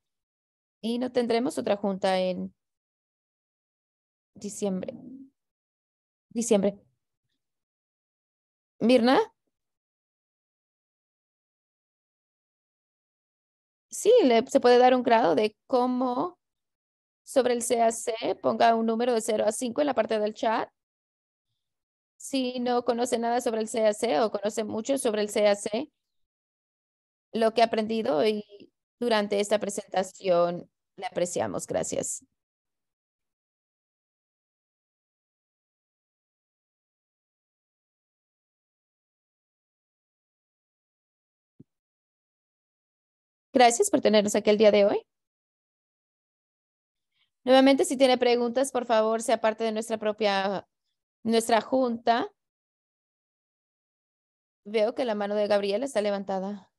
y no tendremos otra junta en diciembre. Diciembre. Mirna. sí, se puede dar un grado de cómo sobre el CAC, ponga un número de 0 a 5 en la parte del chat. Si no conoce nada sobre el CAC o conoce mucho sobre el CAC, lo que ha aprendido hoy durante esta presentación le apreciamos. Gracias. Gracias por tenernos aquí el día de hoy. Nuevamente, si tiene preguntas, por favor, sea parte de nuestra propia, nuestra junta. Veo que la mano de Gabriela está levantada.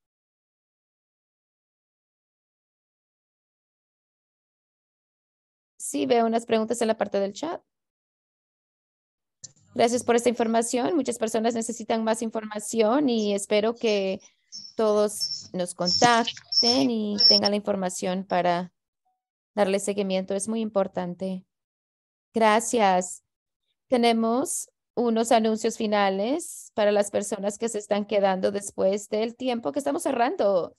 Sí, veo unas preguntas en la parte del chat. Gracias por esta información. Muchas personas necesitan más información y espero que todos nos contacten y tengan la información para darle seguimiento. Es muy importante. Gracias. Tenemos unos anuncios finales para las personas que se están quedando después del tiempo que estamos cerrando.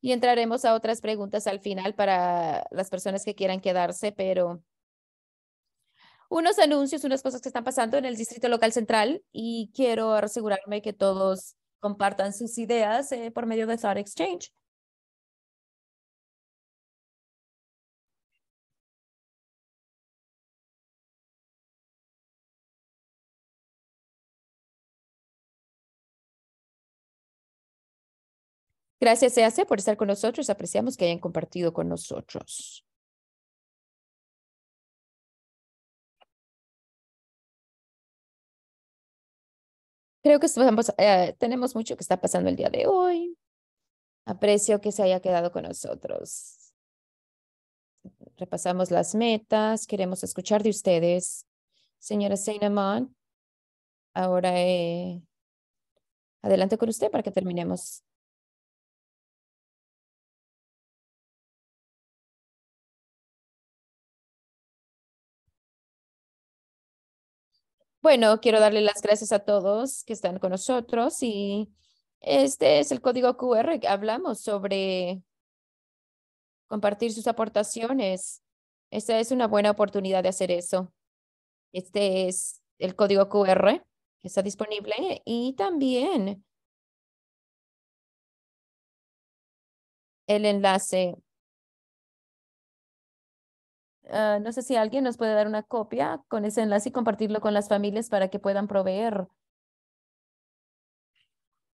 Y entraremos a otras preguntas al final para las personas que quieran quedarse, pero unos anuncios, unas cosas que están pasando en el Distrito Local Central y quiero asegurarme que todos compartan sus ideas eh, por medio de Thought Exchange. Gracias, EAC, por estar con nosotros. Apreciamos que hayan compartido con nosotros. creo que eh, tenemos mucho que está pasando el día de hoy. Aprecio que se haya quedado con nosotros. Repasamos las metas, queremos escuchar de ustedes. Señora Seinamon, ahora eh, adelante con usted para que terminemos Bueno, quiero darle las gracias a todos que están con nosotros y este es el código QR que hablamos sobre compartir sus aportaciones. Esta es una buena oportunidad de hacer eso. Este es el código QR que está disponible y también el enlace Ah, no sé si alguien nos puede dar una copia con ese enlace y compartirlo con las familias para que puedan proveer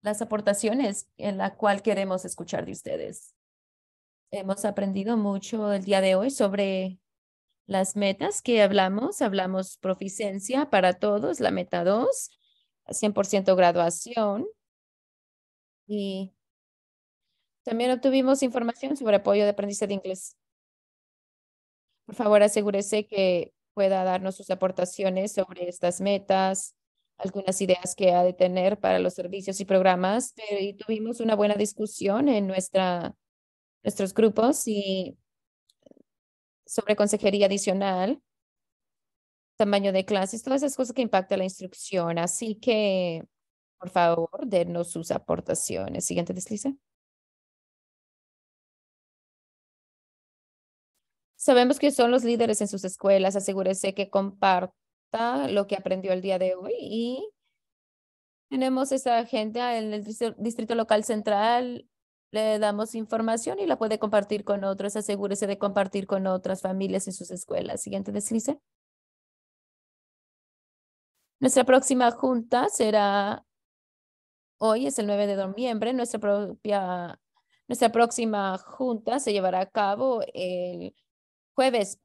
las aportaciones en la cual queremos escuchar de ustedes. Hemos aprendido mucho el día de hoy sobre las metas que hablamos. Hablamos proficiencia para todos, la meta 2, 100% graduación. Y también obtuvimos información sobre apoyo de aprendizaje de inglés por favor, asegúrese que pueda darnos sus aportaciones sobre estas metas, algunas ideas que ha de tener para los servicios y programas. Pero y tuvimos una buena discusión en nuestra, nuestros grupos y sobre consejería adicional, tamaño de clases, todas esas cosas que impactan la instrucción. Así que, por favor, denos sus aportaciones. Siguiente desliza. Sabemos que son los líderes en sus escuelas. Asegúrese que comparta lo que aprendió el día de hoy y tenemos esa gente en el distrito local central. Le damos información y la puede compartir con otros. Asegúrese de compartir con otras familias en sus escuelas. Siguiente deslice. Nuestra próxima junta será hoy, es el 9 de noviembre. Nuestra propia, nuestra próxima junta se llevará a cabo el jueves,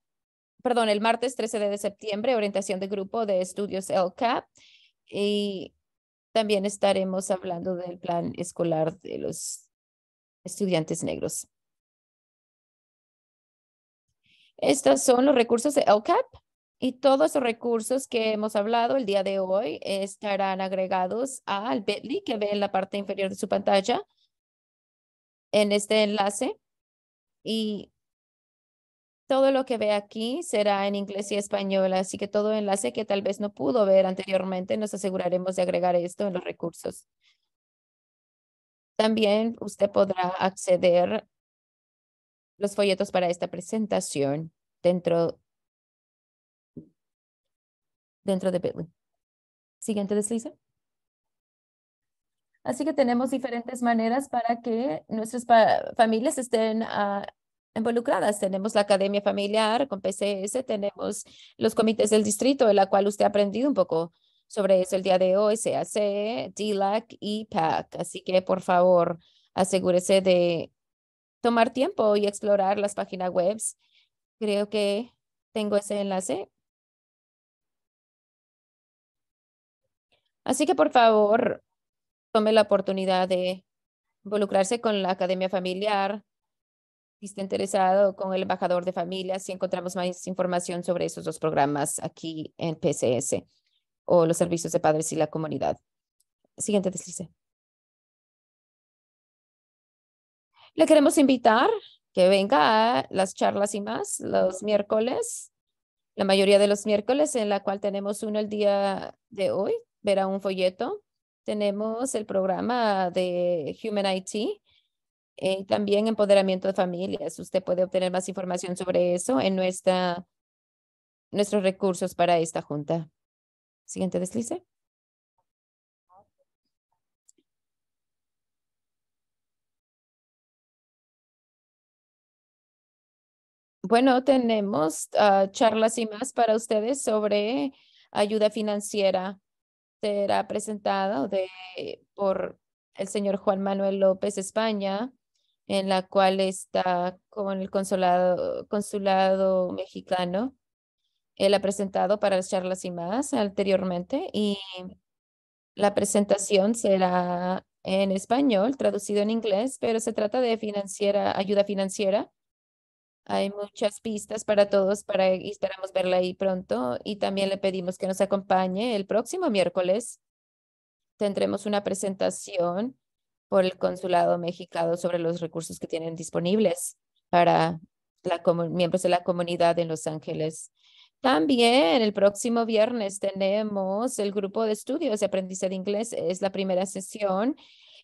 perdón, el martes 13 de septiembre, orientación de grupo de estudios LCAP. Y también estaremos hablando del plan escolar de los estudiantes negros. Estos son los recursos de LCAP y todos los recursos que hemos hablado el día de hoy estarán agregados al bit.ly que ve en la parte inferior de su pantalla en este enlace. Y todo lo que ve aquí será en inglés y español, así que todo enlace que tal vez no pudo ver anteriormente, nos aseguraremos de agregar esto en los recursos. También usted podrá acceder los folletos para esta presentación dentro, dentro de Bitly. Siguiente desliza. Así que tenemos diferentes maneras para que nuestras familias estén a ah, involucradas. Tenemos la academia familiar con PCS, tenemos los comités del distrito, en la cual usted ha aprendido un poco sobre eso el día de hoy, CAC, DLAC y PAC. Así que, por favor, asegúrese de tomar tiempo y explorar las páginas web. Creo que tengo ese enlace. Así que, por favor, tome la oportunidad de involucrarse con la academia familiar, si está interesado con el embajador de familia, si encontramos más información sobre esos dos programas aquí en PCS o los servicios de padres y la comunidad. Siguiente deslice. Le queremos invitar que venga a las charlas y más los miércoles, la mayoría de los miércoles, en la cual tenemos uno el día de hoy, verá un folleto. Tenemos el programa de Human IT, eh, también empoderamiento de familias. Usted puede obtener más información sobre eso en nuestra, nuestros recursos para esta junta. Siguiente deslice. Bueno, tenemos ah, charlas y más para ustedes sobre ayuda financiera. Será presentado de, por el señor Juan Manuel López España en la cual está con el consulado, mexicano. Él ha presentado para las charlas y más anteriormente y la presentación será en español, traducido en inglés, pero se trata de financiera, ayuda financiera. Hay muchas pistas para todos para, y esperamos verla ahí pronto. Y también le pedimos que nos acompañe el próximo miércoles. Tendremos una presentación por el consulado mexicano sobre los recursos que tienen disponibles para la, miembros de la comunidad en Los Ángeles. También el próximo viernes tenemos el grupo de estudios de aprendizaje de inglés. Es la primera sesión.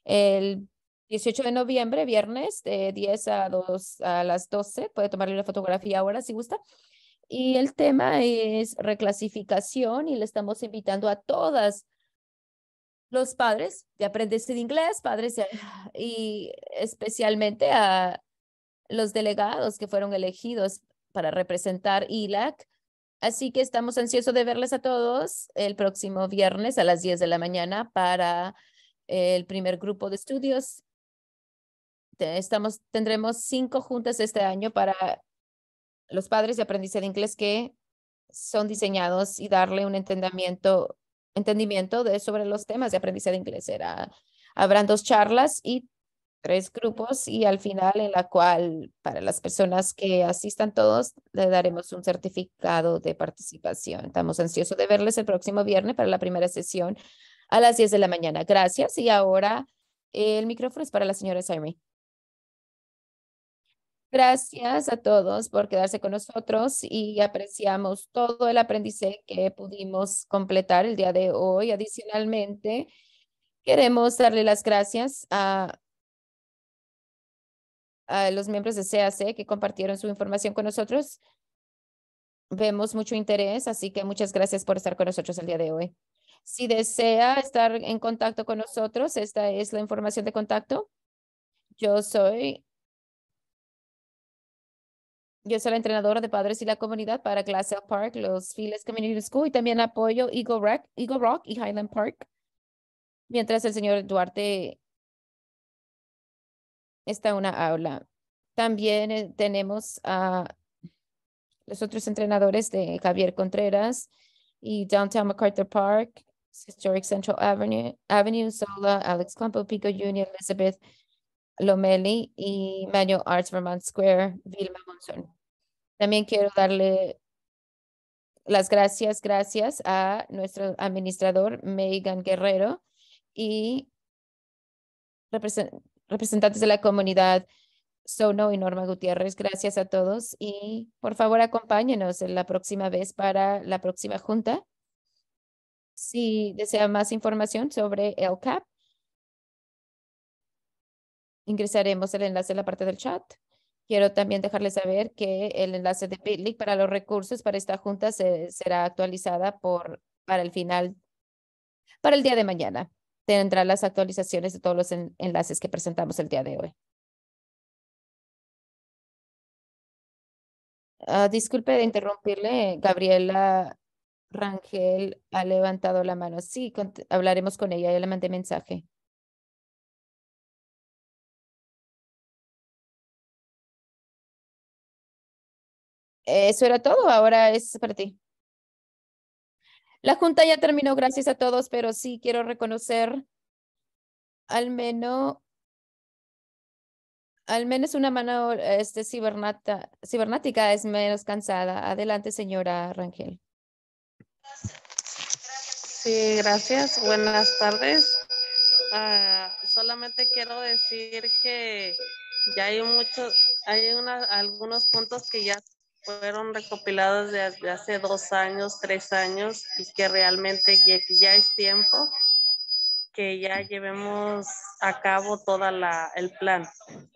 El 18 de noviembre, viernes, de 10 a, 2, a las 12. Puede tomarle una fotografía ahora si gusta. Y el tema es reclasificación y le estamos invitando a todas los padres de aprendizaje de inglés, padres y especialmente a los delegados que fueron elegidos para representar ILAC. Así que estamos ansiosos de verles a todos el próximo viernes a las 10 de la mañana para el primer grupo de estudios. Estamos, tendremos cinco juntas este año para los padres de aprendizaje de inglés que son diseñados y darle un entendimiento entendimiento de, sobre los temas de aprendizaje de inglés. habrán dos charlas y tres grupos y al final en la cual para las personas que asistan todos le daremos un certificado de participación. Estamos ansiosos de verles el próximo viernes para la primera sesión a las 10 de la mañana. Gracias y ahora el micrófono es para la señora Simon. Gracias a todos por quedarse con nosotros y apreciamos todo el aprendizaje que pudimos completar el día de hoy. Adicionalmente, queremos darle las gracias a, los miembros de CAC que compartieron su información con nosotros. Vemos mucho interés, así que muchas gracias por estar con nosotros el día de hoy. Si desea estar en contacto con nosotros, esta es la información de contacto. Yo soy yo soy la entrenadora de padres y la comunidad para Glassell Park, los Files Community School y también apoyo Eagle Rock, Eagle Rock y Highland Park. Mientras el señor Duarte está en una aula. También eh, tenemos a los otros entrenadores de Javier Contreras y Downtown MacArthur Park, Historic Central Avenue, Avenue Sola, Alex Campo, Pico Junior, Elizabeth Lomeli y Manual Arts Vermont Square, Vilma Monson. También quiero darle las gracias, gracias a nuestro administrador Megan Guerrero y representantes de la comunidad Sono y Norma Gutiérrez. Gracias a todos y por favor acompáñenos la próxima vez para la próxima junta. Si desea más información sobre el CAP, ingresaremos el enlace en la parte del chat. Quiero también dejarles saber que el enlace de BitLink para los recursos para esta junta se, será actualizada por, para el final, para el día de mañana. Tendrá las actualizaciones de todos los enlaces que presentamos el día de hoy. Ah, disculpe de interrumpirle, Gabriela Rangel ha levantado la mano. Sí, hablaremos con ella, ya le mandé mensaje. Eso era todo, ahora es para ti. La junta ya terminó, gracias a todos, pero sí quiero reconocer al menos al menos una mano este, cibernata, cibernática es menos cansada. Adelante, señora Rangel. Sí, gracias. Buenas tardes. Ah, solamente quiero decir que ya hay muchos, hay algunos puntos que ya fueron recopilados desde hace dos años, tres años, y que realmente ya, ya es tiempo que ya llevemos a cabo todo el plan.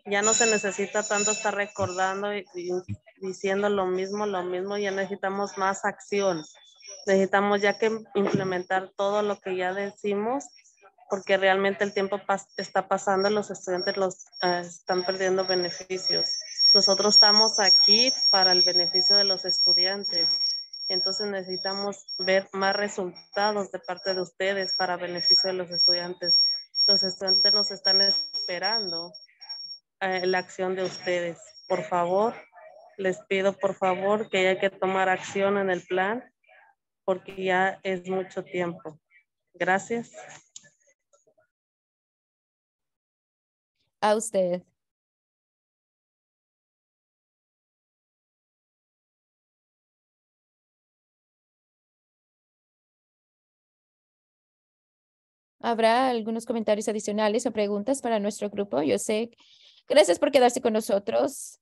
Ya no se necesita tanto estar recordando y, diciendo lo mismo, lo mismo, ya necesitamos más acción. Necesitamos ya que implementar todo lo que ya decimos, porque realmente el tiempo está pasando, los estudiantes los, eh, están perdiendo beneficios. Nosotros estamos aquí para el beneficio de los estudiantes. Entonces necesitamos ver más resultados de parte de ustedes para beneficio de los estudiantes. Los estudiantes nos están esperando eh, la acción de ustedes. Por favor, les pido por favor que haya que tomar acción en el plan porque ya es mucho tiempo. Gracias. A usted. Habrá algunos comentarios adicionales o preguntas para nuestro grupo. Yo sé. Gracias por quedarse con nosotros.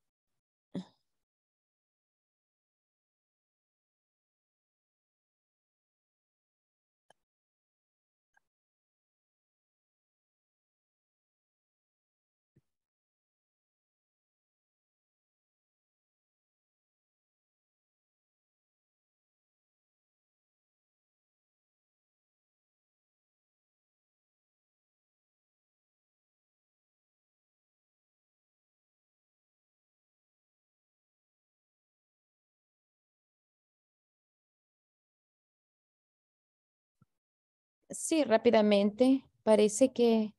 Sí, rápidamente. Parece que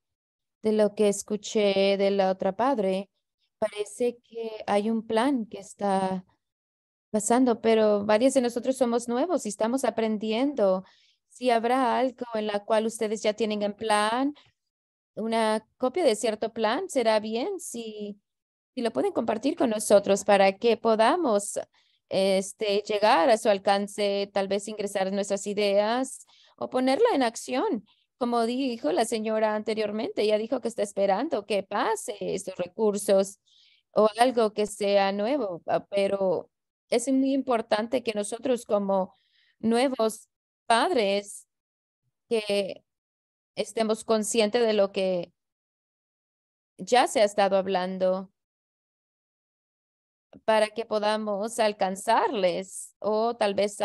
de lo que escuché de la otra padre, parece que hay un plan que está pasando, pero varios de nosotros somos nuevos y estamos aprendiendo. Si habrá algo en la cual ustedes ya tienen en plan, una copia de cierto plan, será bien si, si lo pueden compartir con nosotros para que podamos este, llegar a su alcance, tal vez ingresar nuestras ideas o ponerla en acción. Como dijo la señora anteriormente, ella dijo que está esperando que pase estos recursos o algo que sea nuevo, ah, pero es muy importante que nosotros como nuevos padres que estemos conscientes de lo que ya se ha estado hablando para que podamos alcanzarles o tal vez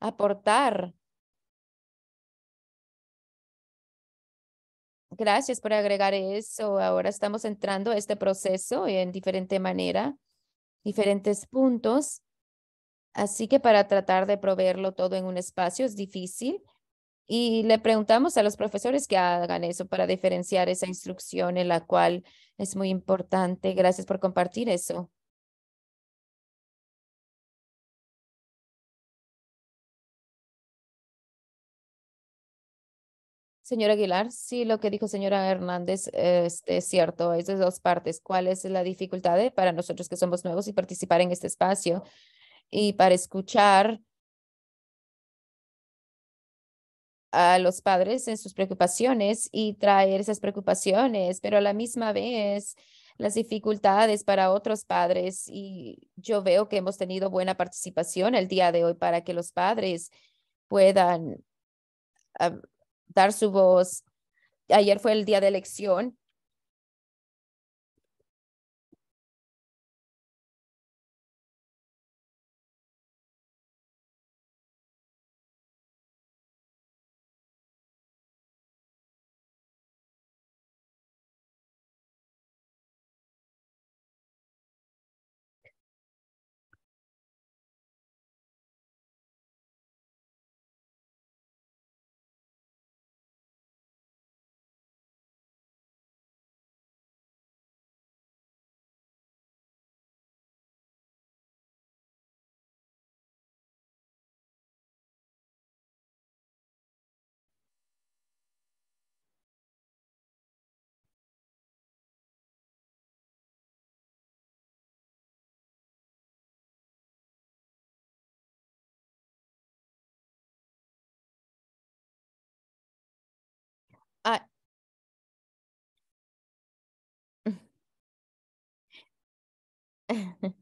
aportar Gracias por agregar eso. Ahora estamos entrando a este proceso en diferente manera, diferentes puntos. Así que para tratar de proveerlo todo en un espacio es difícil. Y le preguntamos a los profesores que hagan eso para diferenciar esa instrucción en la cual es muy importante. Gracias por compartir eso. Señora Aguilar, sí, lo que dijo señora Hernández eh, este, es, cierto, es de dos partes. ¿Cuál es la dificultad para nosotros que somos nuevos y participar en este espacio y para escuchar a los padres en sus preocupaciones y traer esas preocupaciones, pero a la misma vez las dificultades para otros padres y yo veo que hemos tenido buena participación el día de hoy para que los padres puedan ah, dar su voz. Ayer fue el día de elección 呵呵。